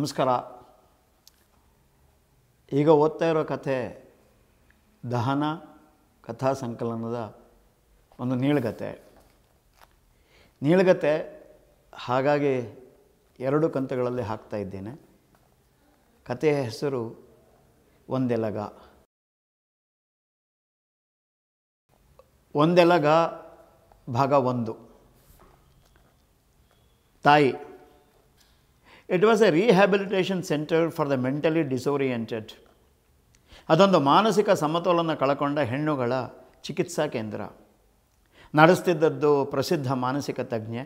ನಮಸ್ಕಾರ ಈಗ ಓದ್ತಾ ಇರೋ ಕಥೆ ದಹನ ಕಥಾ ಸಂಕಲನದ ಒಂದು ನೀಳ್ಗತೆ ನೀಳ್ಗತೆ ಹಾಗಾಗಿ ಎರಡು ಕಂತುಗಳಲ್ಲಿ ಹಾಕ್ತಾ ಇದ್ದೇನೆ ಕಥೆಯ ಹೆಸರು ಒಂದೆಲಗ ಒಂದೆಲಗ ಭಾಗ ಒಂದು ತಾಯಿ it was a rehabilitation centre for the mentally disoriented ಅದೊಂದು ಮಾನಸಿಕ ಸಮತೋಲನ ಕಳಕೊಂಡ ಹೆಣ್ಣುಗಳ ಚಿಕಿತ್ಸಾ ಕೇಂದ್ರ ನಡೆಸ್ತಿದ್ದದ್ದು ಪ್ರಸಿದ್ಧ ಮಾನಸಿಕ ತಜ್ಞೆ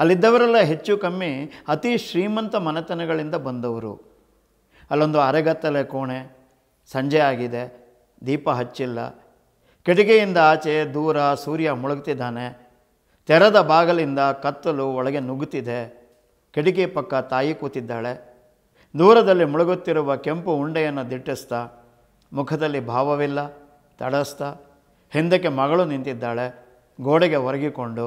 ಅಲ್ಲಿದ್ದವರೆಲ್ಲ ಹೆಚ್ಚು ಕಮ್ಮಿ ಅತಿ ಶ್ರೀಮಂತ ಮನೆತನಗಳಿಂದ ಬಂದವರು ಅಲ್ಲೊಂದು ಅರೆಗತ್ತಲೆ ಕೋಣೆ ಸಂಜೆ ಆಗಿದೆ ದೀಪ ಹಚ್ಚಿಲ್ಲ ಕಿಟಕಿಯಿಂದ ಆಚೆ ದೂರ ಸೂರ್ಯ ಮುಳುಗ್ತಿದ್ದಾನೆ ತೆರೆದ ಬಾಗಲಿಂದ ಕತ್ತಲು ಒಳಗೆ ನುಗ್ಗುತ್ತಿದೆ ಕಿಟಕಿ ಪಕ್ಕ ತಾಯಿ ಕೂತಿದ್ದಾಳೆ ದೂರದಲ್ಲಿ ಮುಳುಗುತ್ತಿರುವ ಕೆಂಪು ಉಂಡೆಯನ್ನು ದಿಟ್ಟಿಸ್ತಾ ಮುಖದಲ್ಲಿ ಭಾವವಿಲ್ಲ ತಡಸ್ತಾ ಹಿಂದಕ್ಕೆ ಮಗಳು ನಿಂತಿದ್ದಾಳೆ ಗೋಡೆಗೆ ಒರಗಿಕೊಂಡು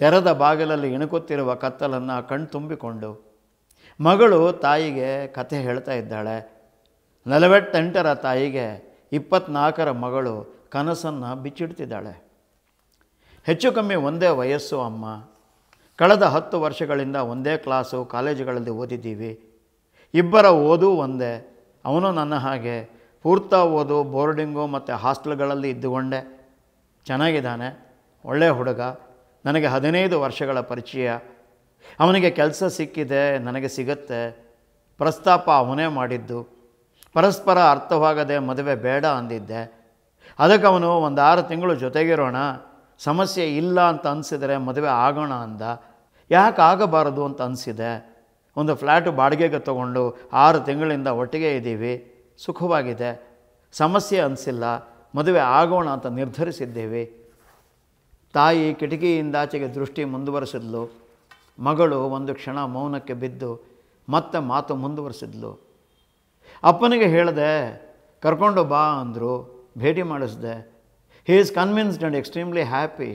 ತೆರೆದ ಬಾಗಿಲಲ್ಲಿ ಇಣುಕುತ್ತಿರುವ ಕತ್ತಲನ್ನು ಕಣ್ತುಂಬಿಕೊಂಡು ಮಗಳು ತಾಯಿಗೆ ಕಥೆ ಹೇಳ್ತಾ ಇದ್ದಾಳೆ ನಲವತ್ತೆಂಟರ ತಾಯಿಗೆ ಇಪ್ಪತ್ನಾಲ್ಕರ ಮಗಳು ಕನಸನ್ನು ಬಿಚ್ಚಿಡ್ತಿದ್ದಾಳೆ ಹೆಚ್ಚು ಕಮ್ಮಿ ಒಂದೇ ವಯಸ್ಸು ಅಮ್ಮ ಕಳೆದ ಹತ್ತು ವರ್ಷಗಳಿಂದ ಒಂದೇ ಕ್ಲಾಸು ಕಾಲೇಜುಗಳಲ್ಲಿ ಓದಿದ್ದೀವಿ ಇಬ್ಬರ ಓದು ಒಂದೇ ಅವನು ನನ್ನ ಹಾಗೆ ಪೂರ್ತ ಓದು ಬೋರ್ಡಿಂಗು ಮತ್ತು ಹಾಸ್ಟೆಲ್ಗಳಲ್ಲಿ ಇದ್ದುಕೊಂಡೆ ಚೆನ್ನಾಗಿದ್ದಾನೆ ಒಳ್ಳೆಯ ಹುಡುಗ ನನಗೆ ಹದಿನೈದು ವರ್ಷಗಳ ಪರಿಚಯ ಅವನಿಗೆ ಕೆಲಸ ಸಿಕ್ಕಿದೆ ನನಗೆ ಸಿಗತ್ತೆ ಪ್ರಸ್ತಾಪ ಅವನೇ ಮಾಡಿದ್ದು ಪರಸ್ಪರ ಅರ್ಥವಾಗದೆ ಮದುವೆ ಬೇಡ ಅಂದಿದ್ದೆ ಅದಕ್ಕೆ ಅವನು ಒಂದು ಆರು ತಿಂಗಳು ಜೊತೆಗಿರೋಣ ಸಮಸ್ಯೆ ಇಲ್ಲ ಅಂತ ಅನಿಸಿದರೆ ಮದುವೆ ಆಗೋಣ ಅಂದ ಯಾಕೆ ಆಗಬಾರದು ಅಂತ ಅನಿಸಿದೆ ಒಂದು ಫ್ಲ್ಯಾಟು ಬಾಡಿಗೆಗೆ ತಗೊಂಡು ಆರು ತಿಂಗಳಿಂದ ಒಟ್ಟಿಗೆ ಇದ್ದೀವಿ ಸುಖವಾಗಿದೆ ಸಮಸ್ಯೆ ಅನಿಸಿಲ್ಲ ಮದುವೆ ಆಗೋಣ ಅಂತ ನಿರ್ಧರಿಸಿದ್ದೇವೆ ತಾಯಿ ಕಿಟಕಿಯಿಂದಾಚೆಗೆ ದೃಷ್ಟಿ ಮುಂದುವರೆಸಿದ್ಲು ಮಗಳು ಒಂದು ಕ್ಷಣ ಮೌನಕ್ಕೆ ಬಿದ್ದು ಮತ್ತೆ ಮಾತು ಮುಂದುವರೆಸಿದ್ಲು ಅಪ್ಪನಿಗೆ ಹೇಳಿದೆ ಕರ್ಕೊಂಡು ಬಾ ಅಂದರು ಭೇಟಿ ಮಾಡಿಸ್ದೆ he is convinced and extremely happy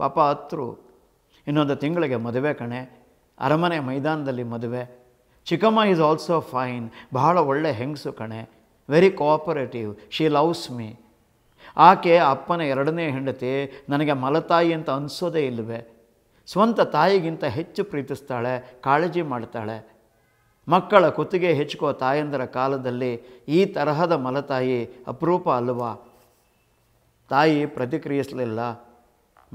ಪಾಪ ಹತ್ರು ಇನ್ನೊಂದು ತಿಂಗಳಿಗೆ ಮದುವೆ ಕಣೆ ಅರಮನೆ ಮೈದಾನದಲ್ಲಿ ಮದುವೆ ಚಿಕ್ಕಮ್ಮ ಈಸ್ ಆಲ್ಸೋ ಫೈನ್ ಬಹಳ ಒಳ್ಳೆ ಹೆಂಗಸು ಕಣೆ very cooperative she loves me ಆಕೆ ಅಪ್ಪನ ಎರಡನೇ ಹೆಂಡತಿ ನನಗೆ ಮಲತಾಯಿ ಅಂತ ಅನಿಸೋದೇ ಇಲ್ಲವೇ ಸ್ವಂತ ತಾಯಿಗಿಂತ ಹೆಚ್ಚು ಪ್ರೀತಿಸ್ತಾಳೆ ಕಾಳಜಿ ಮಾಡ್ತಾಳೆ ಮಕ್ಕಳ ಕುತ್ತಿಗೆ ಹೆಚ್ಚುಕೋ ತಾಯಂದರ ಕಾಲದಲ್ಲಿ ಈ ತರಹದ ಮಲತಾಯಿ ಅಪರೂಪ ಅಲ್ವಾ ತಾಯಿ ಪ್ರತಿಕ್ರಿಯಿಸಲಿಲ್ಲ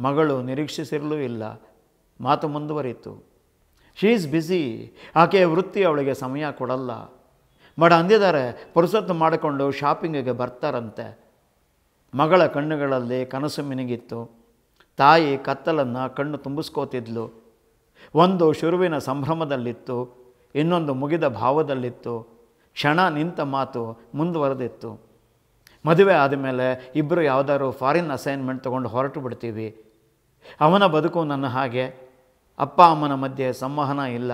ಮಗಳು ನಿರೀಕ್ಷಿಸಿರಲೂ ಇಲ್ಲ ಮಾತು ಮುಂದುವರಿತು ಶೀ ಈಸ್ ಬ್ಯುಸಿ ಆಕೆಯ ವೃತ್ತಿ ಅವಳಿಗೆ ಸಮಯ ಕೊಡಲ್ಲ ಮಡ ಅಂದಿದ್ದಾರೆ ಪುರುಸೊತ್ತು ಮಾಡಿಕೊಂಡು ಶಾಪಿಂಗಿಗೆ ಬರ್ತಾರಂತೆ ಮಗಳ ಕಣ್ಣುಗಳಲ್ಲಿ ಕನಸು ಮಿನಿಗಿತ್ತು ತಾಯಿ ಕತ್ತಲನ್ನು ಕಣ್ಣು ತುಂಬಿಸ್ಕೋತಿದ್ಲು ಒಂದು ಶುರುವಿನ ಸಂಭ್ರಮದಲ್ಲಿತ್ತು ಇನ್ನೊಂದು ಮುಗಿದ ಭಾವದಲ್ಲಿತ್ತು ಕ್ಷಣ ನಿಂತ ಮಾತು ಮುಂದುವರೆದಿತ್ತು ಮದುವೆ ಆದಮೇಲೆ ಇಬ್ಬರು ಯಾವುದಾದ್ರು ಫಾರಿನ್ ಅಸೈನ್ಮೆಂಟ್ ತೊಗೊಂಡು ಹೊರಟು ಬಿಡ್ತೀವಿ ಅವನ ಬದುಕು ನನ್ನ ಹಾಗೆ ಅಪ್ಪ ಅಮ್ಮನ ಮಧ್ಯೆ ಸಂವಹನ ಇಲ್ಲ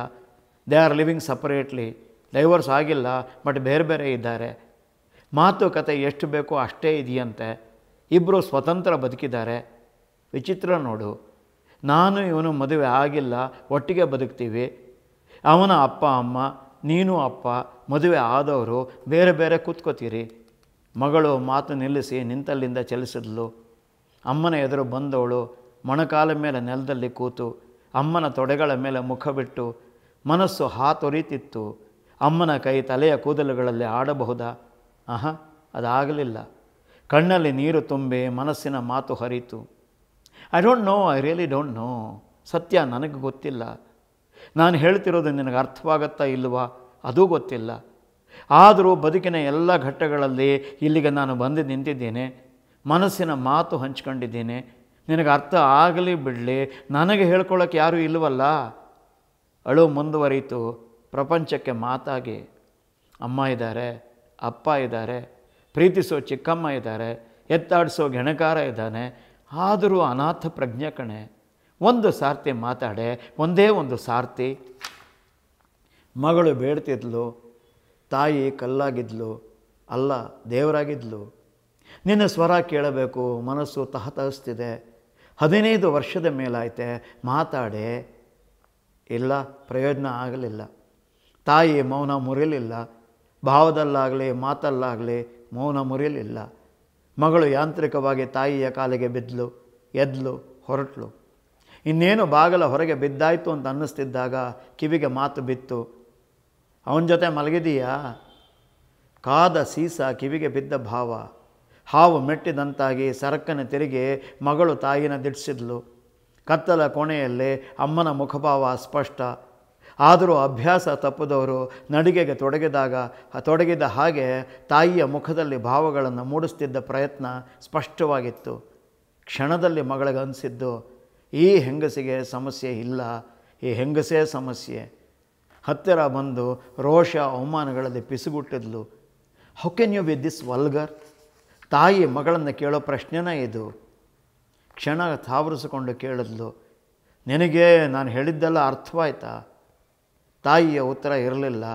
they are living separately divorce ಆಗಿಲ್ಲ ಬಟ್ ಬೇರೆ ಬೇರೆ ಇದ್ದಾರೆ ಮಾತುಕತೆ ಎಷ್ಟು ಬೇಕೋ ಅಷ್ಟೇ ಇದೆಯಂತೆ ಇಬ್ಬರು ಸ್ವತಂತ್ರ ಬದುಕಿದ್ದಾರೆ ವಿಚಿತ್ರ ನೋಡು ನಾನು ಇವನು ಮದುವೆ ಆಗಿಲ್ಲ ಒಟ್ಟಿಗೆ ಬದುಕ್ತೀವಿ ಅವನ ಅಪ್ಪ ಅಮ್ಮ ನೀನು ಅಪ್ಪ ಮದುವೆ ಆದವರು ಬೇರೆ ಬೇರೆ ಕೂತ್ಕೋತೀರಿ ಮಗಳು ಮಾತು ನಿಲ್ಲಿಸಿ ನಿಂತಲ್ಲಿಂದ ಚಲಿಸಿದ್ಲು ಅಮ್ಮನ ಎದುರು ಬಂದವಳು ಮೊಣಕಾಲ ಮೇಲೆ ನೆಲದಲ್ಲಿ ಕೂತು ಅಮ್ಮನ ತೊಡೆಗಳ ಮೇಲೆ ಮುಖ ಬಿಟ್ಟು ಮನಸ್ಸು ಹಾತೊರಿತಿತ್ತು ಅಮ್ಮನ ಕೈ ತಲೆಯ ಕೂದಲುಗಳಲ್ಲಿ ಆಡಬಹುದಾ ಆಹ ಅದಾಗಲಿಲ್ಲ ಕಣ್ಣಲ್ಲಿ ನೀರು ತುಂಬಿ ಮನಸ್ಸಿನ ಮಾತು ಹರಿತು I don't know I really don't know ಸತ್ಯ ನನಗೆ ಗೊತ್ತಿಲ್ಲ ನಾನು ಹೇಳ್ತಿರೋದು ನಿನಗೆ ಅರ್ಥವಾಗತ್ತಾ ಇಲ್ವಾ ಅದೂ ಗೊತ್ತಿಲ್ಲ ಆದರೂ ಬದುಕಿನ ಎಲ್ಲ ಘಟ್ಟಗಳಲ್ಲಿ ಇಲ್ಲಿಗೆ ನಾನು ಬಂದು ನಿಂತಿದ್ದೇನೆ ಮನಸ್ಸಿನ ಮಾತು ಹಂಚ್ಕೊಂಡಿದ್ದೇನೆ ನಿನಗೆ ಅರ್ಥ ಆಗಲಿ ಬಿಡಲಿ ನನಗೆ ಹೇಳ್ಕೊಳ್ಳೋಕೆ ಯಾರೂ ಇಲ್ಲವಲ್ಲ ಅಳು ಮುಂದುವರಿತು ಪ್ರಪಂಚಕ್ಕೆ ಮಾತಾಗಿ ಅಮ್ಮ ಇದ್ದಾರೆ ಅಪ್ಪ ಇದ್ದಾರೆ ಪ್ರೀತಿಸೋ ಚಿಕ್ಕಮ್ಮ ಇದ್ದಾರೆ ಎತ್ತಾಡಿಸೋ ಗೆಣಕಾರ ಇದ್ದಾನೆ ಆದರೂ ಅನಾಥ ಪ್ರಜ್ಞೆ ಕಣೆ ಒಂದು ಸಾರ್ತಿ ಮಾತಾಡೆ ಒಂದೇ ಒಂದು ಸಾರ್ತಿ ಮಗಳು ಬೇಡ್ತಿದ್ಲು ತಾಯಿ ಕಲ್ಲಾಗಿದ್ಲು ಅಲ್ಲ ದೇವರಾಗಿದ್ಲು ನಿನ್ನ ಸ್ವರ ಕೇಳಬೇಕು ಮನಸ್ಸು ತಹತಹಿಸ್ತಿದೆ ಹದಿನೈದು ವರ್ಷದ ಮೇಲಾಯ್ತೆ ಮಾತಾಡೆ ಇಲ್ಲ ಪ್ರಯೋಜನ ಆಗಲಿಲ್ಲ ತಾಯಿ ಮೌನ ಮುರಿಯಲಿಲ್ಲ ಭಾವದಲ್ಲಾಗಲಿ ಮಾತಲ್ಲಾಗಲಿ ಮೌನ ಮುರಿಯಲಿಲ್ಲ ಮಗಳು ಯಾಂತ್ರಿಕವಾಗಿ ತಾಯಿಯ ಕಾಲಿಗೆ ಬಿದ್ದಲು ಎದ್ಲು ಹೊರಟ್ಲು ಇನ್ನೇನು ಬಾಗಲ ಹೊರಗೆ ಬಿದ್ದಾಯಿತು ಅಂತ ಅನ್ನಿಸ್ತಿದ್ದಾಗ ಕಿವಿಗೆ ಮಾತು ಬಿತ್ತು ಅವನ ಜೊತೆ ಮಲಗಿದೀಯಾ ಕಾದ ಸೀಸ ಕಿವಿಗೆ ಬಿದ್ದ ಭಾವ ಹಾವು ಮೆಟ್ಟಿದಂತಾಗಿ ಸರಕನ್ನು ತಿರುಗಿ ಮಗಳು ತಾಯಿನ ದಿಡಿಸಿದ್ಲು ಕತ್ತಲ ಕೋಣೆಯಲ್ಲಿ ಅಮ್ಮನ ಮುಖಭಾವ ಸ್ಪಷ್ಟ ಆದರೂ ಅಭ್ಯಾಸ ತಪ್ಪದವರು ನಡಿಗೆಗೆ ತೊಡಗಿದಾಗ ತೊಡಗಿದ ಹಾಗೆ ತಾಯಿಯ ಮುಖದಲ್ಲಿ ಭಾವಗಳನ್ನು ಮೂಡಿಸ್ತಿದ್ದ ಪ್ರಯತ್ನ ಸ್ಪಷ್ಟವಾಗಿತ್ತು ಕ್ಷಣದಲ್ಲಿ ಮಗಳಿಗನಿಸಿದ್ದು ಈ ಹೆಂಗಸಿಗೆ ಸಮಸ್ಯೆ ಇಲ್ಲ ಈ ಹೆಂಗಸೇ ಸಮಸ್ಯೆ ಹತ್ತಿರ ಬಂದು ರೋಷ ಅವಮಾನಗಳಲ್ಲಿ ಪಿಸುಗುಟ್ಟಿದ್ಲು how can you be this vulgar ತಾಯಿ ಮಗಳನ್ನು ಕೇಳೋ ಪ್ರಶ್ನೆನೇ ಇದು ಕ್ಷಣ ತಾವರಿಸಿಕೊಂಡು ಕೇಳಿದ್ಲು ನಿನಗೆ ನಾನು ಹೇಳಿದ್ದೆಲ್ಲ ಅರ್ಥವಾಯ್ತಾ ತಾಯಿಯ ಉತ್ತರ ಇರಲಿಲ್ಲ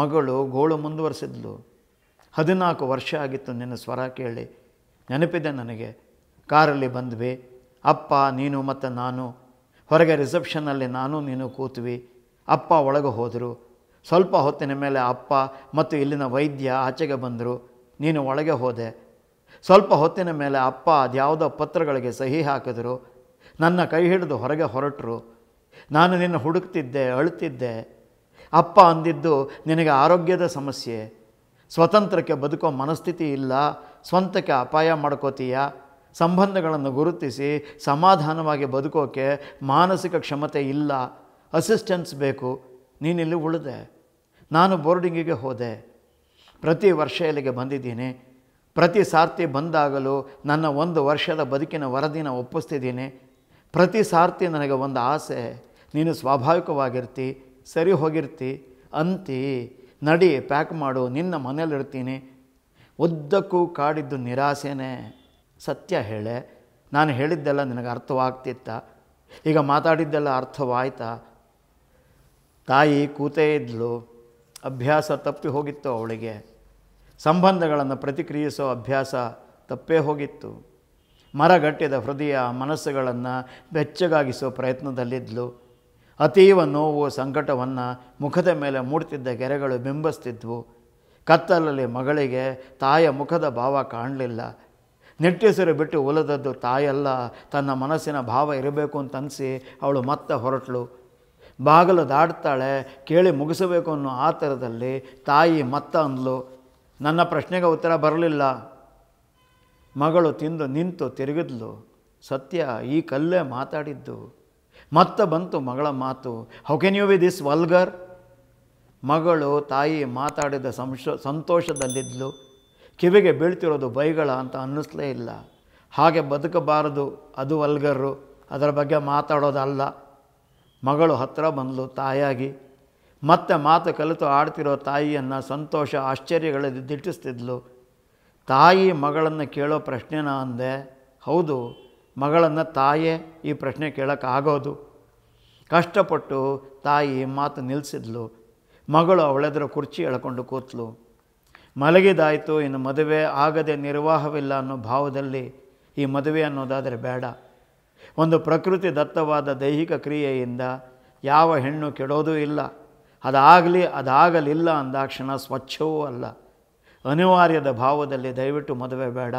ಮಗಳು ಗೋಳು ಮುಂದುವರಿಸಿದ್ಲು ಹದಿನಾಲ್ಕು ವರ್ಷ ಆಗಿತ್ತು ನಿನ್ನ ಸ್ವರ ಕೇಳಿ ನೆನಪಿದೆ ನನಗೆ ಕಾರಲ್ಲಿ ಬಂದ್ವಿ ಅಪ್ಪ ನೀನು ಮತ್ತು ನಾನು ಹೊರಗೆ ರಿಸೆಪ್ಷನ್ನಲ್ಲಿ ನಾನು ನೀನು ಕೂತ್ವಿ ಅಪ್ಪ ಒಳಗೆ ಹೋದರು ಸ್ವಲ್ಪ ಹೊತ್ತಿನ ಮೇಲೆ ಅಪ್ಪ ಮತ್ತು ಇಲ್ಲಿನ ವೈದ್ಯ ಆಚೆಗೆ ಬಂದರು ನೀನು ಒಳಗೆ ಹೋದೆ ಸ್ವಲ್ಪ ಹೊತ್ತಿನ ಮೇಲೆ ಅಪ್ಪ ಅದ್ಯಾವುದೋ ಪತ್ರಗಳಿಗೆ ಸಹಿ ಹಾಕಿದರು ನನ್ನ ಕೈ ಹಿಡಿದು ಹೊರಗೆ ಹೊರಟರು ನಾನು ನಿನ್ನ ಹುಡುಕ್ತಿದ್ದೆ ಅಳುತ್ತಿದ್ದೆ ಅಪ್ಪ ಅಂದಿದ್ದು ನಿನಗೆ ಆರೋಗ್ಯದ ಸಮಸ್ಯೆ ಸ್ವತಂತ್ರಕ್ಕೆ ಬದುಕೋ ಮನಸ್ಥಿತಿ ಇಲ್ಲ ಸ್ವಂತಕ್ಕೆ ಅಪಾಯ ಮಾಡ್ಕೋತೀಯ ಸಂಬಂಧಗಳನ್ನು ಗುರುತಿಸಿ ಸಮಾಧಾನವಾಗಿ ಬದುಕೋಕೆ ಮಾನಸಿಕ ಕ್ಷಮತೆ ಇಲ್ಲ ಅಸಿಸ್ಟೆನ್ಸ್ ಬೇಕು ನೀನಿಲ್ಲಿ ಉಳಿದೆ ನಾನು ಬೋರ್ಡಿಂಗಿಗೆ ಹೋದೆ ಪ್ರತಿ ವರ್ಷ ಇಲ್ಲಿಗೆ ಬಂದಿದ್ದೀನಿ ಪ್ರತಿ ಸಾರ್ತಿ ಬಂದಾಗಲೂ ನನ್ನ ಒಂದು ವರ್ಷದ ಬದುಕಿನ ವರದಿನ ಒಪ್ಪಿಸ್ತಿದ್ದೀನಿ ಪ್ರತಿ ಸಾರ್ತಿ ನನಗೆ ಒಂದು ಆಸೆ ನೀನು ಸ್ವಾಭಾವಿಕವಾಗಿರ್ತಿ ಸರಿ ಹೋಗಿರ್ತಿ ಅಂತಿ ನಡಿ ಪ್ಯಾಕ್ ಮಾಡು ನಿನ್ನ ಮನೇಲಿಡ್ತೀನಿ ಉದ್ದಕ್ಕೂ ಕಾಡಿದ್ದು ನಿರಾಸೆನೇ ಸತ್ಯ ಹೇಳೆ ನಾನು ಹೇಳಿದ್ದೆಲ್ಲ ನಿನಗೆ ಅರ್ಥವಾಗ್ತಿತ್ತ ಈಗ ಮಾತಾಡಿದ್ದೆಲ್ಲ ಅರ್ಥವಾಯ್ತಾ ತಾಯಿ ಕೂತೇ ಇದ್ಲು ಅಭ್ಯಾಸ ತಪ್ಪಿ ಹೋಗಿತ್ತು ಅವಳಿಗೆ ಸಂಬಂಧಗಳನ್ನು ಪ್ರತಿಕ್ರಿಯಿಸೋ ಅಭ್ಯಾಸ ತಪ್ಪೇ ಹೋಗಿತ್ತು ಮರಗಟ್ಟಿದ ಹೃದಯ ಮನಸ್ಸುಗಳನ್ನು ಬೆಚ್ಚಗಾಗಿಸೋ ಪ್ರಯತ್ನದಲ್ಲಿದ್ದಲು ಅತೀವ ನೋವು ಸಂಕಟವನ್ನು ಮುಖದ ಮೇಲೆ ಮೂಡ್ತಿದ್ದ ಗೆರೆಗಳು ಬಿಂಬಿಸ್ತಿದ್ವು ಕತ್ತಲಲ್ಲಿ ಮಗಳಿಗೆ ತಾಯ ಮುಖದ ಭಾವ ಕಾಣಲಿಲ್ಲ ನಿಟ್ಟೆಸರು ಬಿಟ್ಟು ಒಲದದ್ದು ತಾಯಲ್ಲ ತನ್ನ ಮನಸ್ಸಿನ ಭಾವ ಇರಬೇಕು ಅಂತ ಅನಿಸಿ ಅವಳು ಮತ್ತೆ ಹೊರಟಳು ಬಾಗಿಲು ದಾಡ್ತಾಳೆ ಕೇಳಿ ಮುಗಿಸಬೇಕು ಅನ್ನೋ ಆತರದಲ್ಲಿ ತಾಯಿ ಮತ್ತ ಅಂದ್ಲು ನನ್ನ ಪ್ರಶ್ನೆಗೆ ಉತ್ತರ ಬರಲಿಲ್ಲ ಮಗಳು ತಿಂದು ನಿಂತು ತಿರುಗಿದ್ಲು ಸತ್ಯ ಈ ಕಲ್ಲೇ ಮಾತಾಡಿದ್ದು ಮತ್ತೆ ಬಂತು ಮಗಳ ಮಾತು how can you be this vulgar ಮಗಳು ತಾಯಿ ಮಾತಾಡಿದ ಸಂಶೋ ಸಂತೋಷದಲ್ಲಿದ್ದಲು ಕಿವಿಗೆ ಬೀಳ್ತಿರೋದು ಬೈಗಳ ಅಂತ ಅನ್ನಿಸ್ಲೇ ಇಲ್ಲ ಹಾಗೆ ಬದುಕಬಾರದು ಅದು ವಲ್ಗರು ಅದರ ಬಗ್ಗೆ ಮಾತಾಡೋದಲ್ಲ ಮಗಳು ಹತ್ತಿರ ಬಂದಳು ತಾಯಾಗಿ ಮತ್ತೆ ಮಾತು ಕಲಿತು ಆಡ್ತಿರೋ ತಾಯಿಯನ್ನು ಸಂತೋಷ ಆಶ್ಚರ್ಯಗಳಲ್ಲಿ ದಿಟ್ಟಿಸ್ತಿದ್ಲು ತಾಯಿ ಮಗಳನ್ನು ಕೇಳೋ ಪ್ರಶ್ನೆನ ಅಂದೆ ಹೌದು ಮಗಳನ್ನು ತಾಯೇ ಈ ಪ್ರಶ್ನೆ ಕೇಳೋಕ್ಕಾಗೋದು ಕಷ್ಟಪಟ್ಟು ತಾಯಿ ಮಾತು ನಿಲ್ಲಿಸಿದ್ಲು ಮಗಳು ಅವಳೆದ್ರ ಕುರ್ಚಿ ಎಳ್ಕೊಂಡು ಕೂತ್ಲು ಮಲಗಿದಾಯಿತು ಇನ್ನು ಮದುವೆ ಆಗದೆ ನಿರ್ವಾಹವಿಲ್ಲ ಅನ್ನೋ ಭಾವದಲ್ಲಿ ಈ ಮದುವೆ ಅನ್ನೋದಾದರೆ ಬೇಡ ಒಂದು ಪ್ರಕೃತಿ ದತ್ತವಾದ ದೈಹಿಕ ಕ್ರಿಯೆಯಿಂದ ಯಾವ ಹೆಣ್ಣು ಕೆಡೋದೂ ಇಲ್ಲ ಅದಾಗಲಿ ಅದಾಗಲಿಲ್ಲ ಅಂದಾಕ್ಷಣ ಸ್ವಚ್ಛವೂ ಅಲ್ಲ ಅನಿವಾರ್ಯದ ಭಾವದಲ್ಲಿ ದಯವಿಟ್ಟು ಮದುವೆ ಬೇಡ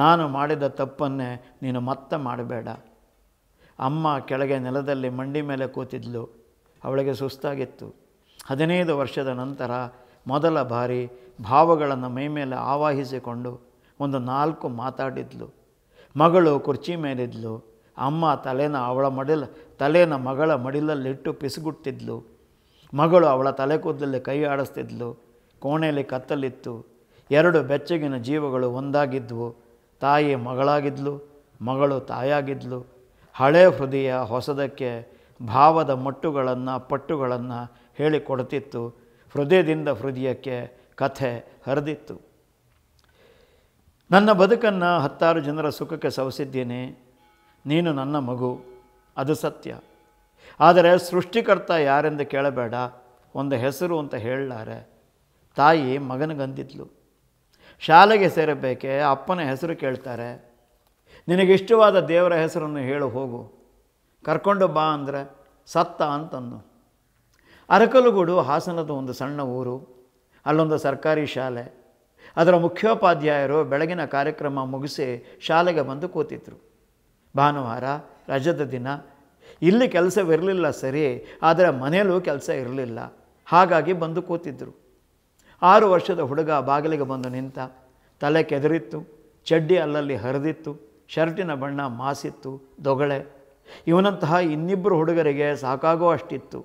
ನಾನು ಮಾಡಿದ ತಪ್ಪನ್ನೇ ನೀನು ಮತ್ತೆ ಮಾಡಬೇಡ ಅಮ್ಮ ಕೆಳಗೆ ನೆಲದಲ್ಲಿ ಮಂಡಿ ಮೇಲೆ ಕೂತಿದ್ಲು ಅವಳಿಗೆ ಸುಸ್ತಾಗಿತ್ತು ಹದಿನೈದು ವರ್ಷದ ನಂತರ ಮೊದಲ ಬಾರಿ ಭಾವಗಳನ್ನು ಮೈಮೇಲೆ ಆವಾಹಿಸಿಕೊಂಡು ಒಂದು ನಾಲ್ಕು ಮಾತಾಡಿದ್ಲು ಮಗಳು ಕುರ್ಚಿ ಮೇಲಿದ್ಲು ಅಮ್ಮ ತಲೆನ ಅವಳ ಮಡಿಲ ತಲೆನ ಮಗಳ ಮಡಿಲಲ್ಲಿಟ್ಟು ಪಿಸುಗುಟ್ಟಿದ್ಲು ಮಗಳು ಅವಳ ತಲೆ ಕೂದಲಲ್ಲಿ ಕೈ ಆಡಿಸ್ತಿದ್ಲು ಕೋಣೆಯಲ್ಲಿ ಕತ್ತಲಿತ್ತು ಎರಡು ಬೆಚ್ಚಗಿನ ಜೀವಗಳು ಒಂದಾಗಿದ್ವು ತಾಯಿ ಮಗಳಾಗಿದ್ಲು ಮಗಳು ತಾಯಾಗಿದ್ಲು ಹಳೆ ಹೃದಯ ಹೊಸದಕ್ಕೆ ಭಾವದ ಮಟ್ಟುಗಳನ್ನು ಪಟ್ಟುಗಳನ್ನು ಹೇಳಿಕೊಡ್ತಿತ್ತು ಹೃದಯದಿಂದ ಹೃದಯಕ್ಕೆ ಕಥೆ ಹರಿದಿತ್ತು ನನ್ನ ಬದುಕನ್ನು ಹತ್ತಾರು ಜನರ ಸುಖಕ್ಕೆ ಸವಸಿದ್ದೀನಿ ನೀನು ನನ್ನ ಮಗು ಅದು ಸತ್ಯ ಆದರೆ ಸೃಷ್ಟಿಕರ್ತ ಯಾರೆಂದು ಕೇಳಬೇಡ ಒಂದು ಹೆಸರು ಅಂತ ಹೇಳಲಾರೆ ತಾಯಿ ಮಗನಿಗಂದಿದ್ಲು ಶಾಲೆಗೆ ಸೇರಬೇಕೆ ಅಪ್ಪನ ಹೆಸರು ಕೇಳ್ತಾರೆ ನಿನಗಿಷ್ಟವಾದ ದೇವರ ಹೆಸರನ್ನು ಹೇಳು ಹೋಗು ಕರ್ಕೊಂಡು ಬಾ ಅಂದರೆ ಸತ್ತ ಅಂತನ್ನು ಅರಕಲುಗೂಡು ಹಾಸನದ ಒಂದು ಸಣ್ಣ ಊರು ಅಲ್ಲೊಂದು ಸರ್ಕಾರಿ ಶಾಲೆ ಅದರ ಮುಖ್ಯೋಪಾಧ್ಯಾಯರು ಬೆಳಗಿನ ಕಾರ್ಯಕ್ರಮ ಮುಗಿಸಿ ಶಾಲೆಗೆ ಬಂದು ಕೂತಿದ್ರು ಭಾನುವಾರ ರಜದ ದಿನ ಇಲ್ಲಿ ಕೆಲಸವಿರಲಿಲ್ಲ ಸರಿ ಆದರೆ ಮನೆಯಲ್ಲೂ ಕೆಲಸ ಇರಲಿಲ್ಲ ಹಾಗಾಗಿ ಬಂದು ಕೂತಿದ್ದರು ಆರು ವರ್ಷದ ಹುಡುಗ ಬಾಗಿಲಿಗೆ ಬಂದು ನಿಂತ ತಲೆ ಕೆದರಿತ್ತು ಚಡ್ಡಿ ಅಲ್ಲಲ್ಲಿ ಹರಿದಿತ್ತು ಶರ್ಟಿನ ಬಣ್ಣ ಮಾಸಿತ್ತು ದೊಗಳೆ ಇವನಂತಹ ಇನ್ನಿಬ್ಬರು ಹುಡುಗರಿಗೆ ಸಾಕಾಗೋ ಅಷ್ಟಿತ್ತು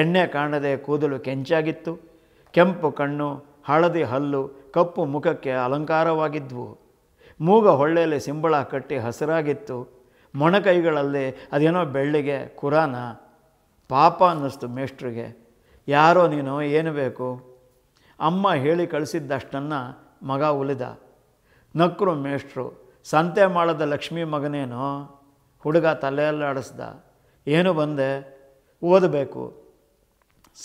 ಎಣ್ಣೆ ಕಾಣದೆ ಕೂದಲು ಕೆಂಚಾಗಿತ್ತು ಕೆಂಪು ಕಣ್ಣು ಹಳದಿ ಹಲ್ಲು ಕಪ್ಪು ಮುಖಕ್ಕೆ ಅಲಂಕಾರವಾಗಿದ್ವು ಮೂಗ ಹೊಳ್ಳೆಯಲ್ಲಿ ಸಿಂಬಳ ಕಟ್ಟಿ ಹಸಿರಾಗಿತ್ತು ಮೊಣಕೈಗಳಲ್ಲಿ ಅದೇನೋ ಬೆಳ್ಳಿಗೆ ಕುರಾನ ಪಾಪ ಅನ್ನಿಸ್ತು ಮೇಷ್ಟ್ರಿಗೆ ಯಾರೋ ನೀನು ಏನು ಬೇಕು ಅಮ್ಮ ಹೇಳಿ ಕಳಿಸಿದ್ದಷ್ಟನ್ನು ಮಗ ಉಳಿದ ನಕ್ರು ಮೇಷ್ಟ್ರು ಸಂತೆ ಮಾಡದ ಲಕ್ಷ್ಮೀ ಮಗನೇನೋ ಹುಡುಗ ತಲೆಯಲ್ಲಾಡಿಸ್ದ ಏನು ಬಂದೆ ಓದಬೇಕು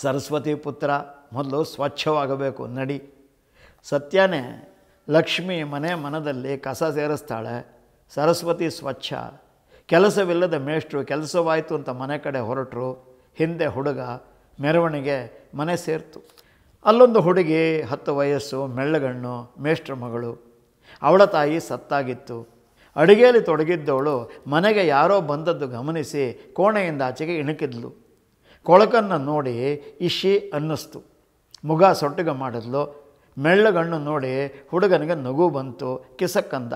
ಸರಸ್ವತಿ ಪುತ್ರ ಮೊದಲು ಸ್ವಚ್ಛವಾಗಬೇಕು ನಡಿ ಸತ್ಯನೇ ಲಕ್ಷ್ಮಿ ಮನೆ ಮನದಲ್ಲಿ ಕಸ ಸೇರಿಸ್ತಾಳೆ ಸರಸ್ವತಿ ಸ್ವಚ್ಛ ಕೆಲಸವಿಲ್ಲದ ಮೇಷ್ಟ್ರು ಕೆಲಸವಾಯಿತು ಅಂತ ಮನೆ ಕಡೆ ಹೊರಟರು ಹಿಂದೆ ಹುಡುಗ ಮೆರವಣಿಗೆ ಮನೆ ಸೇರ್ತು ಅಲ್ಲೊಂದು ಹುಡುಗಿ ಹತ್ತು ವಯಸ್ಸು ಮೆಳ್ಳಗಣ್ಣು ಮೇಷ್ಟ್ರ ಮಗಳು ಅವಳ ತಾಯಿ ಸತ್ತಾಗಿತ್ತು ಅಡುಗೆಯಲ್ಲಿ ತೊಡಗಿದ್ದವಳು ಮನೆಗೆ ಯಾರೋ ಬಂದದ್ದು ಗಮನಿಸಿ ಕೋಣೆಯಿಂದ ಆಚೆಗೆ ಇಣುಕಿದ್ಲು ಕೊಳಕನ್ನು ನೋಡಿ ಇಶಿ ಅನ್ನಿಸ್ತು ಮುಗ ಸೊಟ್ಟಿಗೆ ಮಾಡಿದ್ಲು ಮೆಳ್ಳಗಣ್ಣು ನೋಡಿ ಹುಡುಗನಿಗೆ ನಗು ಬಂತು ಕಿಸಕ್ಕಂದ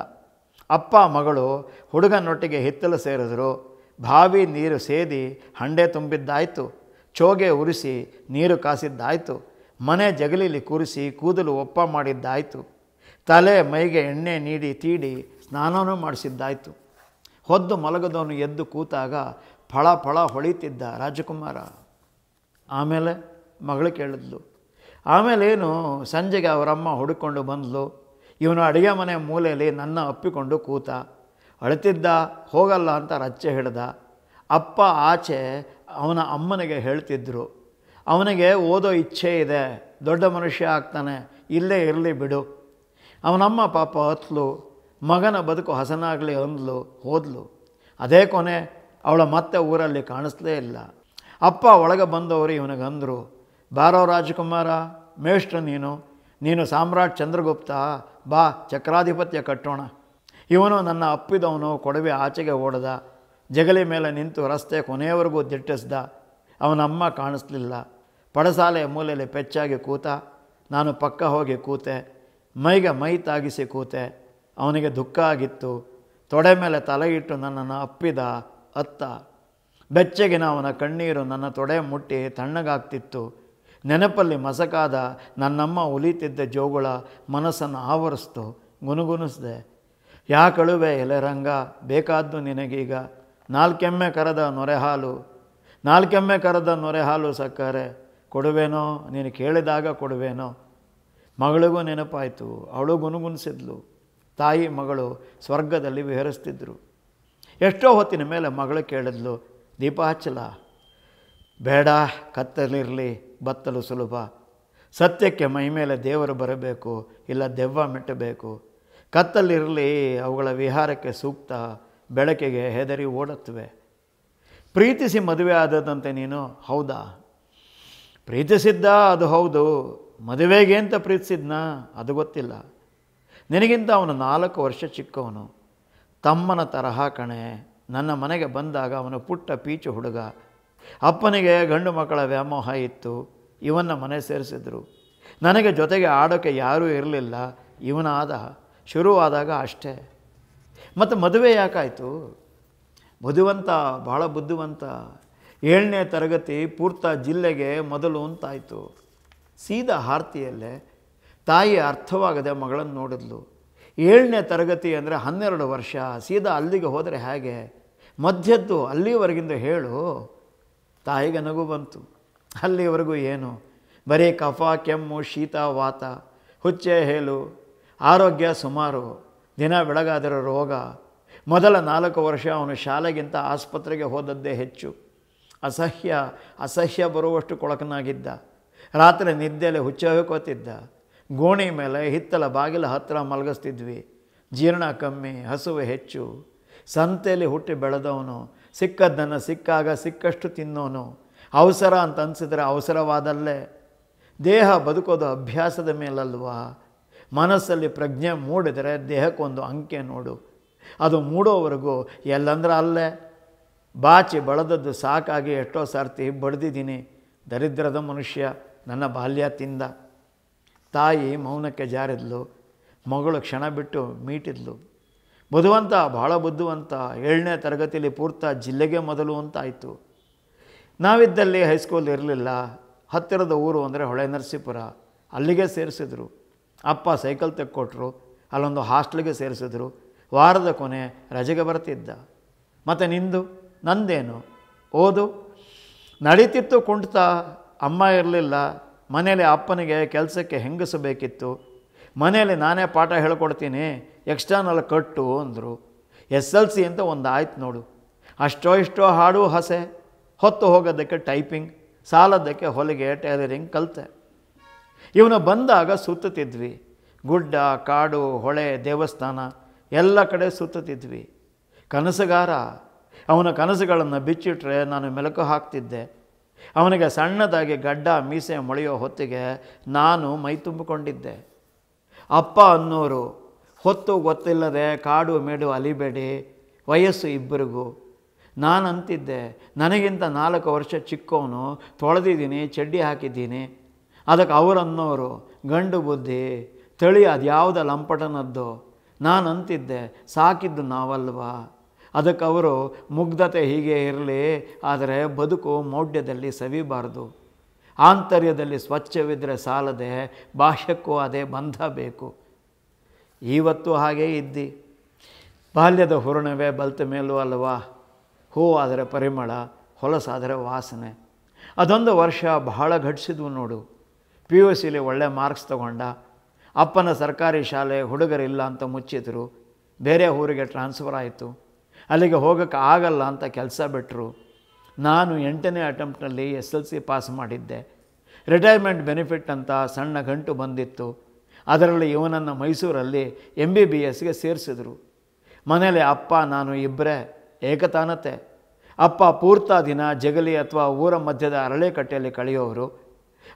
ಅಪ್ಪ ಮಗಳು ಹುಡುಗನೊಟ್ಟಿಗೆ ಹಿತ್ತಲು ಸೇರಿದ್ರು ಬಾವಿ ನೀರು ಸೇದಿ ಹಂಡೆ ತುಂಬಿದ್ದಾಯಿತು ಚೋಗೆ ಉರಿಸಿ ನೀರು ಕಾಸಿದ್ದಾಯಿತು ಮನೆ ಜಗಲಿಲಿ ಕೂರಿಸಿ ಕೂದಲು ಒಪ್ಪ ಮಾಡಿದ್ದಾಯಿತು ತಲೆ ಮೈಗೆ ಎಣ್ಣೆ ನೀಡಿ ತೀಡಿ ಸ್ನಾನವೂ ಮಾಡಿಸಿದ್ದಾಯಿತು ಹೊದ್ದು ಮಲಗದವನು ಎದ್ದು ಕೂತಾಗ ಫಳ ಫಳ ಹೊಳಿತಿದ್ದ ರಾಜಕುಮಾರ ಆಮೇಲೆ ಮಗಳು ಕೇಳಿದ್ಲು ಆಮೇಲೇನು ಸಂಜೆಗೆ ಅವರಮ್ಮ ಹುಡುಕೊಂಡು ಬಂದಳು ಇವನು ಅಡುಗೆ ಮನೆ ಮೂಲೆಯಲ್ಲಿ ನನ್ನ ಅಪ್ಪಿಕೊಂಡು ಕೂತ ಅಳ್ತಿದ್ದ ಹೋಗಲ್ಲ ಅಂತ ರಚ್ಚೆ ಹಿಡ್ದ ಅಪ್ಪ ಆಚೆ ಅವನ ಅಮ್ಮನಿಗೆ ಹೇಳ್ತಿದ್ರು ಅವನಿಗೆ ಓದೋ ಇಚ್ಛೆ ಇದೆ ದೊಡ್ಡ ಮನುಷ್ಯ ಆಗ್ತಾನೆ ಇಲ್ಲೇ ಇರಲಿ ಬಿಡು ಅವನಮ್ಮ ಪಾಪ ಹತ್ಲು ಮಗನ ಬದುಕು ಹಸನಾಗಲಿ ಅಂದ್ಲು ಹೋದ್ಲು ಅದೇ ಕೊನೆ ಅವಳ ಮತ್ತೆ ಊರಲ್ಲಿ ಕಾಣಿಸ್ಲೇ ಇಲ್ಲ ಅಪ್ಪ ಒಳಗೆ ಬಂದವರು ಅಂದರು ಬಾರೋ ರಾಜಕುಮಾರ ಮೇಷ್ಟ್ರ ನೀನು ನೀನು ಸಾಮ್ರಾಟ್ ಚಂದ್ರಗುಪ್ತ ಬಾ ಚಕ್ರಾಧಿಪತ್ಯ ಕಟ್ಟೋಣ ಇವನು ನನ್ನ ಅಪ್ಪಿದವನು ಕೊಡವೆ ಆಚೆಗೆ ಓಡದ ಜಗಲಿ ಮೇಲೆ ನಿಂತು ರಸ್ತೆ ಕೊನೆಯವರೆಗೂ ದಿಟ್ಟಿಸ್ದ ಅವನಮ್ಮ ಕಾಣಿಸ್ಲಿಲ್ಲ ಪಡಸಾಲೆಯ ಮೂಲೆಯಲ್ಲಿ ಪೆಚ್ಚಾಗಿ ಕೂತ ನಾನು ಪಕ್ಕ ಹೋಗಿ ಕೂತೆ ಮೈಗೆ ಮೈ ತಾಗಿಸಿ ಕೂತೆ ಅವನಿಗೆ ದುಃಖ ಆಗಿತ್ತು ತೊಡೆ ಮೇಲೆ ತಲೆ ಇಟ್ಟು ನನ್ನನ್ನು ಅಪ್ಪಿದ ಅತ್ತ ಬೆಚ್ಚಗಿನ ಅವನ ಕಣ್ಣೀರು ನನ್ನ ತೊಡೆ ಮುಟ್ಟಿ ತಣ್ಣಗಾಗ್ತಿತ್ತು ನೆನಪಲ್ಲಿ ಮಸಕಾದ ನನ್ನಮ್ಮ ಉಳಿತಿದ್ದ ಜೋಗುಳ ಮನಸ್ಸನ್ನು ಆವರಿಸ್ತು ಗುನುಗುನಿಸ್ದೆ ಯಾ ಕಳುವೆ ಎಲೆರಂಗ ಬೇಕಾದ್ದು ನಿನಗೀಗ ನಾಲ್ಕೆಮ್ಮೆ ಕರೆದ ನೊರೆ ಹಾಲು ನಾಲ್ಕೆಮ್ಮೆ ಕರೆದ ನೊರೆ ಹಾಲು ಸಕ್ಕರೆ ಕೊಡುವೇನೋ ನೀನು ಕೇಳಿದಾಗ ಕೊಡುವೇನೋ ಮಗಳಿಗೂ ನೆನಪಾಯಿತು ಅವಳು ಗುನುಗುನಿಸಿದ್ಲು ತಾಯಿ ಮಗಳು ಸ್ವರ್ಗದಲ್ಲಿ ವಿಹರಿಸ್ತಿದ್ರು ಎಷ್ಟೋ ಹೊತ್ತಿನ ಮೇಲೆ ಮಗಳು ಕೇಳಿದ್ಲು ದೀಪ ಹಚ್ಚಲ ಬೇಡ ಕತ್ತಲಿರಲಿ ಬತ್ತಲು ಸುಲಭ ಸತ್ಯಕ್ಕೆ ಮೈಮೇಲೆ ದೇವರು ಬರಬೇಕು ಇಲ್ಲ ದೆವ್ವ ಮೆಟ್ಟಬೇಕು ಕತ್ತಲ್ಲಿರಲಿ ಅವುಗಳ ವಿಹಾರಕ್ಕೆ ಸೂಕ್ತ ಬೆಳಕಿಗೆ ಹೆದರಿ ಓಡತ್ವೆ ಪ್ರೀತಿಸಿ ಮದುವೆ ಆದದಂತೆ ನೀನು ಹೌದಾ ಪ್ರೀತಿಸಿದ್ದ ಅದು ಹೌದು ಮದುವೆಗೆ ಅಂತ ಪ್ರೀತಿಸಿದ್ನ ಅದು ಗೊತ್ತಿಲ್ಲ ನಿನಗಿಂತ ಅವನು ನಾಲ್ಕು ವರ್ಷ ಚಿಕ್ಕವನು ತಮ್ಮನ ತರಹ ಕಣೆ ನನ್ನ ಮನೆಗೆ ಬಂದಾಗ ಅವನು ಪುಟ್ಟ ಪೀಚು ಹುಡುಗ ಅಪ್ಪನಿಗೆ ಗಂಡು ಮಕ್ಕಳ ವ್ಯಾಮೋಹ ಇತ್ತು ಇವನ್ನ ಮನೆ ಸೇರಿಸಿದ್ರು ನನಗೆ ಜೊತೆಗೆ ಆಡೋಕ್ಕೆ ಯಾರೂ ಇರಲಿಲ್ಲ ಇವನಾದ ಶುರುವಾದಾಗ ಅಷ್ಟೇ ಮತ್ತು ಮದುವೆ ಯಾಕಾಯಿತು ಮಧುವಂತ ಭಾಳ ಬುದ್ಧಿವಂತ ಏಳನೇ ತರಗತಿ ಪೂರ್ತ ಜಿಲ್ಲೆಗೆ ಮೊದಲು ಅಂತಾಯಿತು ಸೀದಾ ಆರ್ತಿಯಲ್ಲೇ ತಾಯಿ ಅರ್ಥವಾಗದೆ ಮಗಳನ್ನು ನೋಡಿದ್ಲು ಏಳನೇ ತರಗತಿ ಅಂದರೆ ಹನ್ನೆರಡು ವರ್ಷ ಸೀದಾ ಅಲ್ಲಿಗೆ ಹೋದರೆ ಹೇಗೆ ಮಧ್ಯದ್ದು ಅಲ್ಲಿವರೆಗಿಂದ ಹೇಳು ತಾಯಿಗೆ ನಗು ಬಂತು ಅಲ್ಲಿವರೆಗೂ ಏನು ಬರೀ ಕಫ ಕೆಮ್ಮು ಶೀತ ವಾತ ಹುಚ್ಚೆ ಹೇಳು ಆರೋಗ್ಯ ಸುಮಾರು ದಿನ ಬೆಳಗಾದರ ರೋಗ ಮೊದಲ ನಾಲ್ಕು ವರ್ಷ ಅವನು ಶಾಲೆಗಿಂತ ಆಸ್ಪತ್ರೆಗೆ ಹೋದದ್ದೇ ಹೆಚ್ಚು ಅಸಹ್ಯ ಅಸಹ್ಯ ಬರುವಷ್ಟು ಕೊಳಕನಾಗಿದ್ದ ರಾತ್ರಿ ನಿದ್ದೆಯಲ್ಲಿ ಹುಚ್ಚ ಕೋತಿದ್ದ ಗೋಣಿ ಮೇಲೆ ಹಿತ್ತಲ ಬಾಗಿಲ ಹತ್ತಿರ ಮಲಗಿಸ್ತಿದ್ವಿ ಜೀರ್ಣ ಕಮ್ಮಿ ಹಸುವೆ ಹೆಚ್ಚು ಸಂತೆಯಲ್ಲಿ ಹುಟ್ಟಿ ಬೆಳೆದವನು ಸಿಕ್ಕದ್ದನ್ನು ಸಿಕ್ಕಾಗ ಸಿಕ್ಕಷ್ಟು ತಿನ್ನೋನು ಅವಸರ ಅಂತ ಅನಿಸಿದರೆ ಅವಸರವಾದಲ್ಲೇ ದೇಹ ಬದುಕೋದು ಅಭ್ಯಾಸದ ಮೇಲಲ್ವಾ ಮನಸ್ಸಲ್ಲಿ ಪ್ರಜ್ಞೆ ಮೂಡಿದರೆ ದೇಹಕ್ಕೊಂದು ಅಂಕೆ ನೋಡು ಅದು ಮೂಡೋವರೆಗೂ ಎಲ್ಲಂದ್ರೆ ಅಲ್ಲೇ ಬಾಚಿ ಬಳದದ್ದು ಸಾಕಾಗಿ ಎಷ್ಟೋ ಸಾರ್ತಿ ಬಡ್ದಿದ್ದೀನಿ ದರಿದ್ರದ ಮನುಷ್ಯ ನನ್ನ ಬಾಲ್ಯ ತಿಂದ ತಾಯಿ ಮೌನಕ್ಕೆ ಜಾರಿದ್ಲು ಮಗಳು ಕ್ಷಣ ಬಿಟ್ಟು ಮೀಟಿದ್ಲು ಬುದ್ಧವಂತ ಭಾಳ ಬುದ್ಧಿವಂತ ಏಳನೇ ತರಗತಿಯಲ್ಲಿ ಪೂರ್ತ ಜಿಲ್ಲೆಗೆ ಮೊದಲು ಅಂತ ಆಯಿತು ನಾವಿದ್ದಲ್ಲಿ ಹೈಸ್ಕೂಲ್ ಇರಲಿಲ್ಲ ಹತ್ತಿರದ ಊರು ಅಂದರೆ ಹೊಳೆ ನರಸೀಪುರ ಅಲ್ಲಿಗೆ ಸೇರಿಸಿದ್ರು ಅಪ್ಪ ಸೈಕಲ್ ತೆಕ್ಕೊಟ್ರು ಅಲ್ಲೊಂದು ಹಾಸ್ಟೆಲ್ಗೆ ಸೇರಿಸಿದ್ರು ವಾರದ ಕೊನೆ ರಜೆಗೆ ಬರ್ತಿದ್ದ ಮತ್ತು ನಿಂದು ನಂದೇನು ಓದು ನಡೀತಿತ್ತು ಕುಂಟ್ತ ಅಮ್ಮ ಇರಲಿಲ್ಲ ಮನೇಲಿ ಅಪ್ಪನಿಗೆ ಕೆಲಸಕ್ಕೆ ಹೆಂಗಸಬೇಕಿತ್ತು ಮನೆಯಲ್ಲಿ ನಾನೇ ಪಾಠ ಹೇಳ್ಕೊಡ್ತೀನಿ ಎಕ್ಸ್ಟರ್ನಲ್ ಕಟ್ಟು ಅಂದರು ಎಸ್ ಎಲ್ ಸಿ ಅಂತ ಒಂದು ಆಯ್ತು ನೋಡು ಅಷ್ಟೋ ಇಷ್ಟೋ ಹಾಡು ಹಸೆ ಹೊತ್ತು ಹೋಗೋದಕ್ಕೆ ಟೈಪಿಂಗ್ ಸಾಲದಕ್ಕೆ ಹೊಲಿಗೆ ಟೈಲರಿಂಗ್ ಕಲಿತೆ ಇವನು ಬಂದಾಗ ಸುತ್ತಿದ್ವಿ ಗುಡ್ಡ ಕಾಡು ಹೊಳೆ ದೇವಸ್ಥಾನ ಎಲ್ಲ ಕಡೆ ಸುತ್ತಿದ್ವಿ ಕನಸುಗಾರ ಅವನ ಕನಸುಗಳನ್ನು ಬಿಚ್ಚಿಟ್ರೆ ನಾನು ಮೆಲುಕು ಹಾಕ್ತಿದ್ದೆ ಅವನಿಗೆ ಸಣ್ಣದಾಗಿ ಗಡ್ಡ ಮೀಸೆ ಮೊಳೆಯೋ ಹೊತ್ತಿಗೆ ನಾನು ಮೈ ತುಂಬಿಕೊಂಡಿದ್ದೆ ಅಪ್ಪ ಅನ್ನೋರು ಹೊತ್ತು ಗೊತ್ತಿಲ್ಲದೆ ಕಾಡು ಮೇಡು ಅಲಿಬೇಡಿ ವಯಸ್ಸು ಇಬ್ಬರಿಗೂ ನಾನು ಅಂತಿದ್ದೆ ನನಗಿಂತ ನಾಲ್ಕು ವರ್ಷ ಚಿಕ್ಕವನು ತೊಳೆದಿದ್ದೀನಿ ಚಡ್ಡಿ ಹಾಕಿದ್ದೀನಿ ಅದಕ್ಕೆ ಅವರನ್ನೋರು ಗಂಡು ಬುದ್ಧಿ ತಳಿ ಅದು ಯಾವುದ ಲಂಪಟನದ್ದು ನಾನು ಅಂತಿದ್ದೆ ಸಾಕಿದ್ದು ನಾವಲ್ವಾ ಅದಕ್ಕೆ ಅವರು ಮುಗ್ಧತೆ ಹೀಗೆ ಇರಲಿ ಆದರೆ ಬದುಕು ಮೌಢ್ಯದಲ್ಲಿ ಸವಿಬಾರದು ಆಂತರ್ಯದಲ್ಲಿ ಸ್ವಚ್ಛವಿದ್ದರೆ ಸಾಲದೆ ಬಾಹ್ಯಕ್ಕೂ ಅದೇ ಬಂಧ ಬೇಕು ಇವತ್ತು ಹಾಗೇ ಇದ್ದಿ ಬಾಲ್ಯದ ಹೂರಣವೇ ಬಲ್ತ ಮೇಲೂ ಅಲ್ವಾ ಹೂ ಆದರೆ ಪರಿಮಳ ಹೊಲಸಾದರೆ ವಾಸನೆ ಅದೊಂದು ವರ್ಷ ಬಹಳ ಘಟಿಸಿದ್ವು ನೋಡು ಪಿ ಯು ಸಿಲಿ ಒಳ್ಳೆ ಮಾರ್ಕ್ಸ್ ತಗೊಂಡ ಅಪ್ಪನ ಸರ್ಕಾರಿ ಶಾಲೆ ಹುಡುಗರಿಲ್ಲ ಅಂತ ಮುಚ್ಚಿದ್ರು ಬೇರೆ ಊರಿಗೆ ಟ್ರಾನ್ಸ್ಫರ್ ಆಯಿತು ಅಲ್ಲಿಗೆ ಹೋಗೋಕ್ಕೆ ಆಗಲ್ಲ ಅಂತ ಕೆಲಸ ಬಿಟ್ಟರು ನಾನು ಎಂಟನೇ ಅಟೆಂಪ್ಟ್ನಲ್ಲಿ ಎಸ್ ಎಲ್ ಸಿ ಪಾಸ್ ಮಾಡಿದ್ದೆ ರಿಟೈರ್ಮೆಂಟ್ ಬೆನಿಫಿಟ್ ಅಂತ ಸಣ್ಣ ಗಂಟು ಬಂದಿತ್ತು ಅದರಲ್ಲಿ ಇವನನ್ನು ಮೈಸೂರಲ್ಲಿ ಎಮ್ ಬಿ ಬಿ ಎಸ್ಗೆ ಸೇರಿಸಿದರು ಮನೇಲಿ ಅಪ್ಪ ನಾನು ಇಬ್ಬರೇ ಏಕತಾನತೆ ಅಪ್ಪ ಪೂರ್ತ ದಿನ ಜಗಲಿ ಅಥವಾ ಊರ ಮಧ್ಯದ ಅರಳೆ ಕಟ್ಟೆಯಲ್ಲಿ ಕಳೆಯೋರು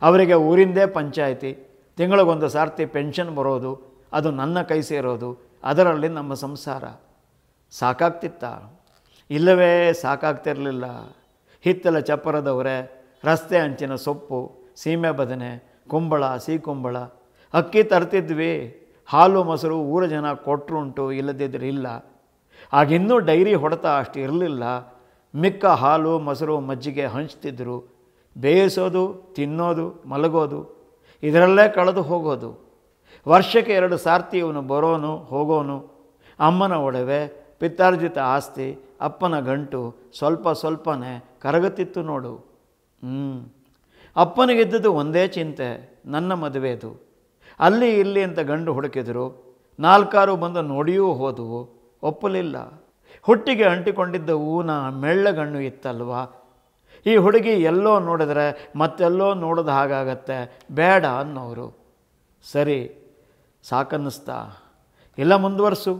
ಅವರಿಗೆ ಊರಿಂದೇ ಪಂಚಾಯಿತಿ ತಿಂಗಳಿಗೊಂದು ಸಾರ್ತಿ ಪೆನ್ಷನ್ ಬರೋದು ಅದು ನನ್ನ ಕೈ ಸೇರೋದು ಅದರಲ್ಲಿ ನಮ್ಮ ಸಂಸಾರ ಸಾಕಾಗ್ತಿತ್ತ ಇಲ್ಲವೇ ಸಾಕಾಗ್ತಿರಲಿಲ್ಲ ಹಿತ್ತಲ ಚಪ್ಪರದವರೇ ರಸ್ತೆ ಅಂಚಿನ ಸೊಪ್ಪು ಸೀಮೆ ಬದನೆ ಕುಂಬಳ ಕುಂಬಳ ಅಕ್ಕಿ ತರ್ತಿದ್ವಿ ಹಾಲು ಮೊಸರು ಊರ ಜನ ಕೊಟ್ಟರುಂಟು ಇಲ್ಲದಿದ್ದರೆ ಇಲ್ಲ ಆಗಿನ್ನೂ ಡೈರಿ ಹೊಡೆತ ಅಷ್ಟು ಇರಲಿಲ್ಲ ಮಿಕ್ಕ ಹಾಲು ಮೊಸರು ಮಜ್ಜಿಗೆ ಹಂಚ್ತಿದ್ರು ಬೇಯಿಸೋದು ತಿನ್ನೋದು ಮಲಗೋದು ಇದರಲ್ಲೇ ಕಳೆದು ಹೋಗೋದು ವರ್ಷಕ್ಕೆ ಎರಡು ಸಾರ್ತಿ ಇವನು ಬರೋನು ಹೋಗೋನು ಅಮ್ಮನ ಒಡವೆ ಪಿತ್ತಾರ್ಜಿತ ಆಸ್ತಿ ಅಪ್ಪನ ಗಂಟು ಸ್ವಲ್ಪ ಸ್ವಲ್ಪನೇ ಕರಗತಿತ್ತು ನೋಡು ಹ್ಞೂ ಅಪ್ಪನಿಗಿದ್ದದ್ದು ಒಂದೇ ಚಿಂತೆ ನನ್ನ ಮದುವೆದು ಅಲ್ಲಿ ಇಲ್ಲಿ ಅಂತ ಗಂಡು ಹುಡುಕಿದರು ನಾಲ್ಕಾರು ಬಂದು ನೋಡಿಯೂ ಹೋದವು ಒಪ್ಪಲಿಲ್ಲ ಹುಟ್ಟಿಗೆ ಅಂಟಿಕೊಂಡಿದ್ದ ಊನ ಮೆಳ್ಳಗಣ್ಣು ಇತ್ತಲ್ವಾ ಈ ಹುಡುಗಿ ಎಲ್ಲೋ ನೋಡಿದರೆ ಮತ್ತೆಲ್ಲೋ ನೋಡಿದ ಹಾಗಾಗತ್ತೆ ಬೇಡ ಅನ್ನೋರು ಸರಿ ಸಾಕನ್ನಿಸ್ತಾ ಇಲ್ಲ ಮುಂದುವರಿಸು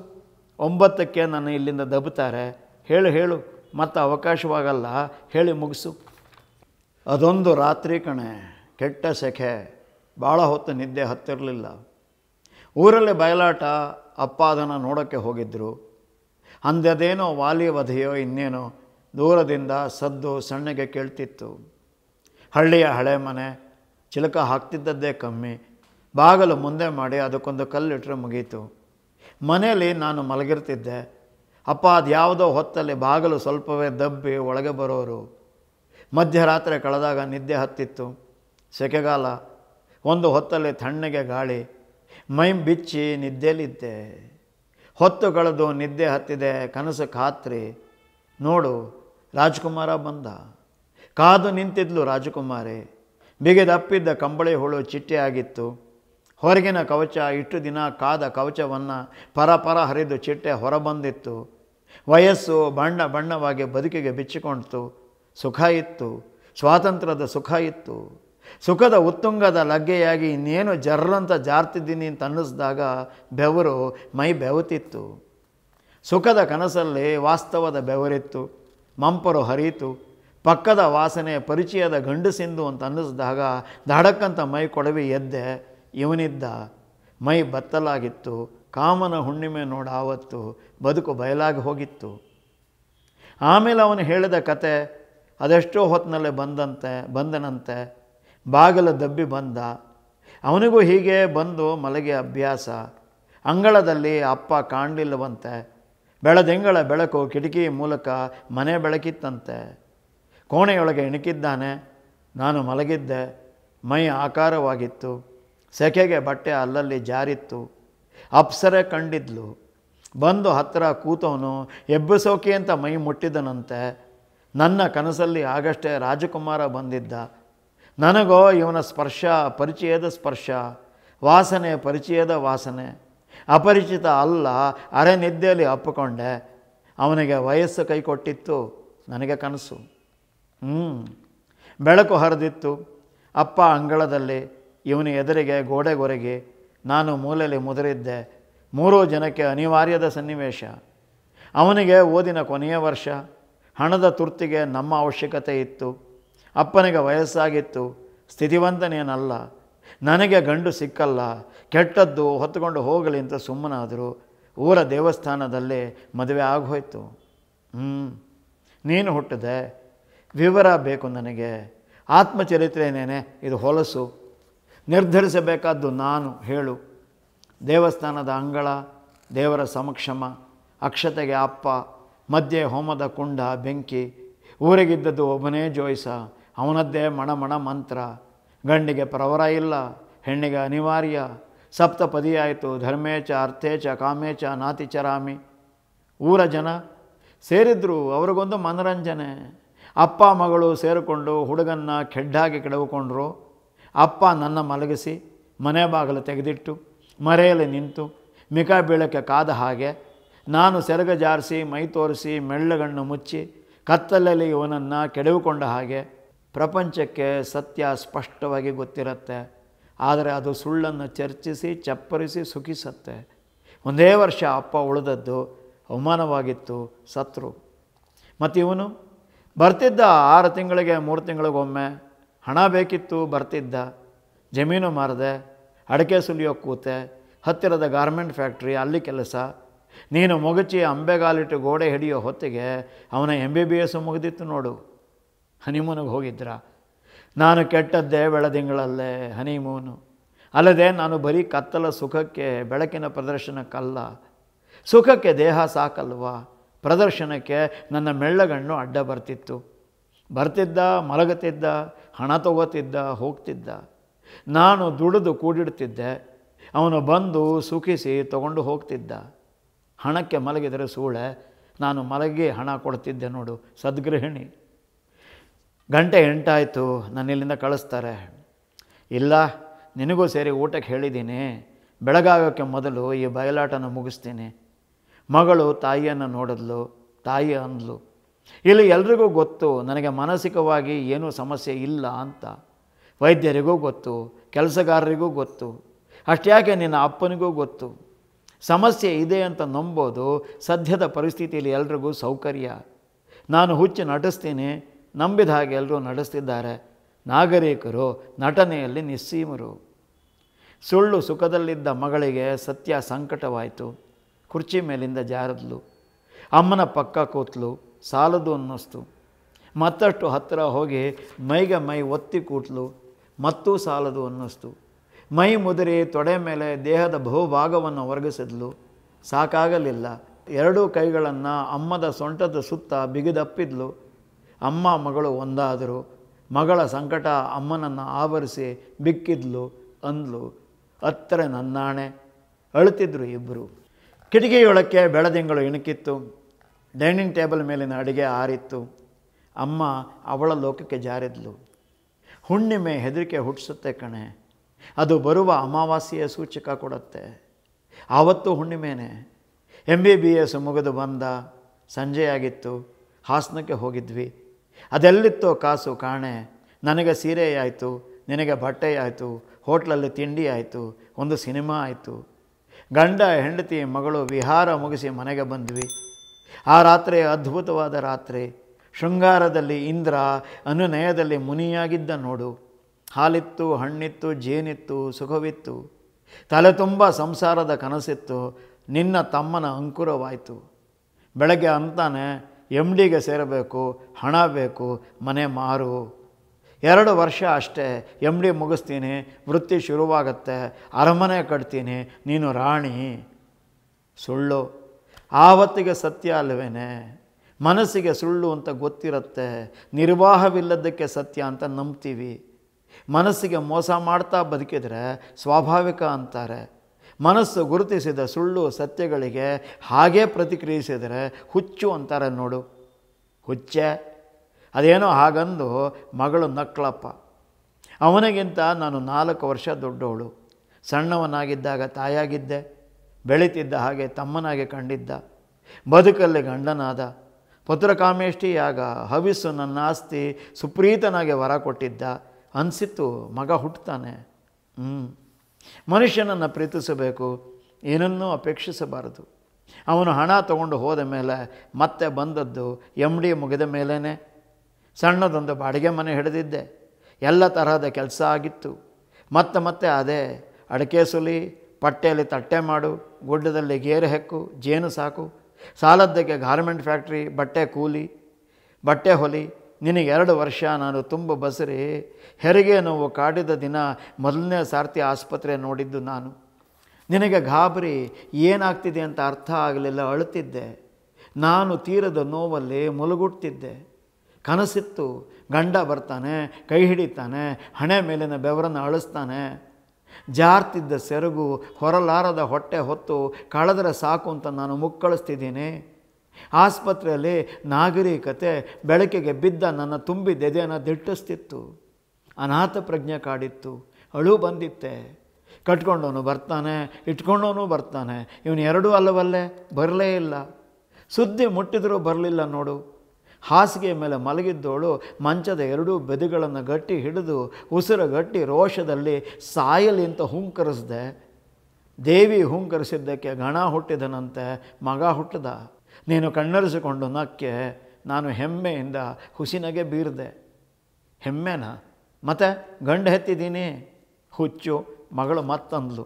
ಒಂಬತ್ತಕ್ಕೆ ನಾನು ಇಲ್ಲಿಂದ ದಬ್ತಾರೆ ಹೇಳು ಹೇಳು ಮತ್ತು ಅವಕಾಶವಾಗಲ್ಲ ಹೇಳಿ ಮುಗಿಸು ಅದೊಂದು ರಾತ್ರಿ ಕಣೆ ಕೆಟ್ಟ ಸೆಖೆ ಭಾಳ ಹೊತ್ತು ನಿದ್ದೆ ಹತ್ತಿರಲಿಲ್ಲ ಊರಲ್ಲೇ ಬಯಲಾಟ ಅಪ್ಪ ಅದನ್ನು ನೋಡೋಕ್ಕೆ ಹೋಗಿದ್ದರು ಅಂದದೇನೋ ವಾಲಿ ವಧೆಯೋ ಇನ್ನೇನೋ ದೂರದಿಂದ ಸದ್ದು ಸಣ್ಣಗೆ ಕೇಳ್ತಿತ್ತು ಹಳ್ಳಿಯ ಹಳೆ ಮನೆ ಚಿಲಕ ಹಾಕ್ತಿದ್ದದ್ದೇ ಕಮ್ಮಿ ಬಾಗಲು ಮುಂದೆ ಮಾಡಿ ಅದಕ್ಕೊಂದು ಕಲ್ಲಿಟ್ಟರೆ ಮುಗೀತು ಮನೆಯಲ್ಲಿ ನಾನು ಮಲಗಿರ್ತಿದ್ದೆ ಅಪ್ಪ ಅದು ಯಾವುದೋ ಹೊತ್ತಲ್ಲಿ ಬಾಗಲು ಸ್ವಲ್ಪವೇ ದಬ್ಬಿ ಒಳಗೆ ಬರೋರು ಮಧ್ಯರಾತ್ರಿ ಕಳೆದಾಗ ನಿದ್ದೆ ಹತ್ತಿತ್ತು ಸೆಕೆಗಾಲ ಒಂದು ಹೊತ್ತಲ್ಲಿ ತಣ್ಣಗೆ ಗಾಳಿ ಮೈ ಬಿಚ್ಚಿ ನಿದ್ದೆಯಲ್ಲಿದ್ದೆ ಹೊತ್ತು ಕಳೆದು ನಿದ್ದೆ ಹತ್ತಿದೆ ಕನಸು ಖಾತ್ರಿ ನೋಡು ರಾಜ್ಕುಮಾರ ಬಂದ ಕಾದು ನಿಂತಿದ್ಲು ರಾಜಕುಮಾರಿ ಬಿಗಿದಪ್ಪಿದ್ದ ಕಂಬಳಿ ಹುಳು ಚಿಟ್ಟೆಯಾಗಿತ್ತು ಹೊರಗಿನ ಕವಚ ಇಷ್ಟು ದಿನ ಕಾದ ಕವಚವನ್ನು ಪರಪರ ಹರಿದು ಚಿಟ್ಟೆ ಹೊರಬಂದಿತ್ತು ವಯಸ್ಸು ಬಣ್ಣ ಬಣ್ಣವಾಗಿ ಬದುಕಿಗೆ ಬಿಚ್ಚಿಕೊಂಡಿತು ಸುಖ ಇತ್ತು ಸ್ವಾತಂತ್ರ್ಯದ ಸುಖ ಇತ್ತು ಸುಖದ ಉತ್ತುಂಗದ ಲಗ್ಗೆಯಾಗಿ ಇನ್ನೇನು ಜರ್ರಂತ ಜಾರ್ತಿದ್ದೀನಿ ಅಂತ ಅನ್ನಿಸಿದಾಗ ಬೆವರು ಮೈ ಬೆವತಿತ್ತು ಸುಖದ ಕನಸಲ್ಲಿ ವಾಸ್ತವದ ಬೆವರಿತ್ತು ಮಂಪರು ಹರಿಯಿತು ಪಕ್ಕದ ವಾಸನೆ ಪರಿಚಯದ ಸಿಂಧು ಅಂತ ಅನ್ನಿಸಿದಾಗ ದಡಕ್ಕಂತ ಮೈ ಕೊಡವಿ ಎದ್ದೆ ಇವನಿದ್ದ ಮೈ ಬತ್ತಲಾಗಿತ್ತು ಕಾಮನ ಹುಣ್ಣಿಮೆ ನೋಡ ಆವತ್ತು ಬದುಕು ಬಯಲಾಗಿ ಹೋಗಿತ್ತು ಆಮೇಲೆ ಅವನು ಹೇಳಿದ ಕತೆ ಅದೆಷ್ಟೋ ಹೊತ್ತಿನಲ್ಲೇ ಬಂದಂತೆ ಬಂದನಂತೆ ಬಾಗಲ ದಬ್ಬಿ ಬಂದ ಅವನಿಗೂ ಹೀಗೆ ಬಂದು ಮಲಗೆ ಅಭ್ಯಾಸ ಅಂಗಳದಲ್ಲಿ ಅಪ್ಪ ಕಾಣಲಿಲ್ಲವಂತೆ ಬೆಳದಿಂಗಳ ಬೆಳಕು ಕಿಟಕಿ ಮೂಲಕ ಮನೆ ಬೆಳಕಿತ್ತಂತೆ ಕೋಣೆಯೊಳಗೆ ಇಣಕಿದ್ದಾನೆ ನಾನು ಮಲಗಿದ್ದೆ ಮೈ ಆಕಾರವಾಗಿತ್ತು ಸೆಕೆಗೆ ಬಟ್ಟೆ ಅಲ್ಲಲ್ಲಿ ಜಾರಿತ್ತು ಅಪ್ಸರೆ ಕಂಡಿದ್ಲು ಬಂದು ಹತ್ತಿರ ಕೂತವನು ಎಬ್ಬಿಸೋಕೆ ಅಂತ ಮೈ ಮುಟ್ಟಿದನಂತೆ ನನ್ನ ಕನಸಲ್ಲಿ ಆಗಷ್ಟೇ ರಾಜಕುಮಾರ ಬಂದಿದ್ದ ನನಗೋ ಇವನ ಸ್ಪರ್ಶ ಪರಿಚಯದ ಸ್ಪರ್ಶ ವಾಸನೆ ಪರಿಚಯದ ವಾಸನೆ ಅಪರಿಚಿತ ಅಲ್ಲ ಅರೆ ನಿದ್ದೆಯಲ್ಲಿ ಅಪ್ಪಿಕೊಂಡೆ ಅವನಿಗೆ ವಯಸ್ಸು ಕೈ ಕೊಟ್ಟಿತ್ತು ನನಗೆ ಕನಸು ಹ್ಞೂ ಬೆಳಕು ಹರಿದಿತ್ತು ಅಪ್ಪ ಅಂಗಳದಲ್ಲಿ ಇವನ ಎದುರಿಗೆ ಗೋಡೆಗೊರಗಿ ನಾನು ಮೂಲೆಯಲ್ಲಿ ಮುದುರಿದ್ದೆ ಮೂರೂ ಜನಕ್ಕೆ ಅನಿವಾರ್ಯದ ಸನ್ನಿವೇಶ ಅವನಿಗೆ ಓದಿನ ಕೊನೆಯ ವರ್ಷ ಹಣದ ತುರ್ತಿಗೆ ನಮ್ಮ ಅವಶ್ಯಕತೆ ಇತ್ತು ಅಪ್ಪನಿಗೆ ವಯಸ್ಸಾಗಿತ್ತು ಸ್ಥಿತಿವಂತನೇನಲ್ಲ ನನಗೆ ಗಂಡು ಸಿಕ್ಕಲ್ಲ ಕೆಟ್ಟದ್ದು ಹೊತ್ತುಕೊಂಡು ಹೋಗಲಿ ಅಂತ ಸುಮ್ಮನಾದರು ಊರ ದೇವಸ್ಥಾನದಲ್ಲೇ ಮದುವೆ ಆಗೋಯ್ತು ಹ್ಞೂ ನೀನು ಹುಟ್ಟಿದೆ ವಿವರ ಬೇಕು ನನಗೆ ಆತ್ಮಚರಿತ್ರೆನೇನೆ ಇದು ಹೊಲಸು ನಿರ್ಧರಿಸಬೇಕಾದ್ದು ನಾನು ಹೇಳು ದೇವಸ್ಥಾನದ ಅಂಗಳ ದೇವರ ಸಮಕ್ಷಮ ಅಕ್ಷತೆಗೆ ಅಪ್ಪ ಮಧ್ಯೆ ಹೋಮದ ಕುಂಡ ಬೆಂಕಿ ಊರಿಗಿದ್ದದ್ದು ಒಬ್ಬನೇ ಜೋಯ್ಸ ಅವನದ್ದೇ ಮಣಮಣ ಮಂತ್ರ ಗಂಡಿಗೆ ಪ್ರವರ ಇಲ್ಲ ಹೆಣ್ಣಿಗೆ ಅನಿವಾರ್ಯ ಸಪ್ತಪದಿಯಾಯಿತು ಧರ್ಮೇಚ ಅರ್ಥೇಚ ಕಾಮೇಚ ನಾತಿಚರಾಮಿ ಊರ ಜನ ಸೇರಿದ್ರು ಅವ್ರಿಗೊಂದು ಮನರಂಜನೆ ಅಪ್ಪ ಮಗಳು ಸೇರಿಕೊಂಡು ಹುಡುಗನ್ನ ಕೆಡ್ಡಾಗಿ ಕೆಡವುಕೊಂಡ್ರು ಅಪ್ಪ ನನ್ನ ಮಲಗಿಸಿ ಮನೆ ಬಾಗಿಲು ತೆಗೆದಿಟ್ಟು ಮರೆಯಲ್ಲಿ ನಿಂತು ಮಿಕ ಬೀಳಕ್ಕೆ ಕಾದ ಹಾಗೆ ನಾನು ಸೆರಗ ಜಾರಿಸಿ ಮೈ ತೋರಿಸಿ ಮೆಳ್ಳಗಣ್ಣು ಮುಚ್ಚಿ ಕತ್ತಲಲ್ಲಿ ಇವನನ್ನು ಕೆಡವುಕೊಂಡ ಹಾಗೆ ಪ್ರಪಂಚಕ್ಕೆ ಸತ್ಯ ಸ್ಪಷ್ಟವಾಗಿ ಗೊತ್ತಿರುತ್ತೆ ಆದರೆ ಅದು ಸುಳ್ಳನ್ನು ಚರ್ಚಿಸಿ ಚಪ್ಪರಿಸಿ ಸುಖಿಸತ್ತೆ ಒಂದೇ ವರ್ಷ ಅಪ್ಪ ಉಳಿದದ್ದು ಅವಮಾನವಾಗಿತ್ತು ಸತ್ರು ಮತ್ತಿವನು ಇವನು ಬರ್ತಿದ್ದ ಆರು ತಿಂಗಳಿಗೆ ಮೂರು ತಿಂಗಳಿಗೊಮ್ಮೆ ಹಣ ಬೇಕಿತ್ತು ಬರ್ತಿದ್ದ ಜಮೀನು ಮಾರದೆ ಅಡಕೆ ಸುಲಿಯೋ ಕೂತೆ ಹತ್ತಿರದ ಗಾರ್ಮೆಂಟ್ ಫ್ಯಾಕ್ಟ್ರಿ ಅಲ್ಲಿ ಕೆಲಸ ನೀನು ಮೊಗಚಿ ಅಂಬೆಗಾಲಿಟ್ಟು ಗೋಡೆ ಹಿಡಿಯೋ ಹೊತ್ತಿಗೆ ಅವನ ಎಂ ಬಿ ಬಿ ಎಸ್ಸು ಮುಗಿದಿತ್ತು ನೋಡು ಹನಿಮೂನಿಗೆ ಹೋಗಿದ್ರಾ ನಾನು ಕೆಟ್ಟದ್ದೇ ಬೆಳದಿಂಗಳಲ್ಲೇ ಹನಿಮೂನು ಅಲ್ಲದೆ ನಾನು ಬರೀ ಕತ್ತಲ ಸುಖಕ್ಕೆ ಬೆಳಕಿನ ಪ್ರದರ್ಶನಕ್ಕಲ್ಲ ಸುಖಕ್ಕೆ ದೇಹ ಸಾಕಲ್ವಾ ಪ್ರದರ್ಶನಕ್ಕೆ ನನ್ನ ಮೆಳ್ಳಗಣ್ಣು ಅಡ್ಡ ಬರ್ತಿತ್ತು ಬರ್ತಿದ್ದ ಮಲಗುತ್ತಿದ್ದ ಹಣ ತಗೋತಿದ್ದ ಹೋಗ್ತಿದ್ದ ನಾನು ದುಡಿದು ಕೂಡಿಡ್ತಿದ್ದೆ ಅವನು ಬಂದು ಸುಖಿಸಿ ತಗೊಂಡು ಹೋಗ್ತಿದ್ದ ಹಣಕ್ಕೆ ಮಲಗಿದರೆ ಸೂಳೆ ನಾನು ಮಲಗಿ ಹಣ ಕೊಡ್ತಿದ್ದೆ ನೋಡು ಸದ್ಗೃಹಿಣಿ ಗಂಟೆ ಎಂಟಾಯಿತು ನಾನು ಇಲ್ಲಿಂದ ಕಳಿಸ್ತಾರೆ ಇಲ್ಲ ನಿನಗೂ ಸೇರಿ ಊಟಕ್ಕೆ ಹೇಳಿದ್ದೀನಿ ಬೆಳಗಾಗೋಕ್ಕೆ ಮೊದಲು ಈ ಬಯಲಾಟನ ಮುಗಿಸ್ತೀನಿ ಮಗಳು ತಾಯಿಯನ್ನು ನೋಡಿದ್ಲು ತಾಯಿ ಅಂದ್ಲು ಇಲ್ಲಿ ಎಲ್ರಿಗೂ ಗೊತ್ತು ನನಗೆ ಮಾನಸಿಕವಾಗಿ ಏನೂ ಸಮಸ್ಯೆ ಇಲ್ಲ ಅಂತ ವೈದ್ಯರಿಗೂ ಗೊತ್ತು ಕೆಲಸಗಾರರಿಗೂ ಗೊತ್ತು ಅಷ್ಟ್ಯಾಕೆ ನಿನ್ನ ಅಪ್ಪನಿಗೂ ಗೊತ್ತು ಸಮಸ್ಯೆ ಇದೆ ಅಂತ ನಂಬೋದು ಸದ್ಯದ ಪರಿಸ್ಥಿತಿಯಲ್ಲಿ ಎಲ್ರಿಗೂ ಸೌಕರ್ಯ ನಾನು ಹುಚ್ಚು ನಟಿಸ್ತೀನಿ ನಂಬಿದ ಹಾಗೆ ಎಲ್ಲರೂ ನಡೆಸ್ತಿದ್ದಾರೆ ನಾಗರಿಕರು ನಟನೆಯಲ್ಲಿ ನಿಸ್ಸೀಮರು ಸುಳ್ಳು ಸುಖದಲ್ಲಿದ್ದ ಮಗಳಿಗೆ ಸತ್ಯ ಸಂಕಟವಾಯಿತು ಕುರ್ಚಿ ಮೇಲಿಂದ ಜಾರದ್ಲು ಅಮ್ಮನ ಪಕ್ಕ ಕೂತ್ಲು ಸಾಲದು ಅನ್ನಿಸ್ತು ಮತ್ತಷ್ಟು ಹತ್ತಿರ ಹೋಗಿ ಮೈಗೆ ಮೈ ಒತ್ತಿ ಕೂತ್ಲು ಮತ್ತೂ ಸಾಲದು ಅನ್ನಿಸ್ತು ಮೈ ಮುದುರಿ ತೊಡೆ ಮೇಲೆ ದೇಹದ ಬಹುಭಾಗವನ್ನು ಒರಗಿಸಿದ್ಲು ಸಾಕಾಗಲಿಲ್ಲ ಎರಡೂ ಕೈಗಳನ್ನು ಅಮ್ಮದ ಸೊಂಟದ ಸುತ್ತ ಬಿಗಿದಪ್ಪಿದ್ಲು ಅಮ್ಮ ಮಗಳು ಒಂದಾದರು ಮಗಳ ಸಂಕಟ ಅಮ್ಮನನ್ನು ಆವರಿಸಿ ಬಿಕ್ಕಿದ್ಲು ಅಂದ್ಲು ಹತ್ತಿರ ನನ್ನಾಣೆ ಅಳುತ್ತಿದ್ದರು ಇಬ್ಬರು ಕಿಟಕಿಯೊಳಕ್ಕೆ ಬೆಳದಿಂಗಳು ಇಣುಕಿತ್ತು ಡೈನಿಂಗ್ ಟೇಬಲ್ ಮೇಲಿನ ಅಡುಗೆ ಆರಿತ್ತು ಅಮ್ಮ ಅವಳ ಲೋಕಕ್ಕೆ ಜಾರಿದ್ಲು ಹುಣ್ಣಿಮೆ ಹೆದರಿಕೆ ಹುಟ್ಟಿಸುತ್ತೆ ಕಣೆ ಅದು ಬರುವ ಅಮಾವಾಸ್ಯೆಯ ಸೂಚಕ ಕೊಡುತ್ತೆ ಆವತ್ತು ಹುಣ್ಣಿಮೆನೆ ಎಮ್ ಬಿ ಬಿ ಎಸ್ ಮುಗಿದು ಬಂದ ಸಂಜೆಯಾಗಿತ್ತು ಹಾಸನಕ್ಕೆ ಹೋಗಿದ್ವಿ ಅದೆಲ್ಲಿತ್ತೋ ಕಾಸು ಕಾಣೆ ನನಗೆ ಸೀರೆ ಆಯಿತು ನಿನಗೆ ಬಟ್ಟೆ ಆಯಿತು ಹೋಟ್ಲಲ್ಲಿ ತಿಂಡಿ ಆಯಿತು ಒಂದು ಸಿನಿಮಾ ಆಯಿತು ಗಂಡ ಹೆಂಡತಿ ಮಗಳು ವಿಹಾರ ಮುಗಿಸಿ ಮನೆಗೆ ಬಂದ್ವಿ ಆ ರಾತ್ರಿ ಅದ್ಭುತವಾದ ರಾತ್ರಿ ಶೃಂಗಾರದಲ್ಲಿ ಇಂದ್ರ ಅನುನಯದಲ್ಲಿ ಮುನಿಯಾಗಿದ್ದ ನೋಡು ಹಾಲಿತ್ತು ಹಣ್ಣಿತ್ತು ಜೇನಿತ್ತು ಸುಖವಿತ್ತು ತಲೆ ತುಂಬ ಸಂಸಾರದ ಕನಸಿತ್ತು ನಿನ್ನ ತಮ್ಮನ ಅಂಕುರವಾಯಿತು ಬೆಳಗ್ಗೆ ಅಂತಾನೆ ಎಮ್ ಡಿಗೆ ಸೇರಬೇಕು ಹಣ ಬೇಕು ಮನೆ ಮಾರು ಎರಡು ವರ್ಷ ಅಷ್ಟೇ ಎಮ್ ಡಿ ಮುಗಿಸ್ತೀನಿ ವೃತ್ತಿ ಶುರುವಾಗತ್ತೆ ಅರಮನೆ ಕಟ್ತೀನಿ ನೀನು ರಾಣಿ ಸುಳ್ಳು ಆವತ್ತಿಗೆ ಸತ್ಯ ಅಲ್ವೇನೆ ಮನಸ್ಸಿಗೆ ಸುಳ್ಳು ಅಂತ ಗೊತ್ತಿರುತ್ತೆ ನಿರ್ವಾಹವಿಲ್ಲದಕ್ಕೆ ಸತ್ಯ ಅಂತ ನಂಬ್ತೀವಿ ಮನಸ್ಸಿಗೆ ಮೋಸ ಮಾಡ್ತಾ ಬದುಕಿದರೆ ಸ್ವಾಭಾವಿಕ ಅಂತಾರೆ ಮನಸ್ಸು ಗುರುತಿಸಿದ ಸುಳ್ಳು ಸತ್ಯಗಳಿಗೆ ಹಾಗೇ ಪ್ರತಿಕ್ರಿಯಿಸಿದರೆ ಹುಚ್ಚು ಅಂತಾರೆ ನೋಡು ಹುಚ್ಚೆ ಅದೇನೋ ಹಾಗಂದು ಮಗಳು ನಕ್ಕಳಪ್ಪ ಅವನಿಗಿಂತ ನಾನು ನಾಲ್ಕು ವರ್ಷ ದೊಡ್ಡವಳು ಸಣ್ಣವನಾಗಿದ್ದಾಗ ತಾಯಾಗಿದ್ದೆ ಬೆಳೀತಿದ್ದ ಹಾಗೆ ತಮ್ಮನಾಗೆ ಕಂಡಿದ್ದ ಬದುಕಲ್ಲಿ ಗಂಡನಾದ ಪುತ್ರಕಾಮೇಷ್ಟಿಯಾಗ ಹವಿಸು ನನ್ನ ಆಸ್ತಿ ಸುಪ್ರೀತನಾಗೆ ವರ ಕೊಟ್ಟಿದ್ದ ಅನಿಸಿತ್ತು ಮಗ ಹುಟ್ಟುತ್ತಾನೆ ಹ್ಞೂ ಮನುಷ್ಯನನ್ನು ಪ್ರೀತಿಸಬೇಕು ಏನನ್ನೂ ಅಪೇಕ್ಷಿಸಬಾರದು ಅವನು ಹಣ ತಗೊಂಡು ಹೋದ ಮೇಲೆ ಮತ್ತೆ ಬಂದದ್ದು ಎಮ್ ಡಿ ಮುಗಿದ ಮೇಲೇ ಸಣ್ಣದೊಂದು ಬಾಡಿಗೆ ಮನೆ ಹಿಡಿದಿದ್ದೆ ಎಲ್ಲ ತರಹದ ಕೆಲಸ ಆಗಿತ್ತು ಮತ್ತೆ ಮತ್ತೆ ಅದೇ ಅಡಕೆ ಸುಲಿ ಪಟ್ಟೆಯಲ್ಲಿ ತಟ್ಟೆ ಮಾಡು ಗುಡ್ಡದಲ್ಲಿ ಗೇರು ಹೆಕ್ಕು ಜೇನು ಸಾಕು ಸಾಲದ್ದಕ್ಕೆ ಗಾರ್ಮೆಂಟ್ ಫ್ಯಾಕ್ಟ್ರಿ ಬಟ್ಟೆ ಕೂಲಿ ಬಟ್ಟೆ ಹೊಲಿ ನಿನಗೆ ಎರಡು ವರ್ಷ ನಾನು ತುಂಬ ಬಸರಿ ಹೆರಿಗೆ ನೋವು ಕಾಡಿದ ದಿನ ಮೊದಲನೇ ಸಾರ್ತಿ ಆಸ್ಪತ್ರೆ ನೋಡಿದ್ದು ನಾನು ನಿನಗೆ ಗಾಬರಿ ಏನಾಗ್ತಿದೆ ಅಂತ ಅರ್ಥ ಆಗಲಿಲ್ಲ ಅಳುತ್ತಿದ್ದೆ ನಾನು ತೀರದ ನೋವಲ್ಲಿ ಮುಲುಗುಡ್ತಿದ್ದೆ ಕನಸಿತ್ತು ಗಂಡ ಬರ್ತಾನೆ ಕೈ ಹಿಡಿತಾನೆ ಹಣೆ ಮೇಲಿನ ಬೆವರನ್ನು ಅಳಿಸ್ತಾನೆ ಜಾರ್ತಿದ್ದ ಸೆರಗು ಹೊರಲಾರದ ಹೊಟ್ಟೆ ಹೊತ್ತು ಕಳೆದರೆ ಸಾಕು ಅಂತ ನಾನು ಮುಕ್ಕಳಿಸ್ತಿದ್ದೀನಿ ಆಸ್ಪತ್ರೆಯಲ್ಲಿ ನಾಗರಿಕತೆ ಬೆಳಕಿಗೆ ಬಿದ್ದ ನನ್ನ ತುಂಬಿ ದೆದೆಯನ್ನು ದಿಟ್ಟಿಸ್ತಿತ್ತು ಅನಾಥ ಪ್ರಜ್ಞೆ ಕಾಡಿತ್ತು ಅಳು ಬಂದಿತ್ತೆ ಕಟ್ಕೊಂಡವನು ಬರ್ತಾನೆ ಇಟ್ಕೊಂಡವನು ಬರ್ತಾನೆ ಇವನು ಎರಡೂ ಅಲ್ಲವಲ್ಲೇ ಬರಲೇ ಇಲ್ಲ ಸುದ್ದಿ ಮುಟ್ಟಿದರೂ ಬರಲಿಲ್ಲ ನೋಡು ಹಾಸಿಗೆ ಮೇಲೆ ಮಲಗಿದ್ದವಳು ಮಂಚದ ಎರಡೂ ಬೆದಿಗಳನ್ನು ಗಟ್ಟಿ ಹಿಡಿದು ಉಸಿರು ಗಟ್ಟಿ ರೋಷದಲ್ಲಿ ಸಾಯಲಿ ಅಂತ ಹುಂಕರಿಸ್ದೆ ದೇವಿ ಹುಂಕರಿಸಿದ್ದಕ್ಕೆ ಗಣ ಹುಟ್ಟಿದನಂತೆ ಮಗ ಹುಟ್ಟಿದ ನೀನು ಕಣ್ಣರಿಸಿಕೊಂಡು ನಕ್ಕೆ ನಾನು ಹೆಮ್ಮೆಯಿಂದ ಹುಸಿನಗೆ ಬೀರಿದೆ ಹೆಮ್ಮೆನಾ ಮತ್ತು ಗಂಡು ಹೆತ್ತಿದ್ದೀನಿ ಹುಚ್ಚು ಮಗಳು ಮತ್ತಂದ್ಲು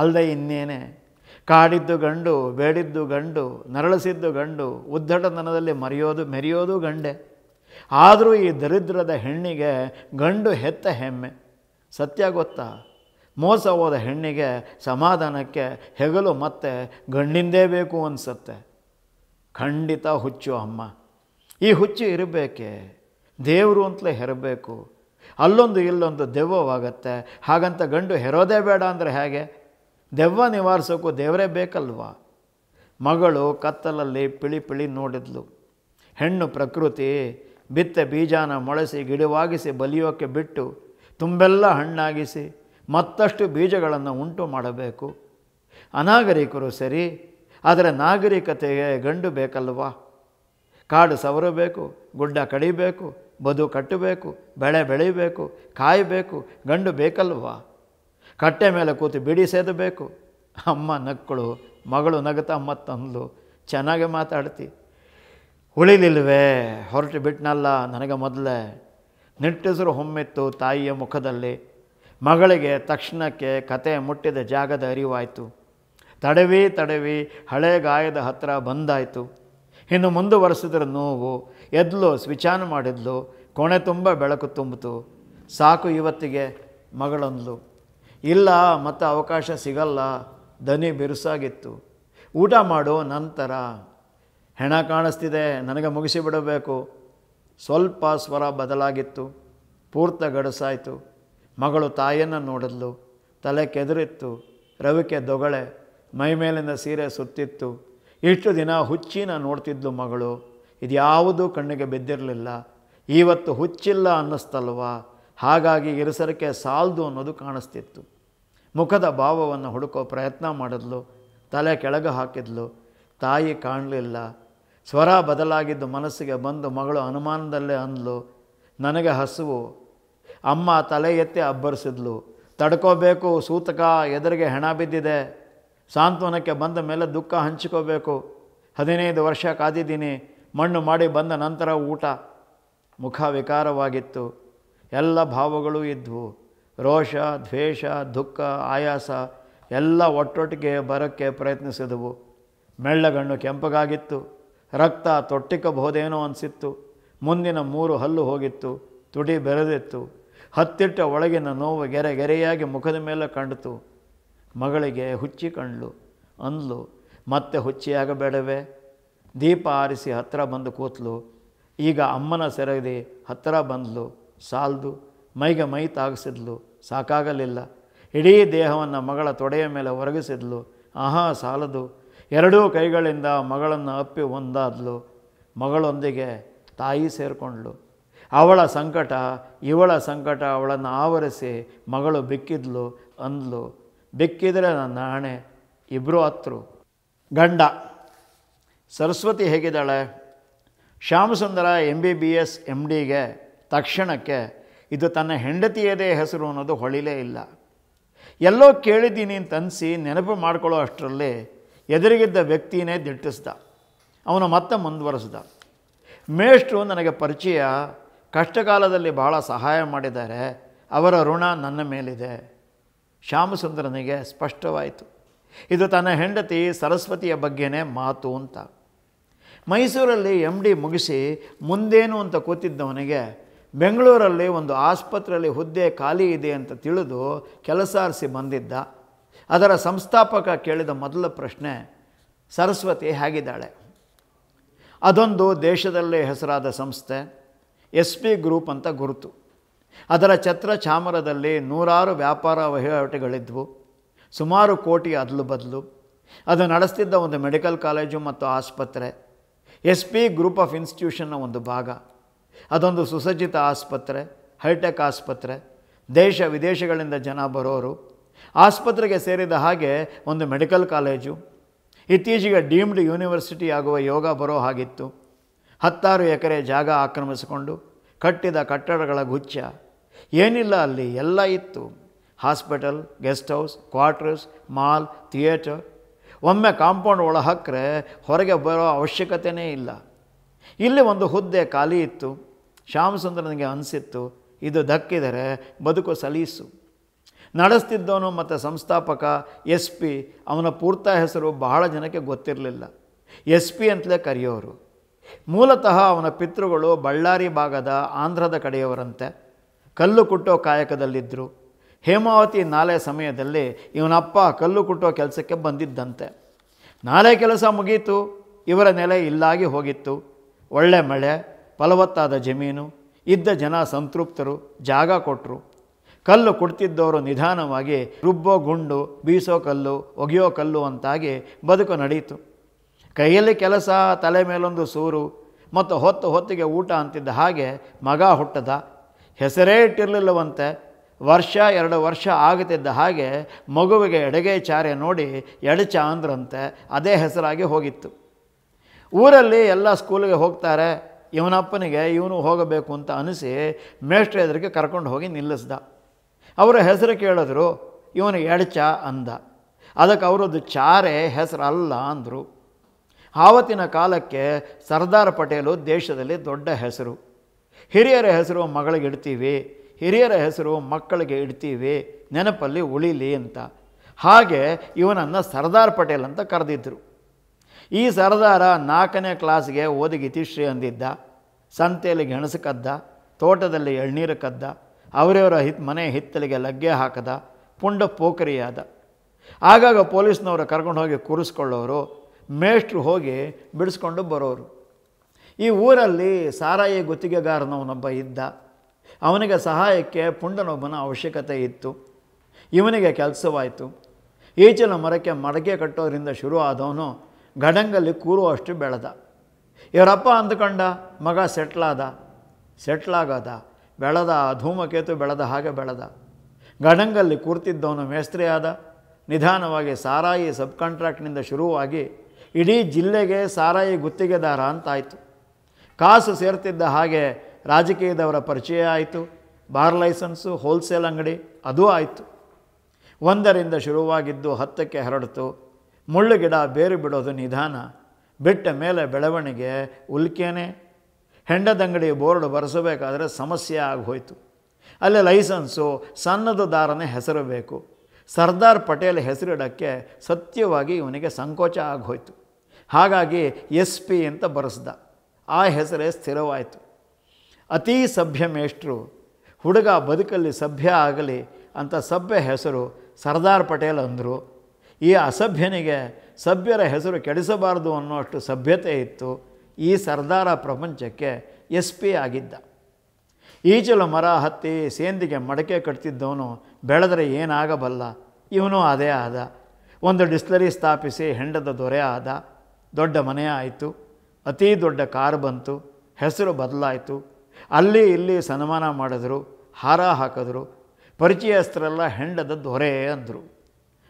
ಅಲ್ಲದೆ ಇನ್ನೇನೆ ಕಾಡಿದ್ದು ಗಂಡು ಬೇಡಿದ್ದು ಗಂಡು ನರಳಿಸಿದ್ದು ಗಂಡು ಉದ್ದಟತನದಲ್ಲಿ ಮರೆಯೋದು ಮೆರೆಯೋದು ಗಂಡೆ ಆದರೂ ಈ ದರಿದ್ರದ ಹೆಣ್ಣಿಗೆ ಗಂಡು ಹೆತ್ತ ಹೆಮ್ಮೆ ಸತ್ಯ ಗೊತ್ತಾ ಮೋಸ ಹೋದ ಹೆಣ್ಣಿಗೆ ಸಮಾಧಾನಕ್ಕೆ ಹೆಗಲು ಮತ್ತೆ ಗಂಡಿಂದೇ ಬೇಕು ಅನಿಸುತ್ತೆ ಖಂಡಿತ ಹುಚ್ಚು ಅಮ್ಮ ಈ ಹುಚ್ಚು ಇರಬೇಕೆ ದೇವರು ಅಂತಲೇ ಹೆರಬೇಕು ಅಲ್ಲೊಂದು ಇಲ್ಲೊಂದು ದೆವ್ವವಾಗತ್ತೆ ಹಾಗಂತ ಗಂಡು ಹೆರೋದೇ ಬೇಡ ಅಂದರೆ ಹೇಗೆ ದೆವ್ವ ನಿವಾರಿಸೋಕ್ಕೂ ದೇವರೇ ಬೇಕಲ್ವಾ ಮಗಳು ಕತ್ತಲಲ್ಲಿ ಪಿಳಿ ಪಿಳಿ ನೋಡಿದ್ಲು ಹೆಣ್ಣು ಪ್ರಕೃತಿ ಬಿತ್ತ ಬೀಜಾನ ಮೊಳಸಿ ಗಿಡವಾಗಿಸಿ ಬಲಿಯೋಕ್ಕೆ ಬಿಟ್ಟು ತುಂಬೆಲ್ಲ ಹಣ್ಣಾಗಿಸಿ ಮತ್ತಷ್ಟು ಬೀಜಗಳನ್ನು ಉಂಟು ಮಾಡಬೇಕು ಅನಾಗರಿಕರು ಸರಿ ಆದರೆ ನಾಗರಿಕತೆಗೆ ಗಂಡು ಬೇಕಲ್ವಾ ಕಾಡು ಸವರಬೇಕು ಗುಡ್ಡ ಕಡಿಬೇಕು ಬದು ಕಟ್ಟಬೇಕು ಬೆಳೆ ಬೆಳೀಬೇಕು ಕಾಯಬೇಕು ಗಂಡು ಬೇಕಲ್ವಾ ಕಟ್ಟೆ ಮೇಲೆ ಕೂತು ಬಿಡಿ ಸೇದಬೇಕು ಅಮ್ಮ ನಕ್ಕಳು ಮಗಳು ನಗುತ್ತಾ ತಂದು ಚೆನ್ನಾಗೆ ಮಾತಾಡ್ತಿ ಉಳಿಲಿಲ್ವೇ ಹೊರಟು ಬಿಟ್ನಲ್ಲ ನನಗೆ ಮೊದಲೇ ನಿಟ್ಟಿಸ್ರು ಹೊಮ್ಮಿತ್ತು ತಾಯಿಯ ಮುಖದಲ್ಲಿ ಮಗಳಿಗೆ ತಕ್ಷಣಕ್ಕೆ ಕತೆ ಮುಟ್ಟಿದ ಜಾಗದ ಅರಿವಾಯಿತು ತಡವಿ ತಡವಿ ಹಳೆ ಗಾಯದ ಹತ್ತಿರ ಬಂದಾಯಿತು ಇನ್ನು ಮುಂದುವರೆಸಿದ್ರೆ ನೋವು ಎದ್ಲು ಸ್ವಿಚಾನ್ ಮಾಡಿದ್ಲು ಕೊಣೆ ತುಂಬ ಬೆಳಕು ತುಂಬಿತು ಸಾಕು ಇವತ್ತಿಗೆ ಮಗಳಂದ್ಲು ಇಲ್ಲ ಮತ್ತು ಅವಕಾಶ ಸಿಗಲ್ಲ ದನಿ ಬಿರುಸಾಗಿತ್ತು ಊಟ ಮಾಡೋ ನಂತರ ಹೆಣ ಕಾಣಿಸ್ತಿದೆ ನನಗೆ ಮುಗಿಸಿಬಿಡಬೇಕು ಸ್ವಲ್ಪ ಸ್ವರ ಬದಲಾಗಿತ್ತು ಪೂರ್ತ ಗಡಸಾಯಿತು ಮಗಳು ತಾಯಿಯನ್ನು ನೋಡಿದ್ಲು ತಲೆ ಕೆದರಿತ್ತು ರವಿಕೆ ದೊಗಳೆ ಮೈ ಮೇಲಿಂದ ಸೀರೆ ಸುತ್ತಿತ್ತು ಇಷ್ಟು ದಿನ ಹುಚ್ಚಿನ ನೋಡ್ತಿದ್ಲು ಮಗಳು ಇದ್ಯಾವುದೂ ಕಣ್ಣಿಗೆ ಬಿದ್ದಿರಲಿಲ್ಲ ಇವತ್ತು ಹುಚ್ಚಿಲ್ಲ ಅನ್ನಿಸ್ತಲ್ವ ಹಾಗಾಗಿ ಇರಿಸರಕ್ಕೆ ಸಾಲ್ದು ಅನ್ನೋದು ಕಾಣಿಸ್ತಿತ್ತು ಮುಖದ ಭಾವವನ್ನು ಹುಡುಕೋ ಪ್ರಯತ್ನ ಮಾಡಿದ್ಲು ತಲೆ ಕೆಳಗೆ ಹಾಕಿದ್ಲು ತಾಯಿ ಕಾಣಲಿಲ್ಲ ಸ್ವರ ಬದಲಾಗಿದ್ದು ಮನಸ್ಸಿಗೆ ಬಂದು ಮಗಳು ಅನುಮಾನದಲ್ಲೇ ಅಂದ್ಲು ನನಗೆ ಹಸುವು ಅಮ್ಮ ತಲೆ ಎತ್ತಿ ಅಬ್ಬರಿಸಿದ್ಲು ತಡ್ಕೋಬೇಕು ಸೂತಕ ಎದುರಿಗೆ ಹೆಣ ಬಿದ್ದಿದೆ ಸಾಂತ್ವನಕ್ಕೆ ಬಂದ ಮೇಲೆ ದುಃಖ ಹಂಚಿಕೋಬೇಕು ಹದಿನೈದು ವರ್ಷ ಕಾದಿದ್ದೀನಿ ಮಣ್ಣು ಮಾಡಿ ಬಂದ ನಂತರ ಊಟ ಮುಖ ವಿಕಾರವಾಗಿತ್ತು ಎಲ್ಲ ಭಾವಗಳು ಇದ್ವು ರೋಷ ದ್ವೇಷ ದುಃಖ ಆಯಾಸ ಎಲ್ಲ ಒಟ್ಟೊಟ್ಟಿಗೆ ಬರೋಕ್ಕೆ ಪ್ರಯತ್ನಿಸಿದವು ಮೆಳ್ಳಗಣ್ಣು ಕೆಂಪಗಾಗಿತ್ತು ರಕ್ತ ತೊಟ್ಟಿಕ್ಕಬಹುದೇನೋ ಅನಿಸಿತ್ತು ಮುಂದಿನ ಮೂರು ಹಲ್ಲು ಹೋಗಿತ್ತು ತುಡಿ ಬೆರೆದಿತ್ತು ಹತ್ತಿಟ್ಟ ಒಳಗಿನ ನೋವು ಗೆರೆ ಗೆರೆಯಾಗಿ ಮುಖದ ಮೇಲೆ ಕಂಡಿತು ಮಗಳಿಗೆ ಹುಚ್ಚಿ ಕಂಡ್ಲು ಅಂದ್ಲು ಮತ್ತೆ ಹುಚ್ಚಿಯಾಗಬೇಡವೆ ದೀಪ ಆರಿಸಿ ಹತ್ತಿರ ಬಂದು ಕೂತ್ಲು ಈಗ ಅಮ್ಮನ ಸೆರಗದಿ ಹತ್ತಿರ ಬಂದ್ಲು ಸಾಲ್ದು ಮೈಗೆ ಮೈ ತಾಗಿಸಿದ್ಲು ಸಾಕಾಗಲಿಲ್ಲ ಇಡೀ ದೇಹವನ್ನು ಮಗಳ ತೊಡೆಯ ಮೇಲೆ ಒರಗಿಸಿದ್ಲು ಆಹಾ ಸಾಲದು ಎರಡೂ ಕೈಗಳಿಂದ ಮಗಳನ್ನು ಅಪ್ಪಿ ಒಂದಾದ್ಲು ಮಗಳೊಂದಿಗೆ ತಾಯಿ ಸೇರಿಕೊಂಡ್ಳು ಅವಳ ಸಂಕಟ ಇವಳ ಸಂಕಟ ಅವಳನ್ನು ಆವರಿಸಿ ಮಗಳು ಬಿಕ್ಕಿದ್ಲು ಅಂದ್ಲು ಬೆಕ್ಕಿದರೆ ನನ್ನ ಆಣೆ ಇಬ್ಬರು ಹತ್ರು ಗಂಡ ಸರಸ್ವತಿ ಹೇಗಿದ್ದಾಳೆ Shyamsundar M B B S M ಡಿಗೆ ತಕ್ಷಣಕ್ಕೆ ಇದು ತನ್ನ ಹೆಂಡತಿಯದೇ ಹೆಸರು ಅನ್ನೋದು ಹೊಳಿಲೇ ಇಲ್ಲ ಎಲ್ಲೋ ಕೇಳಿದ್ದೀನಿ ಅಂತನಿಸಿ ನೆನಪು ಮಾಡ್ಕೊಳ್ಳೋ ಅಷ್ಟರಲ್ಲಿ ಎದುರಿಗಿದ್ದ ವ್ಯಕ್ತಿನೇ ದಿಟ್ಟಿಸ್ದ ಅವನು ಮತ್ತೆ ಮುಂದುವರೆಸ್ದ ಮೇಷ್ಟು ನನಗೆ ಪರಿಚಯ ಕಷ್ಟಕಾಲದಲ್ಲಿ ಭಾಳ ಸಹಾಯ ಮಾಡಿದ್ದಾರೆ ಅವರ ಋಣ ನನ್ನ ಮೇಲಿದೆ ಶ್ಯಾಮಸುಂದರನಿಗೆ ಸ್ಪಷ್ಟವಾಯಿತು ಇದು ತನ್ನ ಹೆಂಡತಿ ಸರಸ್ವತಿಯ ಬಗ್ಗೆನೇ ಮಾತು ಅಂತ ಮೈಸೂರಲ್ಲಿ ಎಮ್ ಡಿ ಮುಗಿಸಿ ಮುಂದೇನು ಅಂತ ಕೂತಿದ್ದವನಿಗೆ ಬೆಂಗಳೂರಲ್ಲಿ ಒಂದು ಆಸ್ಪತ್ರೆಯಲ್ಲಿ ಹುದ್ದೆ ಖಾಲಿ ಇದೆ ಅಂತ ತಿಳಿದು ಕೆಲಸಾರಿಸಿ ಬಂದಿದ್ದ ಅದರ ಸಂಸ್ಥಾಪಕ ಕೇಳಿದ ಮೊದಲ ಪ್ರಶ್ನೆ ಸರಸ್ವತಿ ಹೇಗಿದ್ದಾಳೆ ಅದೊಂದು ದೇಶದಲ್ಲೇ ಹೆಸರಾದ ಸಂಸ್ಥೆ ಎಸ್ ಪಿ ಗ್ರೂಪ್ ಅಂತ ಗುರುತು ಅದರ ಛತ್ರ ಚಾಮರದಲ್ಲಿ ನೂರಾರು ವ್ಯಾಪಾರ ವಹಿವಾಟುಗಳಿದ್ವು ಸುಮಾರು ಕೋಟಿ ಅದಲು ಬದಲು ಅದು ನಡೆಸ್ತಿದ್ದ ಒಂದು ಮೆಡಿಕಲ್ ಕಾಲೇಜು ಮತ್ತು ಆಸ್ಪತ್ರೆ ಎಸ್ ಪಿ ಗ್ರೂಪ್ ಆಫ್ ಇನ್ಸ್ಟಿಟ್ಯೂಷನ್ನ ಒಂದು ಭಾಗ ಅದೊಂದು ಸುಸಜ್ಜಿತ ಆಸ್ಪತ್ರೆ ಹೈಟೆಕ್ ಆಸ್ಪತ್ರೆ ದೇಶ ವಿದೇಶಗಳಿಂದ ಜನ ಬರೋರು ಆಸ್ಪತ್ರೆಗೆ ಸೇರಿದ ಹಾಗೆ ಒಂದು ಮೆಡಿಕಲ್ ಕಾಲೇಜು ಇತ್ತೀಚೆಗೆ ಡೀಮ್ಡ್ ಯೂನಿವರ್ಸಿಟಿ ಆಗುವ ಯೋಗ ಬರೋ ಹಾಗಿತ್ತು ಹತ್ತಾರು ಎಕರೆ ಜಾಗ ಆಕ್ರಮಿಸಿಕೊಂಡು ಕಟ್ಟಿದ ಕಟ್ಟಡಗಳ ಗುಚ್ಛ ಏನಿಲ್ಲ ಅಲ್ಲಿ ಎಲ್ಲ ಇತ್ತು hospital guest house quarters mall theatre ಒಮ್ಮೆ ಕಾಂಪೌಂಡ್ ಒಳ ಹಾಕ್ರೆ ಹೊರಗೆ ಬರೋ ಅವಶ್ಯಕತೆಯೇ ಇಲ್ಲ ಇಲ್ಲಿ ಒಂದು ಹುದ್ದೆ ಖಾಲಿ ಇತ್ತು ಶ್ಯಾಮಸುಂದರನಿಗೆ ಅನಿಸಿತ್ತು ಇದು ದಕ್ಕಿದರೆ ಬದುಕು ಸಲೀಸು ನಡೆಸ್ತಿದ್ದವನು ಮತ್ತು ಸಂಸ್ಥಾಪಕ ಎಸ್ ಪಿ ಅವನ ಪೂರ್ತ ಹೆಸರು ಬಹಳ ಜನಕ್ಕೆ ಗೊತ್ತಿರಲಿಲ್ಲ ಎಸ್ ಪಿ ಅಂತಲೇ ಕರೆಯೋರು ಮೂಲತಃ ಅವನ ಪಿತೃಗಳು ಬಳ್ಳಾರಿ ಭಾಗದ ಆಂಧ್ರದ ಕಡೆಯವರಂತೆ ಕಲ್ಲು ಕುಟ್ಟೋ ಕಾಯಕದಲ್ಲಿದ್ದರು ಹೇಮಾವತಿ ನಾಲೆ ಸಮಯದಲ್ಲಿ ಇವನಪ್ಪ ಕಲ್ಲು ಕುಟ್ಟೋ ಕೆಲಸಕ್ಕೆ ಬಂದಿದ್ದಂತೆ ನಾಲೆ ಕೆಲಸ ಮುಗೀತು ಇವರ ನೆಲೆ ಇಲ್ಲಾಗಿ ಹೋಗಿತ್ತು ಒಳ್ಳೆ ಮಳೆ ಫಲವತ್ತಾದ ಜಮೀನು ಇದ್ದ ಜನ ಸಂತೃಪ್ತರು ಜಾಗ ಕೊಟ್ಟರು ಕಲ್ಲು ಕೊಡ್ತಿದ್ದವರು ನಿಧಾನವಾಗಿ ರುಬ್ಬೋ ಗುಂಡು ಬೀಸೋ ಕಲ್ಲು ಒಗೆಯೋ ಕಲ್ಲು ಅಂತಾಗಿ ಬದುಕು ನಡೀತು ಕೈಯಲ್ಲಿ ಕೆಲಸ ತಲೆ ಮೇಲೊಂದು ಸೂರು ಮತ್ತು ಹೊತ್ತು ಹೊತ್ತಿಗೆ ಊಟ ಅಂತಿದ್ದ ಹಾಗೆ ಮಗ ಹುಟ್ಟದ ಹೆಸರೇ ಇಟ್ಟಿರಲಿಲ್ಲವಂತೆ ವರ್ಷ ಎರಡು ವರ್ಷ ಆಗುತ್ತಿದ್ದ ಹಾಗೆ ಮಗುವಿಗೆ ಎಡಗೈ ಚಾರೆ ನೋಡಿ ಎಡಚ ಅಂದ್ರಂತೆ ಅದೇ ಹೆಸರಾಗಿ ಹೋಗಿತ್ತು ಊರಲ್ಲಿ ಎಲ್ಲ ಸ್ಕೂಲಿಗೆ ಹೋಗ್ತಾರೆ ಇವನಪ್ಪನಿಗೆ ಇವನು ಹೋಗಬೇಕು ಅಂತ ಅನಿಸಿ ಮೇಷ್ಟ್ರ ಎದುರಿಗೆ ಕರ್ಕೊಂಡು ಹೋಗಿ ನಿಲ್ಲಿಸ್ದ ಅವರ ಹೆಸರು ಕೇಳಿದ್ರು ಇವನು ಎಡಚ ಅಂದ ಅದಕ್ಕೆ ಅವರದ್ದು ಚಾರೆ ಅಲ್ಲ ಅಂದರು ಆವತ್ತಿನ ಕಾಲಕ್ಕೆ ಸರ್ದಾರ್ ಪಟೇಲು ದೇಶದಲ್ಲಿ ದೊಡ್ಡ ಹೆಸರು ಹಿರಿಯರ ಹೆಸರು ಮಗಳಿಗೆ ಇಡ್ತೀವಿ ಹಿರಿಯರ ಹೆಸರು ಮಕ್ಕಳಿಗೆ ಇಡ್ತೀವಿ ನೆನಪಲ್ಲಿ ಉಳಿಲಿ ಅಂತ ಹಾಗೆ ಇವನನ್ನು ಸರ್ದಾರ್ ಪಟೇಲ್ ಅಂತ ಕರೆದಿದ್ದರು ಈ ಸರ್ದಾರ ನಾಲ್ಕನೇ ಕ್ಲಾಸ್ಗೆ ಶ್ರೀ ಅಂದಿದ್ದ ಸಂತೆಯಲ್ಲಿ ಗೆಣಸು ಕದ್ದ ತೋಟದಲ್ಲಿ ಎಳ್ನೀರು ಕದ್ದ ಅವರವರ ಹಿತ್ ಮನೆ ಹಿತ್ತಲಿಗೆ ಲಗ್ಗೆ ಹಾಕದ ಪುಂಡ ಪೋಖರಿಯಾದ ಆಗಾಗ ಪೊಲೀಸ್ನವರು ಕರ್ಕೊಂಡು ಹೋಗಿ ಕೂರಿಸ್ಕೊಳ್ಳೋರು ಮೇಷ್ಟ್ರು ಹೋಗಿ ಬಿಡಿಸ್ಕೊಂಡು ಬರೋರು ಈ ಊರಲ್ಲಿ ಸಾರಾಯಿ ಗುತ್ತಿಗೆಗಾರನವನೊಬ್ಬ ಇದ್ದ ಅವನಿಗೆ ಸಹಾಯಕ್ಕೆ ಪುಂಡನೊಬ್ಬನ ಅವಶ್ಯಕತೆ ಇತ್ತು ಇವನಿಗೆ ಕೆಲಸವಾಯಿತು ಈಚಿನ ಮರಕ್ಕೆ ಮಡಕೆ ಕಟ್ಟೋದ್ರಿಂದ ಶುರು ಆದವನು ಗಡಂಗಲ್ಲಿ ಕೂರುವಷ್ಟು ಬೆಳೆದ ಇವರಪ್ಪ ಅಂದ್ಕೊಂಡ ಮಗ ಸೆಟ್ಲಾದ ಸೆಟ್ಲಾಗದ ಬೆಳೆದ ಧೂಮಕೇತು ಬೆಳೆದ ಹಾಗೆ ಬೆಳೆದ ಗಡಂಗಲ್ಲಿ ಕೂರ್ತಿದ್ದವನು ಮೇಸ್ತ್ರಿ ಆದ ನಿಧಾನವಾಗಿ ಸಾರಾಯಿ ಸಬ್ ಕಾಂಟ್ರಾಕ್ಟ್ನಿಂದ ಶುರುವಾಗಿ ಇಡೀ ಜಿಲ್ಲೆಗೆ ಸಾರಾಯಿ ಗುತ್ತಿಗೆದಾರ ಅಂತಾಯಿತು ಕಾಸು ಸೇರ್ತಿದ್ದ ಹಾಗೆ ರಾಜಕೀಯದವರ ಪರಿಚಯ ಆಯಿತು ಬಾರ್ ಲೈಸೆನ್ಸು ಹೋಲ್ಸೇಲ್ ಅಂಗಡಿ ಅದೂ ಆಯಿತು ಒಂದರಿಂದ ಶುರುವಾಗಿದ್ದು ಹತ್ತಕ್ಕೆ ಹರಡಿತು ಮುಳ್ಳು ಗಿಡ ಬೇರು ಬಿಡೋದು ನಿಧಾನ ಬಿಟ್ಟ ಮೇಲೆ ಬೆಳವಣಿಗೆ ಉಲ್ಕೇನೆ ಹೆಂಡದಂಗಡಿ ಬೋರ್ಡ್ ಬರೆಸಬೇಕಾದ್ರೆ ಸಮಸ್ಯೆ ಆಗೋಯ್ತು ಅಲ್ಲಿ ಲೈಸೆನ್ಸು ಸಣ್ಣದ ದಾರನೇ ಹೆಸರು ಬೇಕು ಸರ್ದಾರ್ ಪಟೇಲ್ ಹೆಸರಿಡೋಕ್ಕೆ ಸತ್ಯವಾಗಿ ಇವನಿಗೆ ಸಂಕೋಚ ಆಗೋಯ್ತು ಹಾಗಾಗಿ ಎಸ್ ಪಿ ಅಂತ ಬರೆಸ್ದ ಆ ಹೆಸರೇ ಸ್ಥಿರವಾಯಿತು ಅತೀ ಸಭ್ಯ ಮೇಷ್ಟ್ರು ಹುಡುಗ ಬದುಕಲ್ಲಿ ಸಭ್ಯ ಆಗಲಿ ಅಂತ ಸಭ್ಯ ಹೆಸರು ಸರ್ದಾರ್ ಪಟೇಲ್ ಅಂದರು ಈ ಅಸಭ್ಯನಿಗೆ ಸಭ್ಯರ ಹೆಸರು ಕೆಡಿಸಬಾರದು ಅಷ್ಟು ಸಭ್ಯತೆ ಇತ್ತು ಈ ಸರ್ದಾರ ಪ್ರಪಂಚಕ್ಕೆ ಎಸ್ ಪಿ ಆಗಿದ್ದ ಈಚಲು ಮರ ಹತ್ತಿ ಸೇಂದಿಗೆ ಮಡಕೆ ಕಟ್ತಿದ್ದವನು ಬೆಳೆದರೆ ಏನಾಗಬಲ್ಲ ಇವನು ಅದೇ ಆದ ಒಂದು ಡಿಸ್ಲರಿ ಸ್ಥಾಪಿಸಿ ಹೆಂಡದ ದೊರೆ ಆದ ದೊಡ್ಡ ಮನೆ ಆಯಿತು ಅತೀ ದೊಡ್ಡ ಕಾರ್ ಬಂತು ಹೆಸರು ಬದಲಾಯಿತು ಅಲ್ಲಿ ಇಲ್ಲಿ ಸನ್ಮಾನ ಮಾಡಿದ್ರು ಹಾರ ಹಾಕಿದ್ರು ಪರಿಚಯಸ್ಥರೆಲ್ಲ ಹೆಂಡದ ದೊರೆ ಅಂದರು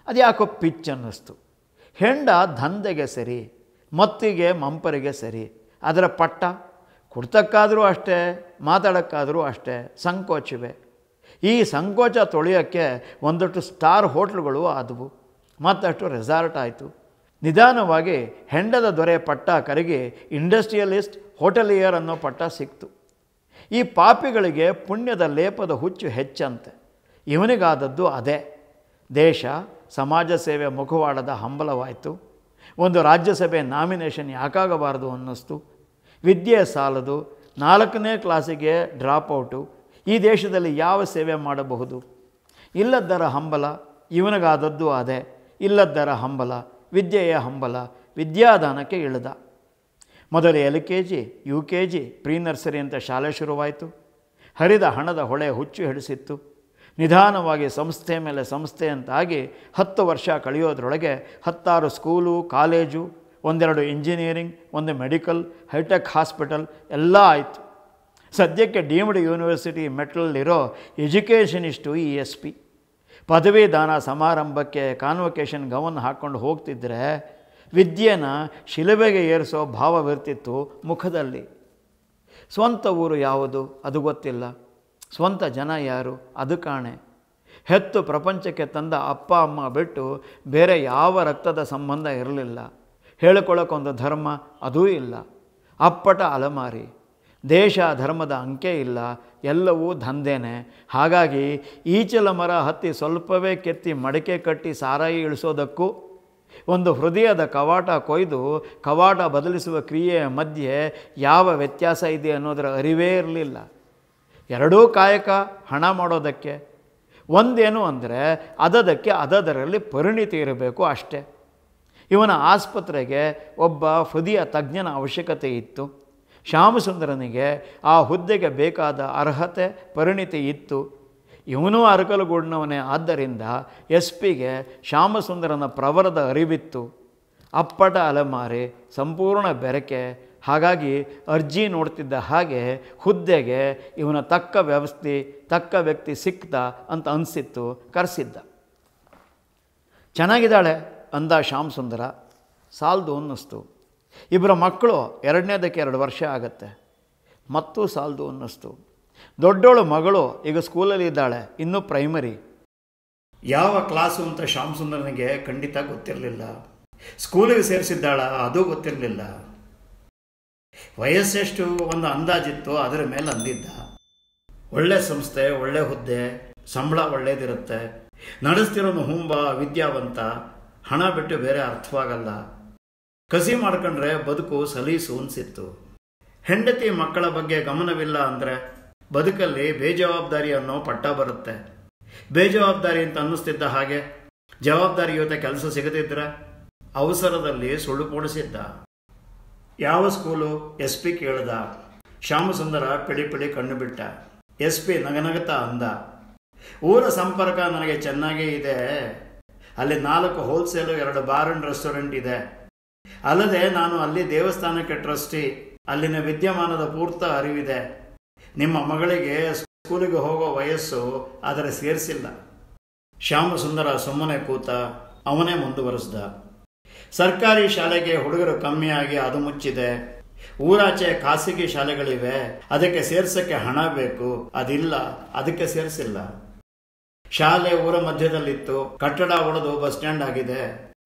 ಅದು ಯಾಕೋ ಪಿಚ್ ಅನ್ನಿಸ್ತು ಹೆಂಡ ದಂಧೆಗೆ ಸರಿ ಮತ್ತಿಗೆ ಮಂಪರಿಗೆ ಸರಿ ಅದರ ಪಟ್ಟ ಕುಡ್ತಕ್ಕಾದರೂ ಅಷ್ಟೇ ಮಾತಾಡೋಕ್ಕಾದರೂ ಅಷ್ಟೇ ಸಂಕೋಚವೇ ಈ ಸಂಕೋಚ ತೊಳೆಯೋಕ್ಕೆ ಒಂದಷ್ಟು ಸ್ಟಾರ್ ಹೋಟ್ಲುಗಳು ಆದವು ಮತ್ತಷ್ಟು ರೆಸಾರ್ಟ್ ಆಯಿತು ನಿಧಾನವಾಗಿ ಹೆಂಡದ ದೊರೆ ಪಟ್ಟ ಕರೆಗೆ ಇಂಡಸ್ಟ್ರಿಯಲಿಸ್ಟ್ ಹೋಟೆಲಿಯರ್ ಅನ್ನೋ ಪಟ್ಟ ಸಿಕ್ತು ಈ ಪಾಪಿಗಳಿಗೆ ಪುಣ್ಯದ ಲೇಪದ ಹುಚ್ಚು ಹೆಚ್ಚಂತೆ ಇವನಿಗಾದದ್ದು ಅದೇ ದೇಶ ಸಮಾಜ ಸೇವೆ ಮುಖವಾಡದ ಹಂಬಲವಾಯಿತು ಒಂದು ರಾಜ್ಯಸಭೆ ನಾಮಿನೇಷನ್ ಯಾಕಾಗಬಾರದು ಅನ್ನಿಸ್ತು ವಿದ್ಯೆ ಸಾಲದು ನಾಲ್ಕನೇ ಕ್ಲಾಸಿಗೆ ಡ್ರಾಪೌಟು ಈ ದೇಶದಲ್ಲಿ ಯಾವ ಸೇವೆ ಮಾಡಬಹುದು ಇಲ್ಲದ್ದರ ಹಂಬಲ ಇವನಿಗಾದದ್ದು ಅದೇ ಇಲ್ಲದ್ದರ ಹಂಬಲ ವಿದ್ಯೆಯ ಹಂಬಲ ವಿದ್ಯಾದಾನಕ್ಕೆ ಇಳಿದ ಮೊದಲು L K G U K G pre nursery ಅಂತ ಶಾಲೆ ಶುರುವಾಯಿತು ಹರಿದ ಹಣದ ಹೊಳೆ ಹುಚ್ಚು ಹಿಡಿಸಿತ್ತು ನಿಧಾನವಾಗಿ ಸಂಸ್ಥೆ ಮೇಲೆ ಸಂಸ್ಥೆ ಅಂತಾಗಿ ಹತ್ತು ವರ್ಷ ಕಳೆಯೋದ್ರೊಳಗೆ ಹತ್ತಾರು ಸ್ಕೂಲು ಕಾಲೇಜು ಒಂದೆರಡು ಇಂಜಿನಿಯರಿಂಗ್ ಒಂದು ಮೆಡಿಕಲ್ ಹೈಟೆಕ್ ಹಾಸ್ಪಿಟಲ್ ಎಲ್ಲ ಆಯಿತು ಸದ್ಯಕ್ಕೆ ಡೀಮ್ಡ್ ಯೂನಿವರ್ಸಿಟಿ ಮೆಟ್ಲಲ್ಲಿರೋ ಎಜುಕೇಷನಿಸ್ಟು ಇ ಎಸ್ ಪಿ ಪದವಿದಾನ ಸಮಾರಂಭಕ್ಕೆ ಕಾನ್ವೊಕೇಶನ್ ಗಮನ ಹಾಕ್ಕೊಂಡು ಹೋಗ್ತಿದ್ರೆ ವಿದ್ಯೆನ ಶಿಲುಬೆಗೆ ಏರಿಸೋ ಭಾವವಿರ್ತಿತ್ತು ಮುಖದಲ್ಲಿ ಸ್ವಂತ ಊರು ಯಾವುದು ಅದು ಗೊತ್ತಿಲ್ಲ ಸ್ವಂತ ಜನ ಯಾರು ಅದು ಕಾಣೆ ಹೆತ್ತು ಪ್ರಪಂಚಕ್ಕೆ ತಂದ ಅಪ್ಪ ಅಮ್ಮ ಬಿಟ್ಟು ಬೇರೆ ಯಾವ ರಕ್ತದ ಸಂಬಂಧ ಇರಲಿಲ್ಲ ಹೇಳಿಕೊಳ್ಳೋಕ್ಕೊಂದು ಧರ್ಮ ಅದೂ ಇಲ್ಲ ಅಪ್ಪಟ ಅಲಮಾರಿ ದೇಶ ಧರ್ಮದ ಅಂಕೆ ಇಲ್ಲ ಎಲ್ಲವೂ ದಂಧೆನೇ ಹಾಗಾಗಿ ಈಚಲ ಮರ ಹತ್ತಿ ಸ್ವಲ್ಪವೇ ಕೆತ್ತಿ ಮಡಕೆ ಕಟ್ಟಿ ಸಾರಾಯಿ ಇಳಿಸೋದಕ್ಕೂ ಒಂದು ಹೃದಯದ ಕವಾಟ ಕೊಯ್ದು ಕವಾಟ ಬದಲಿಸುವ ಕ್ರಿಯೆಯ ಮಧ್ಯೆ ಯಾವ ವ್ಯತ್ಯಾಸ ಇದೆ ಅನ್ನೋದರ ಅರಿವೇ ಇರಲಿಲ್ಲ ಎರಡೂ ಕಾಯಕ ಹಣ ಮಾಡೋದಕ್ಕೆ ಒಂದೇನು ಅಂದರೆ ಅದದಕ್ಕೆ ಅದದರಲ್ಲಿ ಪರಿಣಿತಿ ಇರಬೇಕು ಅಷ್ಟೇ ಇವನ ಆಸ್ಪತ್ರೆಗೆ ಒಬ್ಬ ಹೃದಯ ತಜ್ಞನ ಅವಶ್ಯಕತೆ ಇತ್ತು ಶ್ಯಾಮಸುಂದರನಿಗೆ ಆ ಹುದ್ದೆಗೆ ಬೇಕಾದ ಅರ್ಹತೆ ಪರಿಣಿತಿ ಇತ್ತು ಇವನೂ ಅರಕಲುಗೂಡಿನವನೇ ಆದ್ದರಿಂದ ಎಸ್ ಪಿಗೆ ಶ್ಯಾಮಸುಂದರನ ಪ್ರವರದ ಅರಿವಿತ್ತು ಅಪ್ಪಟ ಅಲೆಮಾರಿ ಸಂಪೂರ್ಣ ಬೆರಕೆ ಹಾಗಾಗಿ ಅರ್ಜಿ ನೋಡ್ತಿದ್ದ ಹಾಗೆ ಹುದ್ದೆಗೆ ಇವನ ತಕ್ಕ ವ್ಯವಸ್ಥೆ ತಕ್ಕ ವ್ಯಕ್ತಿ ಸಿಕ್ತ ಅಂತ ಅನಿಸಿತ್ತು ಕರೆಸಿದ್ದ ಚೆನ್ನಾಗಿದ್ದಾಳೆ ಅಂದ ಶ್ಯಾಮಸುಂದರ ಸಾಲ್ದು ಸಾಲದು ಅನ್ನಿಸ್ತು ಇಬ್ಬರ ಮಕ್ಕಳು ಎರಡನೇದಕ್ಕೆ ಎರಡು ವರ್ಷ ಆಗುತ್ತೆ ಮತ್ತೂ ಸಾಲದು ಅನ್ನಿಸ್ತು ದೊಡ್ಡೋಳು ಮಗಳು ಈಗ ಸ್ಕೂಲಲ್ಲಿ ಇದ್ದಾಳೆ ಇನ್ನೂ ಪ್ರೈಮರಿ ಯಾವ ಕ್ಲಾಸು ಅಂತ ಶ್ಯಾಮ್ ಸುಂದರನಿಗೆ ಖಂಡಿತ ಗೊತ್ತಿರಲಿಲ್ಲ ಸ್ಕೂಲಿಗೆ ಸೇರಿಸಿದ್ದಾಳ ಅದು ಗೊತ್ತಿರಲಿಲ್ಲ ವಯಸ್ಸೆಷ್ಟು ಒಂದು ಅಂದಾಜಿತ್ತು ಅದರ ಮೇಲೆ ಅಂದಿದ್ದ ಒಳ್ಳೆ ಸಂಸ್ಥೆ ಒಳ್ಳೆ ಹುದ್ದೆ ಸಂಬಳ ಒಳ್ಳೇದಿರುತ್ತೆ ನಡೆಸ್ತಿರೋನು ಹುಂಬ ವಿದ್ಯಾವಂತ ಹಣ ಬಿಟ್ಟು ಬೇರೆ ಅರ್ಥವಾಗಲ್ಲ ಕಸಿ ಮಾಡ್ಕೊಂಡ್ರೆ ಬದುಕು ಸಲೀಸು ಅನಿಸಿತ್ತು ಹೆಂಡತಿ ಮಕ್ಕಳ ಬಗ್ಗೆ ಗಮನವಿಲ್ಲ ಅಂದರೆ ಬದುಕಲ್ಲಿ ಬೇಜವಾಬ್ದಾರಿ ಅನ್ನೋ ಪಟ್ಟ ಬರುತ್ತೆ ಬೇಜವಾಬ್ದಾರಿ ಅಂತ ಅನ್ನಿಸ್ತಿದ್ದ ಹಾಗೆ ಜವಾಬ್ದಾರಿಯುತ ಕೆಲಸ ಸಿಗದಿದ್ರೆ ಅವಸರದಲ್ಲಿ ಸುಳ್ಳು ಪೋಣಿಸಿದ್ದ ಯಾವ ಸ್ಕೂಲು ಎಸ್ ಪಿ ಕೇಳ್ದ ಶ್ಯಾಮಸುಂದರ ಪಿಳಿ ಪಿಳಿ ಕಣ್ಣು ಬಿಟ್ಟ ಎಸ್ ಪಿ ನಗನಗತ ಅಂದ ಊರ ಸಂಪರ್ಕ ನನಗೆ ಚೆನ್ನಾಗೇ ಇದೆ ಅಲ್ಲಿ ನಾಲ್ಕು ಹೋಲ್ಸೇಲು ಎರಡು ಬಾರ್ ಅಂಡ್ ರೆಸ್ಟೋರೆಂಟ್ ಇದೆ ಅಲ್ಲದೆ ನಾನು ಅಲ್ಲಿ ದೇವಸ್ಥಾನಕ್ಕೆ ಟ್ರಸ್ಟಿ ಅಲ್ಲಿನ ವಿದ್ಯಮಾನದ ಪೂರ್ತ ಅರಿವಿದೆ ನಿಮ್ಮ ಮಗಳಿಗೆ ಸ್ಕೂಲಿಗೆ ಹೋಗೋ ವಯಸ್ಸು ಆದರೆ ಸೇರಿಸಿಲ್ಲ ಶ್ಯಾಮಸುಂದರ ಸುಮ್ಮನೆ ಕೂತ ಅವನೇ ಮುಂದುವರೆಸಿದ ಸರ್ಕಾರಿ ಶಾಲೆಗೆ ಹುಡುಗರು ಕಮ್ಮಿಯಾಗಿ ಅದು ಮುಚ್ಚಿದೆ ಊರಾಚೆ ಖಾಸಗಿ ಶಾಲೆಗಳಿವೆ ಅದಕ್ಕೆ ಸೇರ್ಸಕ್ಕೆ ಹಣ ಬೇಕು ಅದಿಲ್ಲ ಅದಕ್ಕೆ ಸೇರಿಸಿಲ್ಲ ಶಾಲೆ ಊರ ಮಧ್ಯದಲ್ಲಿತ್ತು ಕಟ್ಟಡ ಒಡೆದು ಬಸ್ ಸ್ಟ್ಯಾಂಡ್ ಆಗಿದೆ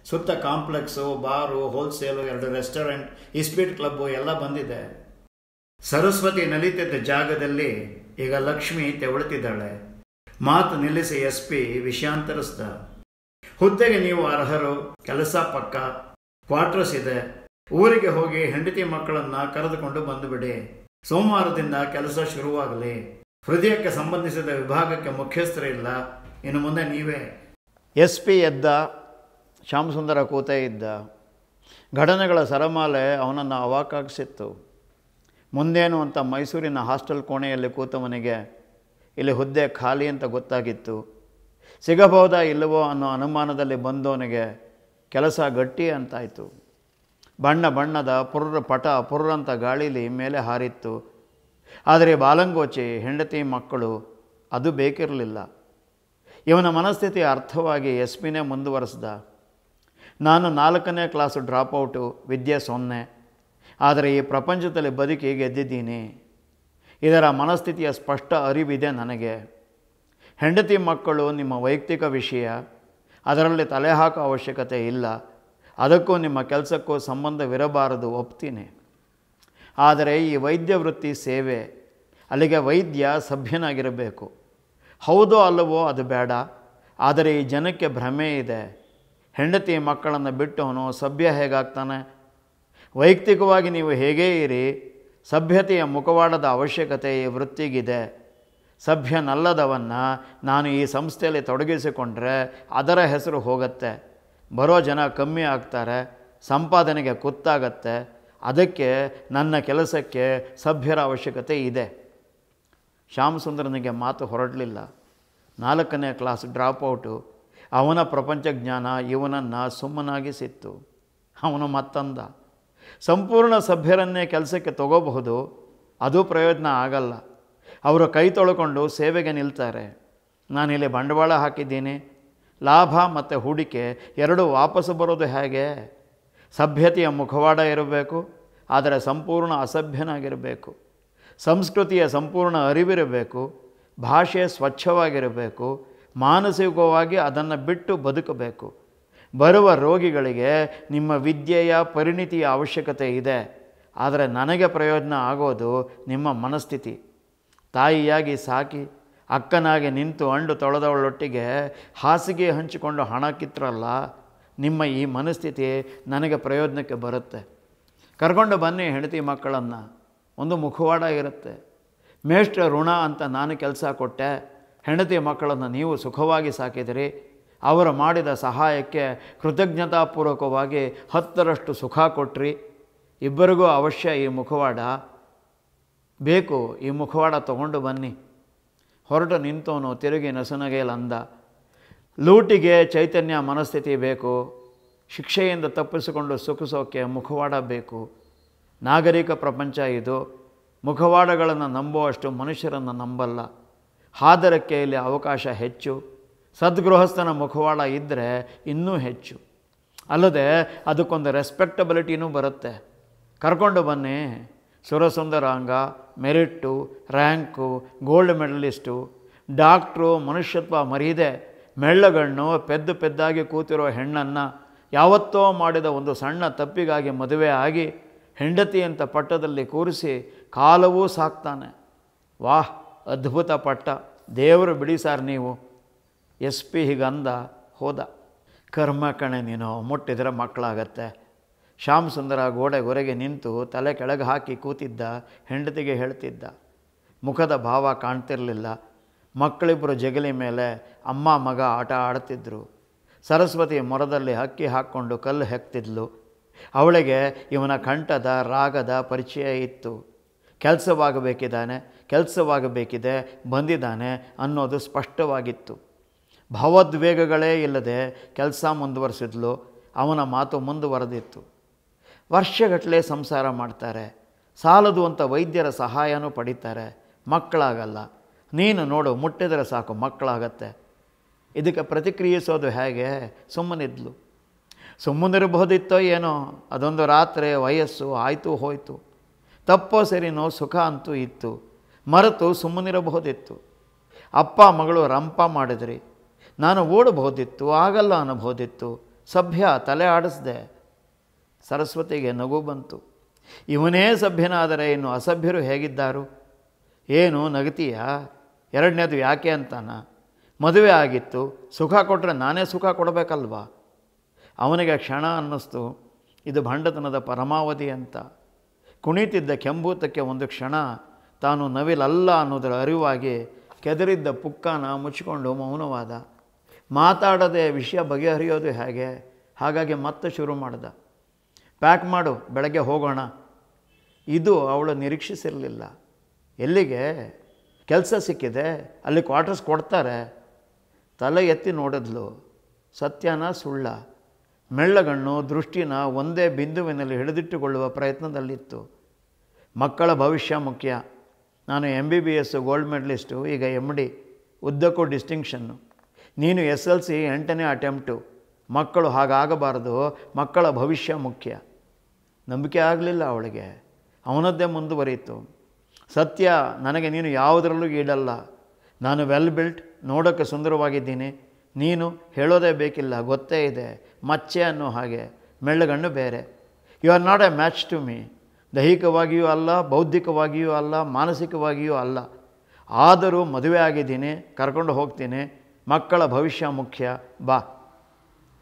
ಸುತ್ತ ಕಾಂಪ್ಲೆಕ್ಸು ಬಾರು ಹೋಲ್ಸೇಲು ಎರಡು ರೆಸ್ಟೋರೆಂಟ್ ಇಸ್ಪೀಟ್ ಕ್ಲಬ್ಬು ಎಲ್ಲ ಬಂದಿದೆ ಸರಸ್ವತಿ ನಲಿತಿದ್ದ ಜಾಗದಲ್ಲಿ ಈಗ ಲಕ್ಷ್ಮಿ ತೆವಳುತ್ತಿದ್ದಾಳೆ ಮಾತು ನಿಲ್ಲಿಸಿ ಎಸ್ ಪಿ ವಿಷಯಾಂತರಿಸ್ದ ಹುದ್ದೆಗೆ ನೀವು ಅರ್ಹರು ಕೆಲಸ ಪಕ್ಕ ಕ್ವಾರ್ಟರ್ಸ್ ಇದೆ ಊರಿಗೆ ಹೋಗಿ ಹೆಂಡತಿ ಮಕ್ಕಳನ್ನ ಕರೆದುಕೊಂಡು ಬಂದುಬಿಡಿ ಸೋಮವಾರದಿಂದ ಕೆಲಸ ಶುರುವಾಗಲಿ ಹೃದಯಕ್ಕೆ ಸಂಬಂಧಿಸಿದ ವಿಭಾಗಕ್ಕೆ ಇಲ್ಲ ಇನ್ನು ಮುಂದೆ ನೀವೇ ಎಸ್ ಪಿ ಎದ್ದ ಶ್ಯಾಮಸುಂದರ ಕೂತ ಇದ್ದ ಘಟನೆಗಳ ಸರಮಾಲೆ ಅವನನ್ನು ಅವಾಕಾಗಿಸಿತ್ತು ಮುಂದೇನು ಅಂತ ಮೈಸೂರಿನ ಹಾಸ್ಟೆಲ್ ಕೋಣೆಯಲ್ಲಿ ಕೂತವನಿಗೆ ಇಲ್ಲಿ ಹುದ್ದೆ ಖಾಲಿ ಅಂತ ಗೊತ್ತಾಗಿತ್ತು ಸಿಗಬಹುದಾ ಇಲ್ಲವೋ ಅನ್ನೋ ಅನುಮಾನದಲ್ಲಿ ಬಂದವನಿಗೆ ಕೆಲಸ ಗಟ್ಟಿ ಅಂತಾಯಿತು ಬಣ್ಣ ಬಣ್ಣದ ಪುರ್ರ ಪಟ ಪುರ್ರಂಥ ಗಾಳಿಲಿ ಮೇಲೆ ಹಾರಿತ್ತು ಆದರೆ ಬಾಲಂಗೋಚಿ ಹೆಂಡತಿ ಮಕ್ಕಳು ಅದು ಬೇಕಿರಲಿಲ್ಲ ಇವನ ಮನಸ್ಥಿತಿ ಅರ್ಥವಾಗಿ ಎಸ್ ಪಿನೇ ಮುಂದುವರೆಸ್ದ ನಾನು ನಾಲ್ಕನೇ ಕ್ಲಾಸು ಡ್ರಾಪೌಟು ವಿದ್ಯೆ ಸೊನ್ನೆ ಆದರೆ ಈ ಪ್ರಪಂಚದಲ್ಲಿ ಬದುಕಿ ಗೆದ್ದಿದ್ದೀನಿ ಇದರ ಮನಸ್ಥಿತಿಯ ಸ್ಪಷ್ಟ ಅರಿವಿದೆ ನನಗೆ ಹೆಂಡತಿ ಮಕ್ಕಳು ನಿಮ್ಮ ವೈಯಕ್ತಿಕ ವಿಷಯ ಅದರಲ್ಲಿ ತಲೆ ಹಾಕೋ ಅವಶ್ಯಕತೆ ಇಲ್ಲ ಅದಕ್ಕೂ ನಿಮ್ಮ ಕೆಲಸಕ್ಕೂ ಸಂಬಂಧವಿರಬಾರದು ಒಪ್ತೀನಿ ಆದರೆ ಈ ವೈದ್ಯ ವೃತ್ತಿ ಸೇವೆ ಅಲ್ಲಿಗೆ ವೈದ್ಯ ಸಭ್ಯನಾಗಿರಬೇಕು ಹೌದೋ ಅಲ್ಲವೋ ಅದು ಬೇಡ ಆದರೆ ಈ ಜನಕ್ಕೆ ಭ್ರಮೆ ಇದೆ ಹೆಂಡತಿ ಮಕ್ಕಳನ್ನು ಬಿಟ್ಟವನು ಸಭ್ಯ ಹೇಗಾಗ್ತಾನೆ ವೈಯಕ್ತಿಕವಾಗಿ ನೀವು ಹೇಗೇ ಇರಿ ಸಭ್ಯತೆಯ ಮುಖವಾಡದ ಅವಶ್ಯಕತೆ ಈ ವೃತ್ತಿಗಿದೆ ಸಭ್ಯನಲ್ಲದವನ್ನು ನಾನು ಈ ಸಂಸ್ಥೆಯಲ್ಲಿ ತೊಡಗಿಸಿಕೊಂಡ್ರೆ ಅದರ ಹೆಸರು ಹೋಗುತ್ತೆ ಬರೋ ಜನ ಕಮ್ಮಿ ಆಗ್ತಾರೆ ಸಂಪಾದನೆಗೆ ಕುತ್ತಾಗತ್ತೆ ಅದಕ್ಕೆ ನನ್ನ ಕೆಲಸಕ್ಕೆ ಸಭ್ಯರ ಅವಶ್ಯಕತೆ ಇದೆ ಶ್ಯಾಮಸುಂದರನಿಗೆ ಮಾತು ಹೊರಡಲಿಲ್ಲ ನಾಲ್ಕನೇ ಕ್ಲಾಸ್ ಡ್ರಾಪ್ ಔಟು ಅವನ ಪ್ರಪಂಚ ಜ್ಞಾನ ಇವನನ್ನು ಸುಮ್ಮನಾಗಿಸಿತ್ತು ಅವನು ಮತ್ತಂದ ಸಂಪೂರ್ಣ ಸಭ್ಯರನ್ನೇ ಕೆಲಸಕ್ಕೆ ತಗೋಬಹುದು ಅದು ಪ್ರಯೋಜನ ಆಗಲ್ಲ ಅವರು ಕೈ ತೊಳ್ಕೊಂಡು ಸೇವೆಗೆ ನಿಲ್ತಾರೆ ನಾನಿಲ್ಲಿ ಬಂಡವಾಳ ಹಾಕಿದ್ದೀನಿ ಲಾಭ ಮತ್ತು ಹೂಡಿಕೆ ಎರಡೂ ವಾಪಸ್ಸು ಬರೋದು ಹೇಗೆ ಸಭ್ಯತೆಯ ಮುಖವಾಡ ಇರಬೇಕು ಆದರೆ ಸಂಪೂರ್ಣ ಅಸಭ್ಯನಾಗಿರಬೇಕು ಸಂಸ್ಕೃತಿಯ ಸಂಪೂರ್ಣ ಅರಿವಿರಬೇಕು ಭಾಷೆ ಸ್ವಚ್ಛವಾಗಿರಬೇಕು ಮಾನಸಿಕವಾಗಿ ಅದನ್ನು ಬಿಟ್ಟು ಬದುಕಬೇಕು ಬರುವ ರೋಗಿಗಳಿಗೆ ನಿಮ್ಮ ವಿದ್ಯೆಯ ಪರಿಣಿತಿಯ ಅವಶ್ಯಕತೆ ಇದೆ ಆದರೆ ನನಗೆ ಪ್ರಯೋಜನ ಆಗೋದು ನಿಮ್ಮ ಮನಸ್ಥಿತಿ ತಾಯಿಯಾಗಿ ಸಾಕಿ ಅಕ್ಕನಾಗಿ ನಿಂತು ಅಂಡು ತೊಳೆದವಳೊಟ್ಟಿಗೆ ಹಾಸಿಗೆ ಹಂಚಿಕೊಂಡು ಹಣ ನಿಮ್ಮ ಈ ಮನಸ್ಥಿತಿ ನನಗೆ ಪ್ರಯೋಜನಕ್ಕೆ ಬರುತ್ತೆ ಕರ್ಕೊಂಡು ಬನ್ನಿ ಹೆಂಡತಿ ಮಕ್ಕಳನ್ನು ಒಂದು ಮುಖವಾಡ ಇರುತ್ತೆ ಮೇಷ್ಟ್ರ ಋಣ ಅಂತ ನಾನು ಕೆಲಸ ಕೊಟ್ಟೆ ಹೆಂಡತಿ ಮಕ್ಕಳನ್ನು ನೀವು ಸುಖವಾಗಿ ಸಾಕಿದರೆ ಅವರು ಮಾಡಿದ ಸಹಾಯಕ್ಕೆ ಕೃತಜ್ಞತಾಪೂರ್ವಕವಾಗಿ ಹತ್ತರಷ್ಟು ಸುಖ ಕೊಟ್ರಿ ಇಬ್ಬರಿಗೂ ಅವಶ್ಯ ಈ ಮುಖವಾಡ ಬೇಕು ಈ ಮುಖವಾಡ ತಗೊಂಡು ಬನ್ನಿ ಹೊರಟು ನಿಂತೋನು ತಿರುಗಿ ಲಂದ ಲೂಟಿಗೆ ಚೈತನ್ಯ ಮನಸ್ಥಿತಿ ಬೇಕು ಶಿಕ್ಷೆಯಿಂದ ತಪ್ಪಿಸಿಕೊಂಡು ಸುಖಿಸೋಕೆ ಮುಖವಾಡ ಬೇಕು ನಾಗರಿಕ ಪ್ರಪಂಚ ಇದು ಮುಖವಾಡಗಳನ್ನು ನಂಬುವಷ್ಟು ಮನುಷ್ಯರನ್ನು ನಂಬಲ್ಲ ಇಲ್ಲಿ ಅವಕಾಶ ಹೆಚ್ಚು ಸದ್ಗೃಹಸ್ಥನ ಮುಖವಾಡ ಇದ್ದರೆ ಇನ್ನೂ ಹೆಚ್ಚು ಅಲ್ಲದೆ ಅದಕ್ಕೊಂದು ರೆಸ್ಪೆಕ್ಟಬಿಲಿಟಿನೂ ಬರುತ್ತೆ ಕರ್ಕೊಂಡು ಬನ್ನಿ ಸುರಸುಂದರಾಂಗ merit rank gold medalist doctor ಮನುಷ್ಯತ್ವ ಮರೀದೆ ಮೆಳ್ಳಗಣ್ಣು ಪೆದ್ದು ಪೆದ್ದಾಗಿ ಕೂತಿರೋ ಹೆಣ್ಣನ್ನು ಯಾವತ್ತೋ ಮಾಡಿದ ಒಂದು ಸಣ್ಣ ತಪ್ಪಿಗಾಗಿ ಮದುವೆ ಆಗಿ ಹೆಂಡತಿಯಂಥ ಪಟ್ಟದಲ್ಲಿ ಕೂರಿಸಿ ಕಾಲವೂ ಸಾಕ್ತಾನೆ ವಾಹ್ ಅದ್ಭುತ ಪಟ್ಟ ದೇವರು ಬಿಡಿ ಸಾರ್ ನೀವು ಎಸ್ ಪಿ ಹೀಗಂದ ಹೋದ ಕರ್ಮ ಕಣೆ ನೀನು ಮುಟ್ಟಿದ್ರೆ ಮಕ್ಕಳಾಗತ್ತೆ ಶ್ಯಾಮ್ ಸುಂದರ ಗೋಡೆಗೊರೆಗೆ ನಿಂತು ತಲೆ ಕೆಳಗೆ ಹಾಕಿ ಕೂತಿದ್ದ ಹೆಂಡತಿಗೆ ಹೇಳ್ತಿದ್ದ ಮುಖದ ಭಾವ ಕಾಣ್ತಿರಲಿಲ್ಲ ಮಕ್ಕಳಿಬ್ಬರು ಜಗಲಿ ಮೇಲೆ ಅಮ್ಮ ಮಗ ಆಟ ಆಡ್ತಿದ್ರು ಸರಸ್ವತಿ ಮೊರದಲ್ಲಿ ಹಕ್ಕಿ ಹಾಕ್ಕೊಂಡು ಕಲ್ಲು ಹೆಕ್ತಿದ್ಲು ಅವಳಿಗೆ ಇವನ ಕಂಠದ ರಾಗದ ಪರಿಚಯ ಇತ್ತು ಕೆಲಸವಾಗಬೇಕಿದ್ದಾನೆ ಕೆಲಸವಾಗಬೇಕಿದೆ ಬಂದಿದ್ದಾನೆ ಅನ್ನೋದು ಸ್ಪಷ್ಟವಾಗಿತ್ತು ಭಾವೋದ್ವೇಗಗಳೇ ಇಲ್ಲದೆ ಕೆಲಸ ಮುಂದುವರಿಸಿದ್ಲು ಅವನ ಮಾತು ಮುಂದುವರೆದಿತ್ತು ವರ್ಷಗಟ್ಟಲೆ ಸಂಸಾರ ಮಾಡ್ತಾರೆ ಸಾಲದು ಅಂತ ವೈದ್ಯರ ಸಹಾಯನೂ ಪಡಿತಾರೆ ಮಕ್ಕಳಾಗಲ್ಲ ನೀನು ನೋಡು ಮುಟ್ಟಿದರೆ ಸಾಕು ಮಕ್ಕಳಾಗತ್ತೆ ಇದಕ್ಕೆ ಪ್ರತಿಕ್ರಿಯಿಸೋದು ಹೇಗೆ ಸುಮ್ಮನಿದ್ಲು ಸುಮ್ಮನಿರಬಹುದಿತ್ತೋ ಏನೋ ಅದೊಂದು ರಾತ್ರಿ ವಯಸ್ಸು ಆಯಿತು ಹೋಯಿತು ತಪ್ಪೋ ಸರಿನೋ ಸುಖ ಅಂತೂ ಇತ್ತು ಮರೆತು ಸುಮ್ಮನಿರಬಹುದಿತ್ತು ಅಪ್ಪ ಮಗಳು ರಂಪ ಮಾಡಿದ್ರಿ ನಾನು ಓಡಬಹುದಿತ್ತು ಆಗಲ್ಲ ಅನ್ನಬಹುದಿತ್ತು ಸಭ್ಯ ತಲೆ ಆಡಿಸ್ದೆ ಸರಸ್ವತಿಗೆ ನಗು ಬಂತು ಇವನೇ ಸಭ್ಯನಾದರೆ ಇನ್ನು ಅಸಭ್ಯರು ಹೇಗಿದ್ದಾರು ಏನು ನಗತೀಯ ಎರಡನೇದು ಯಾಕೆ ಅಂತಾನ ಮದುವೆ ಆಗಿತ್ತು ಸುಖ ಕೊಟ್ಟರೆ ನಾನೇ ಸುಖ ಕೊಡಬೇಕಲ್ವಾ ಅವನಿಗೆ ಕ್ಷಣ ಅನ್ನಿಸ್ತು ಇದು ಭಂಡತನದ ಪರಮಾವಧಿ ಅಂತ ಕುಣಿತಿದ್ದ ಕೆಂಬೂತಕ್ಕೆ ಒಂದು ಕ್ಷಣ ತಾನು ನವಿಲಲ್ಲ ಅನ್ನೋದರ ಅರಿವಾಗಿ ಕೆದರಿದ್ದ ಪುಕ್ಕನ ಮುಚ್ಚಿಕೊಂಡು ಮೌನವಾದ ಮಾತಾಡದೆ ವಿಷಯ ಬಗೆಹರಿಯೋದು ಹೇಗೆ ಹಾಗಾಗಿ ಮತ್ತೆ ಶುರು ಮಾಡ್ದ ಪ್ಯಾಕ್ ಮಾಡು ಬೆಳಗ್ಗೆ ಹೋಗೋಣ ಇದು ಅವಳು ನಿರೀಕ್ಷಿಸಿರಲಿಲ್ಲ ಎಲ್ಲಿಗೆ ಕೆಲಸ ಸಿಕ್ಕಿದೆ ಅಲ್ಲಿ ಕ್ವಾರ್ಟರ್ಸ್ ಕೊಡ್ತಾರೆ ತಲೆ ಎತ್ತಿ ನೋಡಿದ್ಲು ಸತ್ಯನ ಸುಳ್ಳ ಮೆಳ್ಳಗಣ್ಣು ದೃಷ್ಟಿನ ಒಂದೇ ಬಿಂದುವಿನಲ್ಲಿ ಹಿಡಿದಿಟ್ಟುಕೊಳ್ಳುವ ಪ್ರಯತ್ನದಲ್ಲಿತ್ತು ಮಕ್ಕಳ ಭವಿಷ್ಯ ಮುಖ್ಯ ನಾನು M B B S gold medalist ಈಗ ಎಮ್ ಡಿ ಉದ್ದಕ್ಕೂ ಡಿಸ್ಟಿಂಕ್ಷನ್ನು ನೀನು ಎಸ್ ಎಲ್ ಸಿ ಎಂಟನೇ ಅಟೆಂಪ್ಟು ಮಕ್ಕಳು ಹಾಗಾಗಬಾರ್ದು ಮಕ್ಕಳ ಭವಿಷ್ಯ ಮುಖ್ಯ ನಂಬಿಕೆ ಆಗಲಿಲ್ಲ ಅವಳಿಗೆ ಅವನದ್ದೇ ಮುಂದುವರಿಯಿತು ಸತ್ಯ ನನಗೆ ನೀನು ಯಾವುದರಲ್ಲೂ ಈಡಲ್ಲ ನಾನು ವೆಲ್ ಬಿಲ್ಟ್ ನೋಡೋಕ್ಕೆ ಸುಂದರವಾಗಿದ್ದೀನಿ ನೀನು ಹೇಳೋದೇ ಬೇಕಿಲ್ಲ ಗೊತ್ತೇ ಇದೆ ಮಚ್ಚೆ ಅನ್ನೋ ಹಾಗೆ ಮೆಳ್ಳಗಣ್ಣು ಬೇರೆ you are not a match to me ದೈಹಿಕವಾಗಿಯೂ ಅಲ್ಲ ಬೌದ್ಧಿಕವಾಗಿಯೂ ಅಲ್ಲ ಮಾನಸಿಕವಾಗಿಯೂ ಅಲ್ಲ ಆದರೂ ಮದುವೆ ಆಗಿದ್ದೀನಿ ಕರ್ಕೊಂಡು ಹೋಗ್ತೀನಿ ಮಕ್ಕಳ ಭವಿಷ್ಯ ಮುಖ್ಯ ಬಾ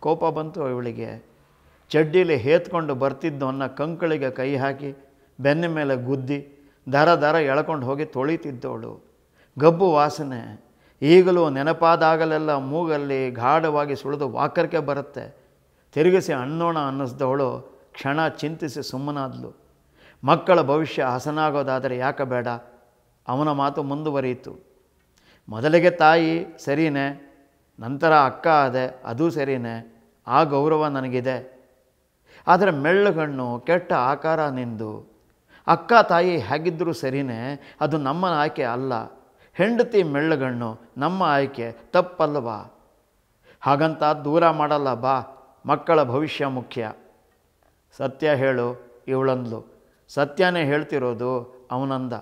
ಕೋಪ ಬಂತು ಇವಳಿಗೆ ಚಡ್ಡೀಲಿ ಹೇತ್ಕೊಂಡು ಬರ್ತಿದ್ದವನ್ನ ಕಂಕಳಿಗೆ ಕೈ ಹಾಕಿ ಬೆನ್ನ ಮೇಲೆ ಗುದ್ದಿ ದರ ದರ ಎಳ್ಕೊಂಡು ಹೋಗಿ ತೊಳಿತಿದ್ದವಳು ಗಬ್ಬು ವಾಸನೆ ಈಗಲೂ ನೆನಪಾದಾಗಲೆಲ್ಲ ಮೂಗಲ್ಲಿ ಗಾಢವಾಗಿ ಸುಳಿದು ವಾಕರಿಕೆ ಬರುತ್ತೆ ತಿರುಗಿಸಿ ಅಣ್ಣೋಣ ಅನ್ನಿಸ್ದವಳು ಕ್ಷಣ ಚಿಂತಿಸಿ ಸುಮ್ಮನಾದ್ಲು ಮಕ್ಕಳ ಭವಿಷ್ಯ ಹಸನಾಗೋದಾದರೆ ಯಾಕೆ ಬೇಡ ಅವನ ಮಾತು ಮುಂದುವರಿಯಿತು ಮೊದಲಿಗೆ ತಾಯಿ ಸರಿನೇ ನಂತರ ಅಕ್ಕ ಅದೆ ಅದೂ ಸರಿನೇ ಆ ಗೌರವ ನನಗಿದೆ ಆದರೆ ಮೆಳ್ಳುಗಣ್ಣು ಕೆಟ್ಟ ಆಕಾರ ನಿಂದು ಅಕ್ಕ ತಾಯಿ ಹೇಗಿದ್ದರೂ ಸರಿನೇ ಅದು ನಮ್ಮ ಆಯ್ಕೆ ಅಲ್ಲ ಹೆಂಡತಿ ಮೆಳ್ಳುಗಣ್ಣು ನಮ್ಮ ಆಯ್ಕೆ ತಪ್ಪಲ್ವಾ ಹಾಗಂತ ದೂರ ಮಾಡಲ್ಲ ಬಾ ಮಕ್ಕಳ ಭವಿಷ್ಯ ಮುಖ್ಯ ಸತ್ಯ ಹೇಳು ಇವಳಂದ್ಲು ಸತ್ಯನೇ ಹೇಳ್ತಿರೋದು ಅವನಂದ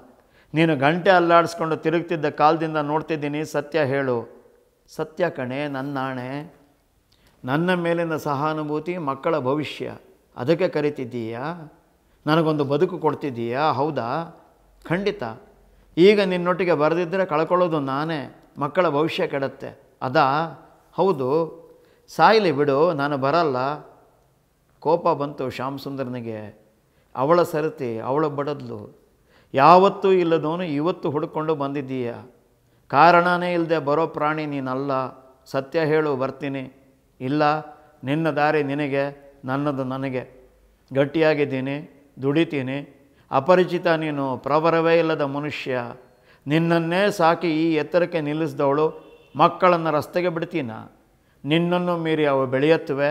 ನೀನು ಗಂಟೆ ಅಲ್ಲಾಡಿಸ್ಕೊಂಡು ತಿರುಗ್ತಿದ್ದ ಕಾಲದಿಂದ ನೋಡ್ತಿದ್ದೀನಿ ಸತ್ಯ ಹೇಳು ಸತ್ಯ ಕಣೆ ನನ್ನಾಣೆ ನನ್ನ ಮೇಲಿನ ಸಹಾನುಭೂತಿ ಮಕ್ಕಳ ಭವಿಷ್ಯ ಅದಕ್ಕೆ ಕರಿತಿದ್ದೀಯಾ ನನಗೊಂದು ಬದುಕು ಕೊಡ್ತಿದ್ದೀಯಾ ಹೌದಾ ಖಂಡಿತ ಈಗ ನಿನ್ನೊಟ್ಟಿಗೆ ಬರೆದಿದ್ದರೆ ಕಳ್ಕೊಳ್ಳೋದು ನಾನೇ ಮಕ್ಕಳ ಭವಿಷ್ಯ ಕೆಡತ್ತೆ ಅದಾ ಹೌದು ಸಾಯಿಲಿ ಬಿಡು ನಾನು ಬರಲ್ಲ ಕೋಪ ಬಂತು ಶ್ಯಾಮ್ ಅವಳ ಸರತಿ ಅವಳ ಬಡದ್ಲು ಯಾವತ್ತೂ ಇಲ್ಲದವನು ಇವತ್ತು ಹುಡುಕೊಂಡು ಬಂದಿದ್ದೀಯ ಕಾರಣನೇ ಇಲ್ಲದೆ ಬರೋ ಪ್ರಾಣಿ ನೀನಲ್ಲ ಸತ್ಯ ಹೇಳು ಬರ್ತೀನಿ ಇಲ್ಲ ನಿನ್ನ ದಾರಿ ನಿನಗೆ ನನ್ನದು ನನಗೆ ಗಟ್ಟಿಯಾಗಿದ್ದೀನಿ ದುಡಿತೀನಿ ಅಪರಿಚಿತ ನೀನು ಪ್ರವರವೇ ಇಲ್ಲದ ಮನುಷ್ಯ ನಿನ್ನನ್ನೇ ಸಾಕಿ ಈ ಎತ್ತರಕ್ಕೆ ನಿಲ್ಲಿಸಿದವಳು ಮಕ್ಕಳನ್ನು ರಸ್ತೆಗೆ ಬಿಡ್ತೀನ ನಿನ್ನನ್ನು ಮೀರಿ ಅವು ಬೆಳೆಯತ್ತವೆ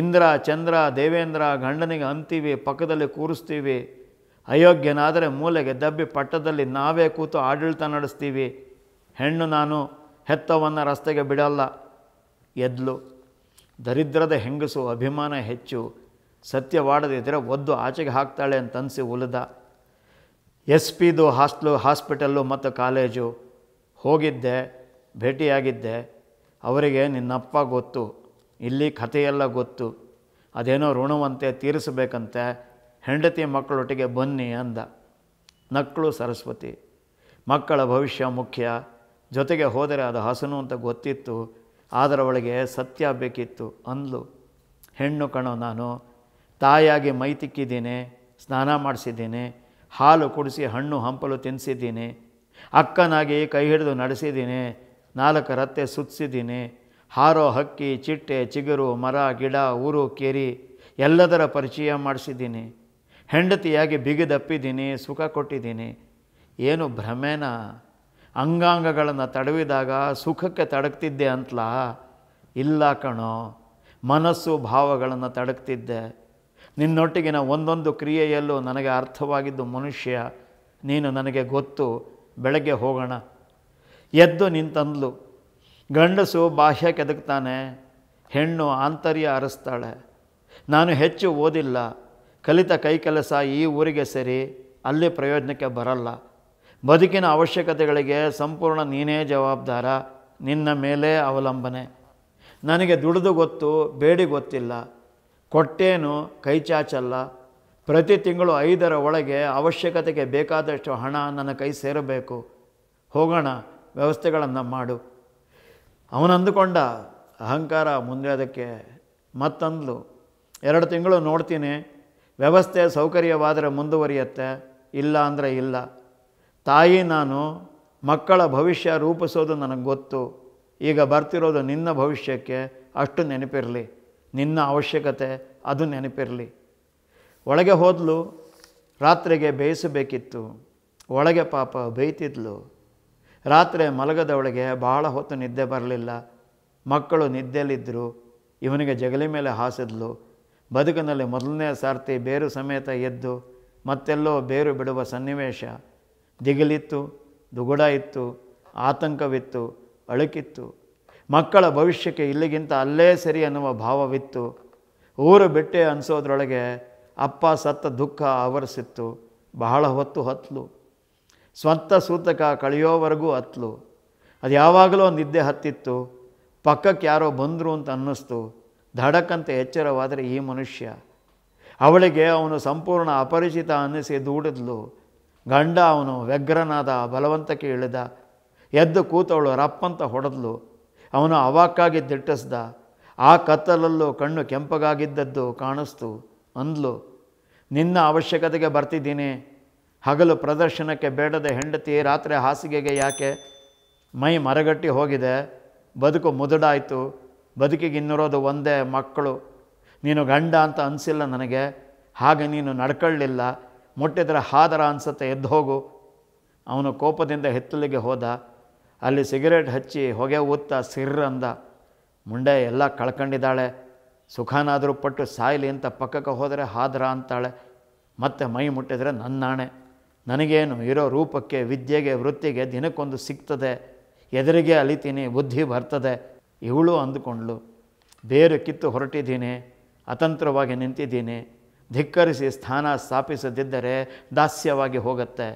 ಇಂದ್ರ ಚಂದ್ರ ದೇವೇಂದ್ರ ಗಂಡನಿಗೆ ಅಂತೀವಿ ಪಕ್ಕದಲ್ಲಿ ಕೂರಿಸ್ತೀವಿ ಅಯೋಗ್ಯನಾದರೆ ಮೂಲೆಗೆ ದಬ್ಬಿ ಪಟ್ಟದಲ್ಲಿ ನಾವೇ ಕೂತು ಆಡಳಿತ ನಡೆಸ್ತೀವಿ ಹೆಣ್ಣು ನಾನು ಹೆತ್ತವನ್ನು ರಸ್ತೆಗೆ ಬಿಡಲ್ಲ ಎದ್ಲು ದರಿದ್ರದ ಹೆಂಗಸು ಅಭಿಮಾನ ಹೆಚ್ಚು ಸತ್ಯವಾಡದಿದ್ದರೆ ಒದ್ದು ಆಚೆಗೆ ಹಾಕ್ತಾಳೆ ಅನಿಸಿ ಉಲಿದ ಎಸ್ ಪಿದು ಹಾಸ್ಟ್ಲು ಹಾಸ್ಪಿಟಲ್ಲು ಮತ್ತು ಕಾಲೇಜು ಹೋಗಿದ್ದೆ ಭೇಟಿಯಾಗಿದ್ದೆ ಅವರಿಗೆ ನಿನ್ನಪ್ಪ ಗೊತ್ತು ಇಲ್ಲಿ ಕಥೆಯೆಲ್ಲ ಗೊತ್ತು ಅದೇನೋ ಋಣವಂತೆ ತೀರಿಸಬೇಕಂತೆ ಹೆಂಡತಿ ಮಕ್ಕಳೊಟ್ಟಿಗೆ ಬನ್ನಿ ಅಂದ ನಕ್ಕಳು ಸರಸ್ವತಿ ಮಕ್ಕಳ ಭವಿಷ್ಯ ಮುಖ್ಯ ಜೊತೆಗೆ ಹೋದರೆ ಅದು ಹಸನು ಅಂತ ಗೊತ್ತಿತ್ತು ಅದರ ಒಳಗೆ ಸತ್ಯ ಬೇಕಿತ್ತು ಅಂದಲು ಹೆಣ್ಣು ಕಣೋ ನಾನು ತಾಯಿಯಾಗಿ ಮೈ ತಿಕ್ಕಿದ್ದೀನಿ ಸ್ನಾನ ಮಾಡಿಸಿದ್ದೀನಿ ಹಾಲು ಕುಡಿಸಿ ಹಣ್ಣು ಹಂಪಲು ತಿನ್ನಿಸಿದ್ದೀನಿ ಅಕ್ಕನಾಗಿ ಕೈ ಹಿಡಿದು ನಡೆಸಿದ್ದೀನಿ ನಾಲ್ಕು ರತ್ತೆ ಸುತ್ತಿಸಿದ್ದೀನಿ ಹಾರೋ ಹಕ್ಕಿ ಚಿಟ್ಟೆ ಚಿಗುರು ಮರ ಗಿಡ ಊರು ಕೆರಿ ಎಲ್ಲದರ ಪರಿಚಯ ಮಾಡಿಸಿದ್ದೀನಿ ಹೆಂಡತಿಯಾಗಿ ಬಿಗಿದಪ್ಪಿದ್ದೀನಿ ಸುಖ ಕೊಟ್ಟಿದ್ದೀನಿ ಏನು ಭ್ರಮೇನ ಅಂಗಾಂಗಗಳನ್ನು ತಡವಿದಾಗ ಸುಖಕ್ಕೆ ತಡಕ್ತಿದ್ದೆ ಅಂತಲ ಇಲ್ಲ ಕಣೋ ಮನಸ್ಸು ಭಾವಗಳನ್ನು ತಡಕ್ತಿದ್ದೆ ನಿನ್ನೊಟ್ಟಿಗಿನ ಒಂದೊಂದು ಕ್ರಿಯೆಯಲ್ಲೂ ನನಗೆ ಅರ್ಥವಾಗಿದ್ದು ಮನುಷ್ಯ ನೀನು ನನಗೆ ಗೊತ್ತು ಬೆಳಗ್ಗೆ ಹೋಗೋಣ ಎದ್ದು ನಿಂತಂದ್ಲು ಗಂಡಸು ಬಾಹ್ಯ ಕೆದಕ್ತಾನೆ ಹೆಣ್ಣು ಆಂತರ್ಯ ಅರಸ್ತಾಳೆ ನಾನು ಹೆಚ್ಚು ಓದಿಲ್ಲ ಕಲಿತ ಕೈ ಕೆಲಸ ಈ ಊರಿಗೆ ಸರಿ ಅಲ್ಲಿ ಪ್ರಯೋಜನಕ್ಕೆ ಬರಲ್ಲ ಬದುಕಿನ ಅವಶ್ಯಕತೆಗಳಿಗೆ ಸಂಪೂರ್ಣ ನೀನೇ ಜವಾಬ್ದಾರ ನಿನ್ನ ಮೇಲೆ ಅವಲಂಬನೆ ನನಗೆ ದುಡಿದು ಗೊತ್ತು ಬೇಡಿ ಗೊತ್ತಿಲ್ಲ ಕೊಟ್ಟೇನು ಕೈ ಚಾಚಲ್ಲ ಪ್ರತಿ ತಿಂಗಳು ಐದರ ಒಳಗೆ ಅವಶ್ಯಕತೆಗೆ ಬೇಕಾದಷ್ಟು ಹಣ ನನ್ನ ಕೈ ಸೇರಬೇಕು ಹೋಗೋಣ ವ್ಯವಸ್ಥೆಗಳನ್ನು ಮಾಡು ಅಂದುಕೊಂಡ ಅಹಂಕಾರ ಮುಂದೆ ಅದಕ್ಕೆ ಮತ್ತಂದ್ಲು ಎರಡು ತಿಂಗಳು ನೋಡ್ತೀನಿ ವ್ಯವಸ್ಥೆ ಸೌಕರ್ಯವಾದರೆ ಮುಂದುವರಿಯುತ್ತೆ ಇಲ್ಲ ಅಂದರೆ ಇಲ್ಲ ತಾಯಿ ನಾನು ಮಕ್ಕಳ ಭವಿಷ್ಯ ರೂಪಿಸೋದು ನನಗೆ ಗೊತ್ತು ಈಗ ಬರ್ತಿರೋದು ನಿನ್ನ ಭವಿಷ್ಯಕ್ಕೆ ಅಷ್ಟು ನೆನಪಿರಲಿ ನಿನ್ನ ಅವಶ್ಯಕತೆ ಅದು ನೆನಪಿರಲಿ ಒಳಗೆ ಹೋದಲು ರಾತ್ರಿಗೆ ಬೇಯಿಸಬೇಕಿತ್ತು ಒಳಗೆ ಪಾಪ ಬೇಯ್ತಿದ್ಲು ರಾತ್ರಿ ಮಲಗದವಳಿಗೆ ಬಹಳ ಹೊತ್ತು ನಿದ್ದೆ ಬರಲಿಲ್ಲ ಮಕ್ಕಳು ನಿದ್ದೆಯಲ್ಲಿದ್ದರು ಇವನಿಗೆ ಜಗಲಿ ಮೇಲೆ ಹಾಸಿದ್ಲು ಬದುಕಿನಲ್ಲಿ ಮೊದಲನೇ ಸಾರ್ತಿ ಬೇರು ಸಮೇತ ಎದ್ದು ಮತ್ತೆಲ್ಲೋ ಬೇರು ಬಿಡುವ ಸನ್ನಿವೇಶ ದಿಗಿಲಿತ್ತು ದುಗುಡ ಇತ್ತು ಆತಂಕವಿತ್ತು ಅಳುಕಿತ್ತು ಮಕ್ಕಳ ಭವಿಷ್ಯಕ್ಕೆ ಇಲ್ಲಿಗಿಂತ ಅಲ್ಲೇ ಸರಿ ಅನ್ನುವ ಭಾವವಿತ್ತು ಊರು ಬಿಟ್ಟೆ ಅನಿಸೋದ್ರೊಳಗೆ ಅಪ್ಪ ಸತ್ತ ದುಃಖ ಆವರಿಸಿತ್ತು ಬಹಳ ಹೊತ್ತು ಹತ್ತಲು ಸ್ವಂತ ಸೂತಕ ಕಳೆಯೋವರೆಗೂ ಹತ್ಲು ಅದು ಯಾವಾಗಲೂ ಒಂದು ನಿದ್ದೆ ಹತ್ತಿತ್ತು ಪಕ್ಕಕ್ಕೆ ಯಾರೋ ಬಂದರು ಅಂತ ಅನ್ನಿಸ್ತು ಧಡಕ್ಕಂತ ಎಚ್ಚರವಾದರೆ ಈ ಮನುಷ್ಯ ಅವಳಿಗೆ ಅವನು ಸಂಪೂರ್ಣ ಅಪರಿಚಿತ ಅನ್ನಿಸಿ ದೂಡಿದ್ಲು ಗಂಡ ಅವನು ವ್ಯಗ್ರನಾದ ಬಲವಂತಕ್ಕೆ ಇಳಿದ ಎದ್ದು ಕೂತವಳು ರಪ್ಪಂತ ಹೊಡೆದ್ಲು ಅವನು ಅವಾಕ್ಕಾಗಿ ದಿಟ್ಟಿಸ್ದ ಆ ಕತ್ತಲಲ್ಲೂ ಕಣ್ಣು ಕೆಂಪಗಾಗಿದ್ದದ್ದು ಕಾಣಿಸ್ತು ಅಂದ್ಲು ನಿನ್ನ ಅವಶ್ಯಕತೆಗೆ ಬರ್ತಿದ್ದೀನಿ ಹಗಲು ಪ್ರದರ್ಶನಕ್ಕೆ ಬೇಡದ ಹೆಂಡತಿ ರಾತ್ರಿ ಹಾಸಿಗೆಗೆ ಯಾಕೆ ಮೈ ಮರಗಟ್ಟಿ ಹೋಗಿದೆ ಬದುಕು ಮುದುಡಾಯಿತು ಬದುಕಿಗೆ ಇನ್ನಿರೋದು ಒಂದೇ ಮಕ್ಕಳು ನೀನು ಗಂಡ ಅಂತ ಅನಿಸಿಲ್ಲ ನನಗೆ ಹಾಗೆ ನೀನು ನಡ್ಕೊಳ್ಳಿಲ್ಲ ಮುಟ್ಟಿದ್ರೆ ಹಾದರ ಅನಿಸುತ್ತೆ ಎದ್ದು ಹೋಗು ಅವನು ಕೋಪದಿಂದ ಹೆತ್ತಲಿಗೆ ಹೋದ ಅಲ್ಲಿ ಸಿಗರೇಟ್ ಹಚ್ಚಿ ಹೊಗೆ ಊತ್ತ ಅಂದ ಮುಂಡೆ ಎಲ್ಲ ಕಳ್ಕೊಂಡಿದ್ದಾಳೆ ಸುಖನಾದರೂ ಪಟ್ಟು ಸಾಯಿಲಿ ಅಂತ ಪಕ್ಕಕ್ಕೆ ಹೋದರೆ ಹಾದರ ಅಂತಾಳೆ ಮತ್ತೆ ಮೈ ಮುಟ್ಟಿದರೆ ನನ್ನಾಣೆ ನನಗೇನು ಇರೋ ರೂಪಕ್ಕೆ ವಿದ್ಯೆಗೆ ವೃತ್ತಿಗೆ ದಿನಕ್ಕೊಂದು ಸಿಗ್ತದೆ ಎದುರಿಗೆ ಅಲಿತೀನಿ ಬುದ್ಧಿ ಬರ್ತದೆ ಇವಳು ಅಂದುಕೊಂಡ್ಳು ಬೇರು ಕಿತ್ತು ಹೊರಟಿದ್ದೀನಿ ಅತಂತ್ರವಾಗಿ ನಿಂತಿದ್ದೀನಿ ಧಿಕ್ಕರಿಸಿ ಸ್ಥಾನ ಸ್ಥಾಪಿಸದಿದ್ದರೆ ದಾಸ್ಯವಾಗಿ ಹೋಗುತ್ತೆ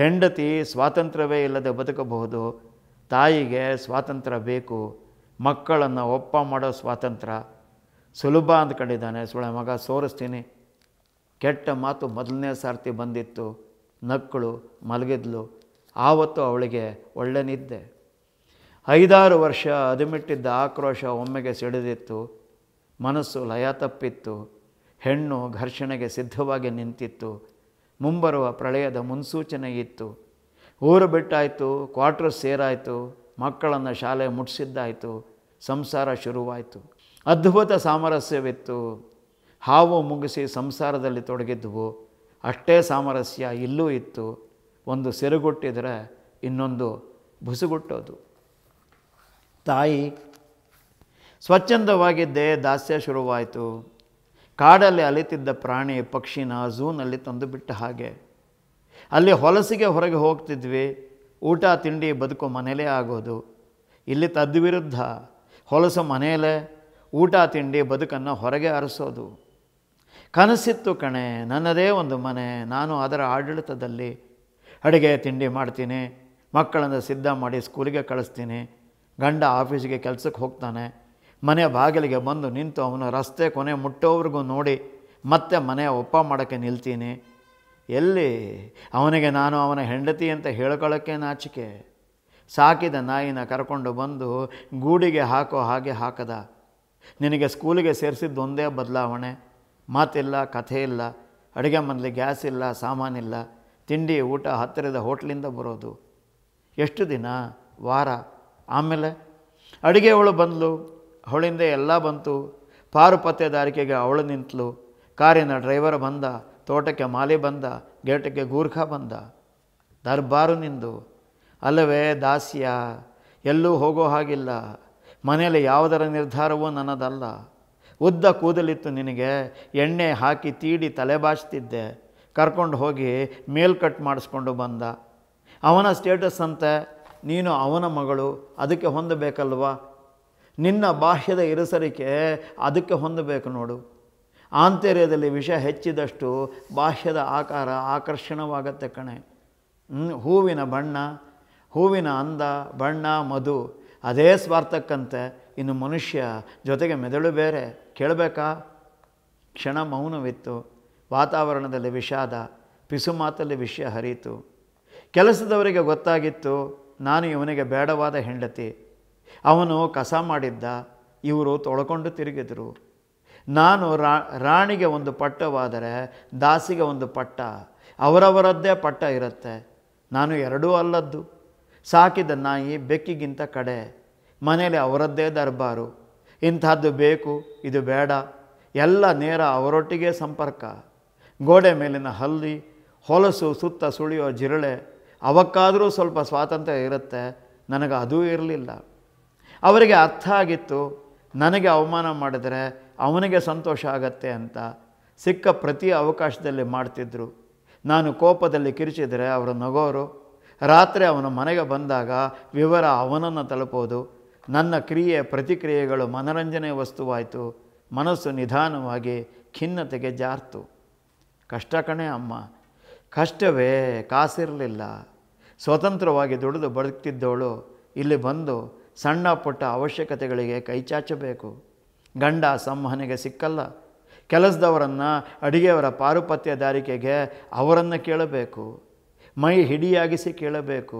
ಹೆಂಡತಿ ಸ್ವಾತಂತ್ರ್ಯವೇ ಇಲ್ಲದೆ ಬದುಕಬಹುದು ತಾಯಿಗೆ ಸ್ವಾತಂತ್ರ್ಯ ಬೇಕು ಮಕ್ಕಳನ್ನು ಒಪ್ಪ ಮಾಡೋ ಸ್ವಾತಂತ್ರ್ಯ ಸುಲಭ ಅಂದ್ಕೊಂಡಿದ್ದಾನೆ ಸುಳೆ ಮಗ ಸೋರಿಸ್ತೀನಿ ಕೆಟ್ಟ ಮಾತು ಮೊದಲನೇ ಸಾರ್ತಿ ಬಂದಿತ್ತು ನಕ್ಕಳು ಮಲಗಿದ್ಲು ಆವತ್ತು ಅವಳಿಗೆ ಒಳ್ಳೆ ನಿದ್ದೆ ಐದಾರು ವರ್ಷ ಅದುಮಿಟ್ಟಿದ್ದ ಆಕ್ರೋಶ ಒಮ್ಮೆಗೆ ಸಿಡಿದಿತ್ತು ಮನಸ್ಸು ಲಯ ತಪ್ಪಿತ್ತು ಹೆಣ್ಣು ಘರ್ಷಣೆಗೆ ಸಿದ್ಧವಾಗಿ ನಿಂತಿತ್ತು ಮುಂಬರುವ ಪ್ರಳಯದ ಮುನ್ಸೂಚನೆ ಇತ್ತು ಊರು ಬಿಟ್ಟಾಯಿತು ಕ್ವಾರ್ಟರ್ ಸೇರಾಯಿತು ಮಕ್ಕಳನ್ನು ಶಾಲೆ ಮುಟ್ಟಿಸಿದ್ದಾಯಿತು ಸಂಸಾರ ಶುರುವಾಯಿತು ಅದ್ಭುತ ಸಾಮರಸ್ಯವಿತ್ತು ಹಾವು ಮುಗಿಸಿ ಸಂಸಾರದಲ್ಲಿ ತೊಡಗಿದ್ವು ಅಷ್ಟೇ ಸಾಮರಸ್ಯ ಇಲ್ಲೂ ಇತ್ತು ಒಂದು ಸೆರುಗುಟ್ಟಿದರೆ ಇನ್ನೊಂದು ಬುಸುಗುಟ್ಟೋದು ತಾಯಿ ಸ್ವಚ್ಛಂದವಾಗಿದ್ದೇ ದಾಸ್ಯ ಶುರುವಾಯಿತು ಕಾಡಲ್ಲಿ ಅಲಿತಿದ್ದ ಪ್ರಾಣಿ ಪಕ್ಷಿನ ಝೂನಲ್ಲಿ ತಂದು ಬಿಟ್ಟ ಹಾಗೆ ಅಲ್ಲಿ ಹೊಲಸಿಗೆ ಹೊರಗೆ ಹೋಗ್ತಿದ್ವಿ ಊಟ ತಿಂಡಿ ಬದುಕು ಮನೆಯಲ್ಲೇ ಆಗೋದು ಇಲ್ಲಿ ತದ್ವಿರುದ್ಧ ಹೊಲಸು ಮನೆಯಲ್ಲೇ ಊಟ ತಿಂಡಿ ಬದುಕನ್ನು ಹೊರಗೆ ಅರಸೋದು ಕನಸಿತ್ತು ಕಣೆ ನನ್ನದೇ ಒಂದು ಮನೆ ನಾನು ಅದರ ಆಡಳಿತದಲ್ಲಿ ಅಡುಗೆ ತಿಂಡಿ ಮಾಡ್ತೀನಿ ಮಕ್ಕಳನ್ನು ಸಿದ್ಧ ಮಾಡಿ ಸ್ಕೂಲಿಗೆ ಕಳಿಸ್ತೀನಿ ಗಂಡ ಆಫೀಸಿಗೆ ಕೆಲಸಕ್ಕೆ ಹೋಗ್ತಾನೆ ಮನೆ ಬಾಗಿಲಿಗೆ ಬಂದು ನಿಂತು ಅವನು ರಸ್ತೆ ಕೊನೆ ಮುಟ್ಟೋವ್ರಿಗೂ ನೋಡಿ ಮತ್ತೆ ಮನೆ ಒಪ್ಪ ಮಾಡೋಕ್ಕೆ ನಿಲ್ತೀನಿ ಎಲ್ಲಿ ಅವನಿಗೆ ನಾನು ಅವನ ಹೆಂಡತಿ ಅಂತ ಹೇಳ್ಕೊಳ್ಳೋಕ್ಕೆ ನಾಚಿಕೆ ಸಾಕಿದ ನಾಯಿನ ಕರ್ಕೊಂಡು ಬಂದು ಗೂಡಿಗೆ ಹಾಕೋ ಹಾಗೆ ಹಾಕದ ನಿನಗೆ ಸ್ಕೂಲಿಗೆ ಸೇರಿಸಿದ್ದೊಂದೇ ಬದಲಾವಣೆ ಮಾತಿಲ್ಲ ಕಥೆ ಇಲ್ಲ ಅಡುಗೆ ಮನೇಲಿ ಗ್ಯಾಸ್ ಇಲ್ಲ ಸಾಮಾನಿಲ್ಲ ತಿಂಡಿ ಊಟ ಹತ್ತಿರದ ಹೋಟ್ಲಿಂದ ಬರೋದು ಎಷ್ಟು ದಿನ ವಾರ ಆಮೇಲೆ ಅಡುಗೆ ಅವಳು ಬಂದಳು ಅವಳಿಂದ ಎಲ್ಲ ಬಂತು ಪಾರು ಪತ್ತೆದಾರಿಕೆಗೆ ಅವಳು ನಿಂತಲು ಕಾರಿನ ಡ್ರೈವರ್ ಬಂದ ತೋಟಕ್ಕೆ ಮಾಲಿ ಬಂದ ಗೇಟಕ್ಕೆ ಗೂರ್ಖ ಬಂದ ದರ್ಬಾರು ನಿಂದು ಅಲ್ಲವೇ ದಾಸ್ಯ ಎಲ್ಲೂ ಹೋಗೋ ಹಾಗಿಲ್ಲ ಮನೆಯಲ್ಲಿ ಯಾವುದರ ನಿರ್ಧಾರವೂ ನನ್ನದಲ್ಲ ಉದ್ದ ಕೂದಲಿತ್ತು ನಿನಗೆ ಎಣ್ಣೆ ಹಾಕಿ ತೀಡಿ ತಲೆ ಬಾಚ್ತಿದ್ದೆ ಕರ್ಕೊಂಡು ಹೋಗಿ ಮೇಲ್ ಕಟ್ ಮಾಡಿಸ್ಕೊಂಡು ಬಂದ ಅವನ ಸ್ಟೇಟಸ್ ಅಂತೆ ನೀನು ಅವನ ಮಗಳು ಅದಕ್ಕೆ ಹೊಂದಬೇಕಲ್ವ ನಿನ್ನ ಬಾಹ್ಯದ ಇರಿಸರಿಕೆ ಅದಕ್ಕೆ ಹೊಂದಬೇಕು ನೋಡು ಆಂತರ್ಯದಲ್ಲಿ ವಿಷ ಹೆಚ್ಚಿದಷ್ಟು ಬಾಹ್ಯದ ಆಕಾರ ಆಕರ್ಷಣವಾಗತ್ತೆ ಕಣೆ ಹೂವಿನ ಬಣ್ಣ ಹೂವಿನ ಅಂದ ಬಣ್ಣ ಮಧು ಅದೇ ಸ್ವಾರ್ಥಕ್ಕಂತೆ ಇನ್ನು ಮನುಷ್ಯ ಜೊತೆಗೆ ಮೆದುಳು ಬೇರೆ ಕೇಳಬೇಕಾ ಕ್ಷಣ ಮೌನವಿತ್ತು ವಾತಾವರಣದಲ್ಲಿ ವಿಷಾದ ಪಿಸು ಮಾತಲ್ಲಿ ವಿಷಯ ಹರಿಯಿತು ಕೆಲಸದವರಿಗೆ ಗೊತ್ತಾಗಿತ್ತು ನಾನು ಇವನಿಗೆ ಬೇಡವಾದ ಹೆಂಡತಿ ಅವನು ಕಸ ಮಾಡಿದ್ದ ಇವರು ತೊಳ್ಕೊಂಡು ತಿರುಗಿದರು ನಾನು ರಾಣಿಗೆ ಒಂದು ಪಟ್ಟವಾದರೆ ದಾಸಿಗೆ ಒಂದು ಪಟ್ಟ ಅವರವರದ್ದೇ ಪಟ್ಟ ಇರುತ್ತೆ ನಾನು ಎರಡೂ ಅಲ್ಲದ್ದು ಸಾಕಿದ ನಾಯಿ ಬೆಕ್ಕಿಗಿಂತ ಕಡೆ ಮನೇಲಿ ಅವರದ್ದೇ ದರ್ಬಾರು ಇಂಥದ್ದು ಬೇಕು ಇದು ಬೇಡ ಎಲ್ಲ ನೇರ ಅವರೊಟ್ಟಿಗೆ ಸಂಪರ್ಕ ಗೋಡೆ ಮೇಲಿನ ಹಲ್ಲಿ ಹೊಲಸು ಸುತ್ತ ಸುಳಿಯೋ ಜಿರಳೆ ಅವಕ್ಕಾದರೂ ಸ್ವಲ್ಪ ಸ್ವಾತಂತ್ರ್ಯ ಇರುತ್ತೆ ನನಗೆ ಅದೂ ಇರಲಿಲ್ಲ ಅವರಿಗೆ ಅರ್ಥ ಆಗಿತ್ತು ನನಗೆ ಅವಮಾನ ಮಾಡಿದರೆ ಅವನಿಗೆ ಸಂತೋಷ ಆಗತ್ತೆ ಅಂತ ಸಿಕ್ಕ ಪ್ರತಿ ಅವಕಾಶದಲ್ಲಿ ಮಾಡ್ತಿದ್ರು ನಾನು ಕೋಪದಲ್ಲಿ ಕಿರಿಚಿದರೆ ಅವರು ನಗೋರು ರಾತ್ರಿ ಅವನ ಮನೆಗೆ ಬಂದಾಗ ವಿವರ ಅವನನ್ನು ತಲುಪೋದು ನನ್ನ ಕ್ರಿಯೆ ಪ್ರತಿಕ್ರಿಯೆಗಳು ಮನರಂಜನೆ ವಸ್ತುವಾಯಿತು ಮನಸ್ಸು ನಿಧಾನವಾಗಿ ಖಿನ್ನತೆಗೆ ಜಾರ್ತು ಕಷ್ಟ ಕಣೆ ಅಮ್ಮ ಕಷ್ಟವೇ ಕಾಸಿರಲಿಲ್ಲ ಸ್ವತಂತ್ರವಾಗಿ ದುಡಿದು ಬದುಕ್ತಿದ್ದವಳು ಇಲ್ಲಿ ಬಂದು ಸಣ್ಣ ಪುಟ್ಟ ಅವಶ್ಯಕತೆಗಳಿಗೆ ಕೈಚಾಚಬೇಕು ಗಂಡ ಸಂವಹನೆಗೆ ಸಿಕ್ಕಲ್ಲ ಕೆಲಸದವರನ್ನು ಅಡಿಗೆಯವರ ಪಾರುಪತ್ಯದಾರಿಕೆಗೆ ಅವರನ್ನು ಕೇಳಬೇಕು ಮೈ ಹಿಡಿಯಾಗಿಸಿ ಕೇಳಬೇಕು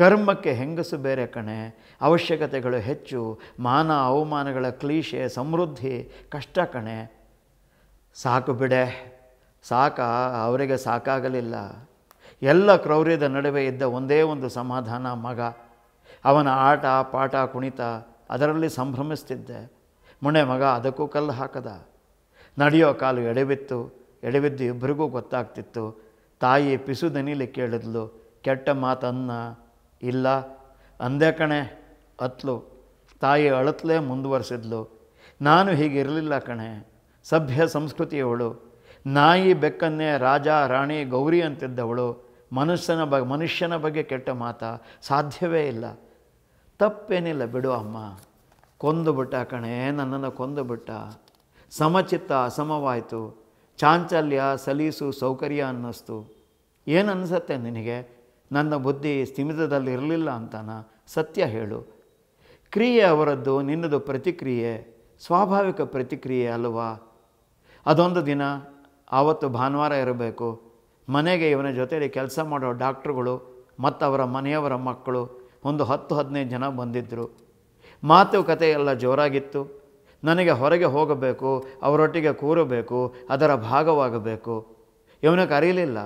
ಕರ್ಮಕ್ಕೆ ಹೆಂಗಸು ಬೇರೆ ಕಣೆ ಅವಶ್ಯಕತೆಗಳು ಹೆಚ್ಚು ಮಾನ ಅವಮಾನಗಳ ಕ್ಲೀಶೆ ಸಮೃದ್ಧಿ ಕಷ್ಟ ಕಣೆ ಸಾಕು ಬಿಡೆ ಸಾಕ ಅವರಿಗೆ ಸಾಕಾಗಲಿಲ್ಲ ಎಲ್ಲ ಕ್ರೌರ್ಯದ ನಡುವೆ ಇದ್ದ ಒಂದೇ ಒಂದು ಸಮಾಧಾನ ಮಗ ಅವನ ಆಟ ಪಾಠ ಕುಣಿತ ಅದರಲ್ಲಿ ಸಂಭ್ರಮಿಸ್ತಿದ್ದೆ ಮುಣೆ ಮಗ ಅದಕ್ಕೂ ಕಲ್ಲು ಹಾಕದ ನಡೆಯೋ ಕಾಲು ಎಡೆಬಿತ್ತು ಎಡೆಬಿದ್ದು ಇಬ್ಬರಿಗೂ ಗೊತ್ತಾಗ್ತಿತ್ತು ತಾಯಿ ಪಿಸುದನಿಲಿ ಕೇಳಿದ್ಲು ಕೆಟ್ಟ ಮಾತನ್ನ ಇಲ್ಲ ಅಂದೇ ಕಣೆ ಅತ್ಲು ತಾಯಿ ಅಳತ್ಲೇ ಮುಂದುವರೆಸಿದ್ಲು ನಾನು ಹೀಗಿರಲಿಲ್ಲ ಕಣೆ ಸಭ್ಯ ಸಂಸ್ಕೃತಿಯವಳು ನಾಯಿ ಬೆಕ್ಕನ್ನೇ ರಾಜ ರಾಣಿ ಗೌರಿ ಅಂತಿದ್ದವಳು ಮನುಷ್ಯನ ಬ ಮನುಷ್ಯನ ಬಗ್ಗೆ ಕೆಟ್ಟ ಮಾತ ಸಾಧ್ಯವೇ ಇಲ್ಲ ತಪ್ಪೇನಿಲ್ಲ ಬಿಡು ಅಮ್ಮ ಕೊಂದು ಬಿಟ್ಟ ಕಣೆ ನನ್ನನ್ನು ಕೊಂದುಬಿಟ್ಟ ಸಮಚಿತ್ತ ಅಸಮವಾಯಿತು ಚಾಂಚಲ್ಯ ಸಲೀಸು ಸೌಕರ್ಯ ಅನ್ನಿಸ್ತು ಏನು ನಿನಗೆ ನನ್ನ ಬುದ್ಧಿ ಸ್ಥಿಮಿತದಲ್ಲಿರಲಿಲ್ಲ ಅಂತಾನ ಸತ್ಯ ಹೇಳು ಕ್ರಿಯೆ ಅವರದ್ದು ನಿನ್ನದು ಪ್ರತಿಕ್ರಿಯೆ ಸ್ವಾಭಾವಿಕ ಪ್ರತಿಕ್ರಿಯೆ ಅಲ್ವಾ ಅದೊಂದು ದಿನ ಆವತ್ತು ಭಾನುವಾರ ಇರಬೇಕು ಮನೆಗೆ ಇವನ ಜೊತೆಯಲ್ಲಿ ಕೆಲಸ ಮಾಡೋ ಡಾಕ್ಟ್ರುಗಳು ಮತ್ತು ಅವರ ಮನೆಯವರ ಮಕ್ಕಳು ಒಂದು ಹತ್ತು ಹದಿನೈದು ಜನ ಬಂದಿದ್ದರು ಮಾತುಕತೆ ಎಲ್ಲ ಜೋರಾಗಿತ್ತು ನನಗೆ ಹೊರಗೆ ಹೋಗಬೇಕು ಅವರೊಟ್ಟಿಗೆ ಕೂರಬೇಕು ಅದರ ಭಾಗವಾಗಬೇಕು ಇವನ ಅರಿಯಲಿಲ್ಲ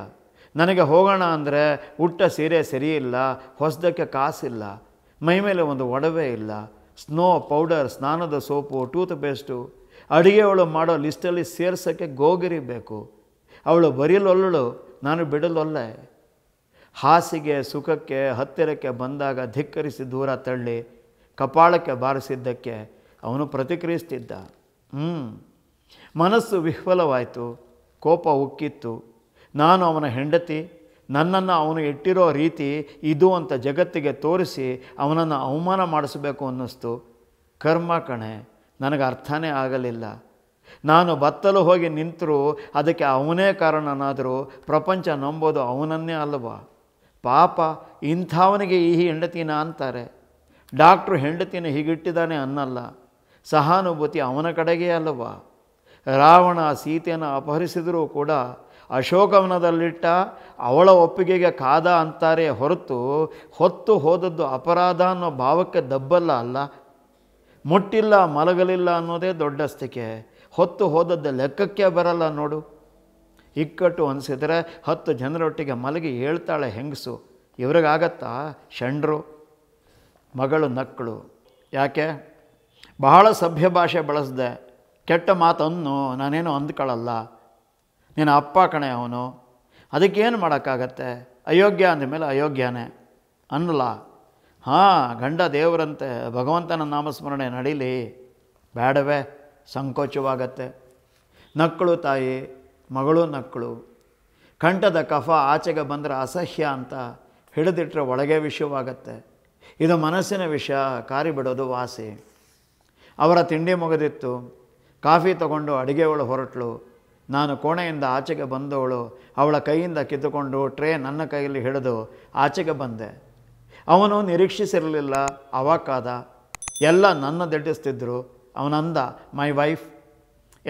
ನನಗೆ ಹೋಗೋಣ ಅಂದರೆ ಉಟ್ಟ ಸೀರೆ ಸರಿಯಿಲ್ಲ ಹೊಸದಕ್ಕೆ ಕಾಸಿಲ್ಲ ಮೈಮೇಲೆ ಒಂದು ಒಡವೆ ಇಲ್ಲ ಸ್ನೋ ಪೌಡರ್ ಸ್ನಾನದ ಸೋಪು ಟೂತ್ಪೇಸ್ಟು ಅಡುಗೆ ಅವಳು ಮಾಡೋ ಲಿಸ್ಟಲ್ಲಿ ಸೇರ್ಸೋಕ್ಕೆ ಗೋಗಿರಿ ಬೇಕು ಅವಳು ಬರೀಲೊಲ್ಲಳು ನಾನು ಬಿಡಲೊಲ್ಲೆ ಹಾಸಿಗೆ ಸುಖಕ್ಕೆ ಹತ್ತಿರಕ್ಕೆ ಬಂದಾಗ ಧಿಕ್ಕರಿಸಿ ದೂರ ತಳ್ಳಿ ಕಪಾಳಕ್ಕೆ ಬಾರಿಸಿದ್ದಕ್ಕೆ ಅವನು ಪ್ರತಿಕ್ರಿಯಿಸ್ತಿದ್ದ ಹ್ಞೂ ಮನಸ್ಸು ವಿಹ್ವಲವಾಯಿತು ಕೋಪ ಉಕ್ಕಿತ್ತು ನಾನು ಅವನ ಹೆಂಡತಿ ನನ್ನನ್ನು ಅವನು ಇಟ್ಟಿರೋ ರೀತಿ ಇದು ಅಂತ ಜಗತ್ತಿಗೆ ತೋರಿಸಿ ಅವನನ್ನು ಅವಮಾನ ಮಾಡಿಸ್ಬೇಕು ಅನ್ನಿಸ್ತು ಕರ್ಮ ಕಣೆ ನನಗೆ ಅರ್ಥನೇ ಆಗಲಿಲ್ಲ ನಾನು ಬತ್ತಲು ಹೋಗಿ ನಿಂತರೂ ಅದಕ್ಕೆ ಅವನೇ ಕಾರಣನಾದರೂ ಪ್ರಪಂಚ ನಂಬೋದು ಅವನನ್ನೇ ಅಲ್ವಾ ಪಾಪ ಇಂಥವನಿಗೆ ಈ ಹೆಂಡತಿನ ಅಂತಾರೆ ಡಾಕ್ಟ್ರು ಹೆಂಡತಿನ ಹೀಗಿಟ್ಟಿದ್ದಾನೆ ಅನ್ನಲ್ಲ ಸಹಾನುಭೂತಿ ಅವನ ಕಡೆಗೆ ಅಲ್ಲವ ರಾವಣ ಸೀತೆಯನ್ನು ಅಪಹರಿಸಿದರೂ ಕೂಡ ಅಶೋಕವನದಲ್ಲಿಟ್ಟ ಅವಳ ಒಪ್ಪಿಗೆಗೆ ಕಾದ ಅಂತಾರೆ ಹೊರತು ಹೊತ್ತು ಹೋದದ್ದು ಅಪರಾಧ ಅನ್ನೋ ಭಾವಕ್ಕೆ ದಬ್ಬಲ್ಲ ಅಲ್ಲ ಮುಟ್ಟಿಲ್ಲ ಮಲಗಲಿಲ್ಲ ಅನ್ನೋದೇ ದೊಡ್ಡಸ್ತಿಕೆ ಹೊತ್ತು ಹೋದದ್ದು ಲೆಕ್ಕಕ್ಕೆ ಬರಲ್ಲ ನೋಡು ಇಕ್ಕಟ್ಟು ಅನಿಸಿದರೆ ಹತ್ತು ಜನರೊಟ್ಟಿಗೆ ಮಲಗಿ ಹೇಳ್ತಾಳೆ ಹೆಂಗಸು ಇವ್ರಿಗಾಗತ್ತಾ ಷಂಡ್ರು ಮಗಳು ನಕ್ಕಳು ಯಾಕೆ ಬಹಳ ಸಭ್ಯ ಭಾಷೆ ಬಳಸಿದೆ ಕೆಟ್ಟ ಮಾತನ್ನು ನಾನೇನು ಅಂದ್ಕೊಳ್ಳಲ್ಲ ನಿನ್ನ ಅಪ್ಪ ಕಣೆ ಅವನು ಅದಕ್ಕೇನು ಮಾಡೋಕ್ಕಾಗತ್ತೆ ಅಯೋಗ್ಯ ಮೇಲೆ ಅಯೋಗ್ಯನೇ ಅನ್ನಲ್ಲ ಹಾಂ ಗಂಡ ದೇವರಂತೆ ಭಗವಂತನ ನಾಮಸ್ಮರಣೆ ನಡೀಲಿ ಬೇಡವೇ ಸಂಕೋಚವಾಗತ್ತೆ ನಕ್ಕಳು ತಾಯಿ ಮಗಳು ನಕ್ಕಳು ಕಂಠದ ಕಫ ಆಚೆಗೆ ಬಂದರೆ ಅಸಹ್ಯ ಅಂತ ಹಿಡಿದಿಟ್ಟರೆ ಒಳಗೆ ವಿಷಯವಾಗತ್ತೆ ಇದು ಮನಸ್ಸಿನ ವಿಷಯ ಕಾರಿಬಿಡೋದು ವಾಸಿ ಅವರ ತಿಂಡಿ ಮುಗಿದಿತ್ತು ಕಾಫಿ ತಗೊಂಡು ಅಡುಗೆ ಅವಳು ಹೊರಟಳು ನಾನು ಕೋಣೆಯಿಂದ ಆಚೆಗೆ ಬಂದವಳು ಅವಳ ಕೈಯಿಂದ ಕಿತ್ತುಕೊಂಡು ಟ್ರೇ ನನ್ನ ಕೈಯಲ್ಲಿ ಹಿಡಿದು ಆಚೆಗೆ ಬಂದೆ ಅವನು ನಿರೀಕ್ಷಿಸಿರಲಿಲ್ಲ ಅವಾಕಾದ ಎಲ್ಲ ನನ್ನ ದಟ್ಟಿಸ್ತಿದ್ರು ಅವನಂದ ಮೈ ವೈಫ್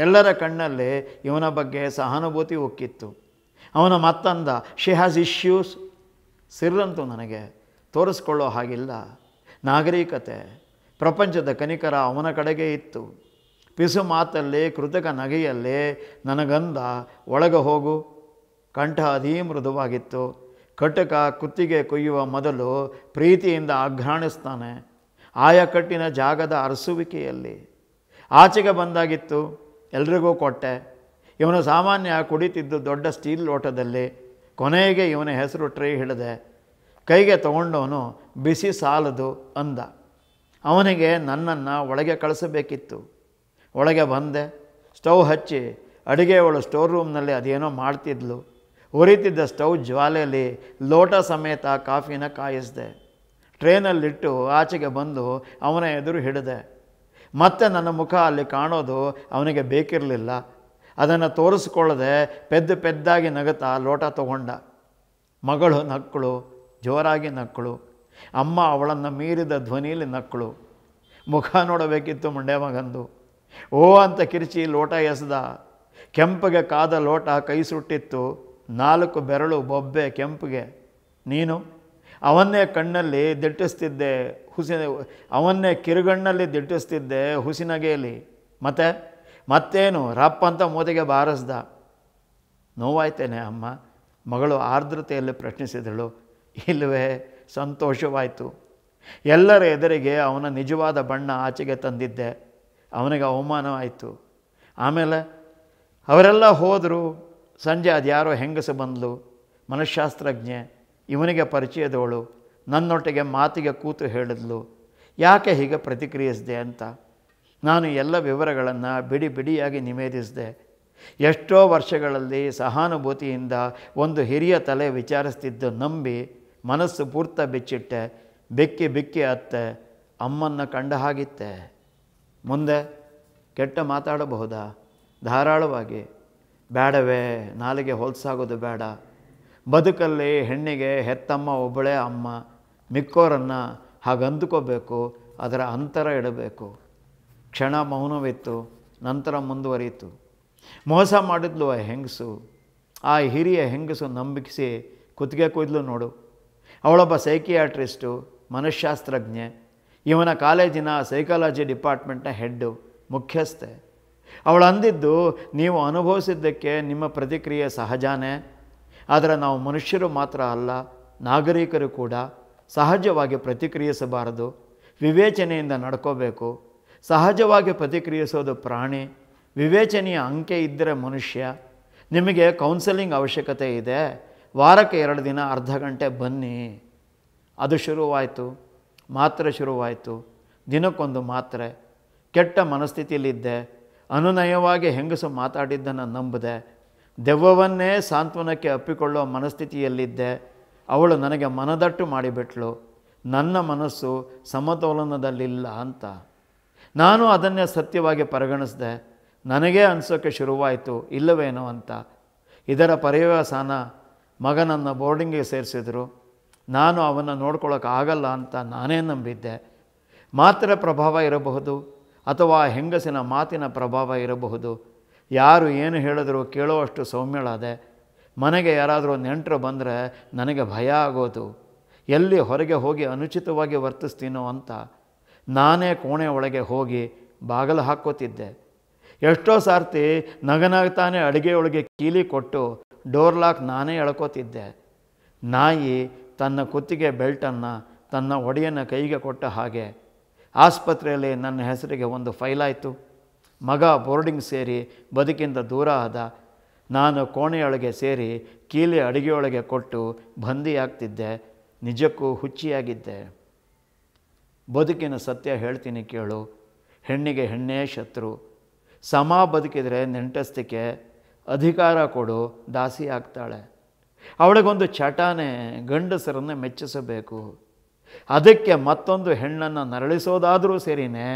ಎಲ್ಲರ ಕಣ್ಣಲ್ಲಿ ಇವನ ಬಗ್ಗೆ ಸಹಾನುಭೂತಿ ಉಕ್ಕಿತ್ತು ಅವನ ಮತ್ತಂದ ಶಿ ಹ್ಯಾಸ್ ಇಶ್ಯೂಸ್ ಸಿರ್ರಂತು ನನಗೆ ತೋರಿಸ್ಕೊಳ್ಳೋ ಹಾಗಿಲ್ಲ ನಾಗರಿಕತೆ ಪ್ರಪಂಚದ ಕನಿಕರ ಅವನ ಕಡೆಗೆ ಇತ್ತು ಪಿಸು ಮಾತಲ್ಲೇ ಕೃತಕ ನಗೆಯಲ್ಲೇ ನನಗಂದ ಒಳಗ ಹೋಗು ಕಂಠ ಅಧೀ ಮೃದುವಾಗಿತ್ತು ಕಟಕ ಕುತ್ತಿಗೆ ಕೊಯ್ಯುವ ಮೊದಲು ಪ್ರೀತಿಯಿಂದ ಆಘ್ರಾಣಿಸ್ತಾನೆ ಆಯಕಟ್ಟಿನ ಜಾಗದ ಅರಸುವಿಕೆಯಲ್ಲಿ ಆಚೆಗೆ ಬಂದಾಗಿತ್ತು ಎಲ್ರಿಗೂ ಕೊಟ್ಟೆ ಇವನು ಸಾಮಾನ್ಯ ಕುಡಿತಿದ್ದು ದೊಡ್ಡ ಸ್ಟೀಲ್ ಲೋಟದಲ್ಲಿ ಕೊನೆಗೆ ಇವನ ಹೆಸರು ಟ್ರೈ ಹಿಡಿದೆ ಕೈಗೆ ತಗೊಂಡವನು ಬಿಸಿ ಸಾಲದು ಅಂದ ಅವನಿಗೆ ನನ್ನನ್ನು ಒಳಗೆ ಕಳಿಸಬೇಕಿತ್ತು ಒಳಗೆ ಬಂದೆ ಸ್ಟೌವ್ ಹಚ್ಚಿ ಅಡುಗೆಯವಳು ಸ್ಟೋರ್ ರೂಮ್ನಲ್ಲಿ ಅದೇನೋ ಮಾಡ್ತಿದ್ಲು ಉರಿತಿದ್ದ ಸ್ಟವ್ ಜ್ವಾಲೆಯಲ್ಲಿ ಲೋಟ ಸಮೇತ ಕಾಫಿನ ಕಾಯಿಸಿದೆ ಟ್ರೈನಲ್ಲಿಟ್ಟು ಆಚೆಗೆ ಬಂದು ಅವನ ಎದುರು ಹಿಡಿದೆ ಮತ್ತೆ ನನ್ನ ಮುಖ ಅಲ್ಲಿ ಕಾಣೋದು ಅವನಿಗೆ ಬೇಕಿರಲಿಲ್ಲ ಅದನ್ನು ತೋರಿಸ್ಕೊಳ್ಳದೆ ಪೆದ್ದು ಪೆದ್ದಾಗಿ ನಗುತ್ತಾ ಲೋಟ ತಗೊಂಡ ಮಗಳು ನಕ್ಕಳು ಜೋರಾಗಿ ನಕ್ಕಳು ಅಮ್ಮ ಅವಳನ್ನು ಮೀರಿದ ಧ್ವನಿಯಲ್ಲಿ ನಕ್ಕಳು ಮುಖ ನೋಡಬೇಕಿತ್ತು ಮಂಡ್ಯ ಮಗಂದು ಓ ಅಂತ ಕಿರಿಚಿ ಲೋಟ ಎಸೆದ ಕೆಂಪಗೆ ಕಾದ ಲೋಟ ಕೈ ಸುಟ್ಟಿತ್ತು ನಾಲ್ಕು ಬೆರಳು ಬೊಬ್ಬೆ ಕೆಂಪಿಗೆ ನೀನು ಅವನ್ನೇ ಕಣ್ಣಲ್ಲಿ ದಿಟ್ಟಿಸ್ತಿದ್ದೆ ಹುಸಿನ ಅವನ್ನೇ ಕಿರುಗಣ್ಣಲ್ಲಿ ದಿಟ್ಟಿಸ್ತಿದ್ದೆ ಹುಸಿನಗೆಯಲ್ಲಿ ಮತ್ತೆ ಮತ್ತೇನು ರಪ್ಪ ಅಂತ ಮೋದಿಗೆ ಬಾರಿಸ್ದ ನೋವಾಯ್ತೇನೆ ಅಮ್ಮ ಮಗಳು ಆರ್ದ್ರತೆಯಲ್ಲಿ ಪ್ರಶ್ನಿಸಿದಳು ಇಲ್ಲವೇ ಸಂತೋಷವಾಯಿತು ಎಲ್ಲರ ಎದುರಿಗೆ ಅವನ ನಿಜವಾದ ಬಣ್ಣ ಆಚೆಗೆ ತಂದಿದ್ದೆ ಅವನಿಗೆ ಅವಮಾನವಾಯಿತು ಆಮೇಲೆ ಅವರೆಲ್ಲ ಹೋದರು ಸಂಜೆ ಅದು ಯಾರೋ ಹೆಂಗಸು ಬಂದಳು ಮನಃಶಾಸ್ತ್ರಜ್ಞೆ ಇವನಿಗೆ ಪರಿಚಯದವಳು ನನ್ನೊಟ್ಟಿಗೆ ಮಾತಿಗೆ ಕೂತು ಹೇಳಿದ್ಲು ಯಾಕೆ ಹೀಗೆ ಪ್ರತಿಕ್ರಿಯಿಸಿದೆ ಅಂತ ನಾನು ಎಲ್ಲ ವಿವರಗಳನ್ನು ಬಿಡಿ ಬಿಡಿಯಾಗಿ ನಿವೇದಿಸಿದೆ ಎಷ್ಟೋ ವರ್ಷಗಳಲ್ಲಿ ಸಹಾನುಭೂತಿಯಿಂದ ಒಂದು ಹಿರಿಯ ತಲೆ ವಿಚಾರಿಸ್ತಿದ್ದು ನಂಬಿ ಮನಸ್ಸು ಪೂರ್ತ ಬೆಚ್ಚಿಟ್ಟೆ ಬೆಕ್ಕಿ ಬೆಕ್ಕಿ ಅತ್ತೆ ಅಮ್ಮನ್ನ ಕಂಡ ಹಾಗಿತ್ತೆ ಮುಂದೆ ಕೆಟ್ಟ ಮಾತಾಡಬಹುದಾ ಧಾರಾಳವಾಗಿ ಬೇಡವೇ ನಾಲಿಗೆ ಹೊಲ್ಸಾಗೋದು ಬೇಡ ಬದುಕಲ್ಲಿ ಹೆಣ್ಣಿಗೆ ಹೆತ್ತಮ್ಮ ಒಬ್ಬಳೇ ಅಮ್ಮ ಮಿಕ್ಕೋರನ್ನು ಹಾಗಂದುಕೋಬೇಕು ಅದರ ಅಂತರ ಇಡಬೇಕು ಕ್ಷಣ ಮೌನವಿತ್ತು ನಂತರ ಮುಂದುವರಿಯಿತು ಮೋಸ ಮಾಡಿದ್ಲು ಆ ಹೆಂಗಸು ಆ ಹಿರಿಯ ಹೆಂಗಸು ನಂಬಿಕಿಸಿ ಕುತ್ತಿಗೆ ಕೊಯ್ದಲು ನೋಡು ಅವಳೊಬ್ಬ ಸೈಕಿಯಾಟ್ರಿಸ್ಟು ಮನಃಶಾಸ್ತ್ರಜ್ಞೆ ಇವನ ಕಾಲೇಜಿನ ಸೈಕಾಲಜಿ ಡಿಪಾರ್ಟ್ಮೆಂಟ್ನ ಹೆಡ್ಡು ಮುಖ್ಯಸ್ಥೆ ಅವಳು ಅಂದಿದ್ದು ನೀವು ಅನುಭವಿಸಿದ್ದಕ್ಕೆ ನಿಮ್ಮ ಪ್ರತಿಕ್ರಿಯೆ ಸಹಜಾನೇ ಆದರೆ ನಾವು ಮನುಷ್ಯರು ಮಾತ್ರ ಅಲ್ಲ ನಾಗರಿಕರು ಕೂಡ ಸಹಜವಾಗಿ ಪ್ರತಿಕ್ರಿಯಿಸಬಾರದು ವಿವೇಚನೆಯಿಂದ ನಡ್ಕೋಬೇಕು ಸಹಜವಾಗಿ ಪ್ರತಿಕ್ರಿಯಿಸೋದು ಪ್ರಾಣಿ ವಿವೇಚನೆಯ ಅಂಕೆ ಇದ್ದರೆ ಮನುಷ್ಯ ನಿಮಗೆ ಕೌನ್ಸಲಿಂಗ್ ಅವಶ್ಯಕತೆ ಇದೆ ವಾರಕ್ಕೆ ಎರಡು ದಿನ ಅರ್ಧ ಗಂಟೆ ಬನ್ನಿ ಅದು ಶುರುವಾಯಿತು ಮಾತ್ರೆ ಶುರುವಾಯಿತು ದಿನಕ್ಕೊಂದು ಮಾತ್ರೆ ಕೆಟ್ಟ ಮನಸ್ಥಿತಿಯಲ್ಲಿದ್ದೆ ಅನುನಯವಾಗಿ ಹೆಂಗಸು ಮಾತಾಡಿದ್ದನ್ನು ನಂಬಿದೆ ದೆವ್ವವನ್ನೇ ಸಾಂತ್ವನಕ್ಕೆ ಅಪ್ಪಿಕೊಳ್ಳುವ ಮನಸ್ಥಿತಿಯಲ್ಲಿದ್ದೆ ಅವಳು ನನಗೆ ಮನದಟ್ಟು ಮಾಡಿಬಿಟ್ಳು ನನ್ನ ಮನಸ್ಸು ಸಮತೋಲನದಲ್ಲಿಲ್ಲ ಅಂತ ನಾನು ಅದನ್ನೇ ಸತ್ಯವಾಗಿ ಪರಿಗಣಿಸಿದೆ ನನಗೇ ಅನಿಸೋಕ್ಕೆ ಶುರುವಾಯಿತು ಇಲ್ಲವೇನೋ ಅಂತ ಇದರ ಪರ್ಯವಸಾನ ಮಗನನ್ನು ಬೋರ್ಡಿಂಗಿಗೆ ಸೇರಿಸಿದರು ನಾನು ನೋಡ್ಕೊಳ್ಳೋಕೆ ಆಗಲ್ಲ ಅಂತ ನಾನೇ ನಂಬಿದ್ದೆ ಮಾತ್ರ ಪ್ರಭಾವ ಇರಬಹುದು ಅಥವಾ ಹೆಂಗಸಿನ ಮಾತಿನ ಪ್ರಭಾವ ಇರಬಹುದು ಯಾರು ಏನು ಹೇಳಿದ್ರು ಕೇಳೋವಷ್ಟು ಸೌಮ್ಯಳಾದೆ ಮನೆಗೆ ಯಾರಾದರೂ ನೆಂಟರು ಬಂದರೆ ನನಗೆ ಭಯ ಆಗೋದು ಎಲ್ಲಿ ಹೊರಗೆ ಹೋಗಿ ಅನುಚಿತವಾಗಿ ವರ್ತಿಸ್ತೀನೋ ಅಂತ ನಾನೇ ಕೋಣೆ ಒಳಗೆ ಹೋಗಿ ಬಾಗಲು ಹಾಕೋತಿದ್ದೆ ಎಷ್ಟೋ ಸಾರ್ತಿ ನಗನಾಗ್ತಾನೆ ಅಡುಗೆಯೊಳಗೆ ಕೀಲಿ ಕೊಟ್ಟು ಡೋರ್ ಲಾಕ್ ನಾನೇ ಎಳ್ಕೋತಿದ್ದೆ ನಾಯಿ ತನ್ನ ಕುತ್ತಿಗೆ ಬೆಲ್ಟನ್ನು ತನ್ನ ಒಡೆಯನ್ನು ಕೈಗೆ ಕೊಟ್ಟ ಹಾಗೆ ಆಸ್ಪತ್ರೆಯಲ್ಲಿ ನನ್ನ ಹೆಸರಿಗೆ ಒಂದು ಫೈಲಾಯಿತು ಮಗ ಬೋರ್ಡಿಂಗ್ ಸೇರಿ ಬದುಕಿಂದ ದೂರ ಆದ ನಾನು ಕೋಣೆಯೊಳಗೆ ಸೇರಿ ಕೀಲಿ ಅಡುಗೆಯೊಳಗೆ ಕೊಟ್ಟು ಆಗ್ತಿದ್ದೆ ನಿಜಕ್ಕೂ ಹುಚ್ಚಿಯಾಗಿದ್ದೆ ಬದುಕಿನ ಸತ್ಯ ಹೇಳ್ತೀನಿ ಕೇಳು ಹೆಣ್ಣಿಗೆ ಹೆಣ್ಣೇ ಶತ್ರು ಸಮ ಬದುಕಿದರೆ ನೆಂಟಸ್ತಿಕೆ ಅಧಿಕಾರ ಕೊಡು ದಾಸಿ ಆಗ್ತಾಳೆ ಅವಳಿಗೊಂದು ಚಟಾನೆ ಗಂಡಸರನ್ನು ಮೆಚ್ಚಿಸಬೇಕು ಅದಕ್ಕೆ ಮತ್ತೊಂದು ಹೆಣ್ಣನ್ನು ನರಳಿಸೋದಾದರೂ ಸೇರಿನೇ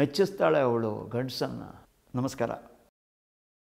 ಮೆಚ್ಚಿಸ್ತಾಳೆ ಅವಳು ಗಂಡಸನ್ನು ನಮಸ್ಕಾರ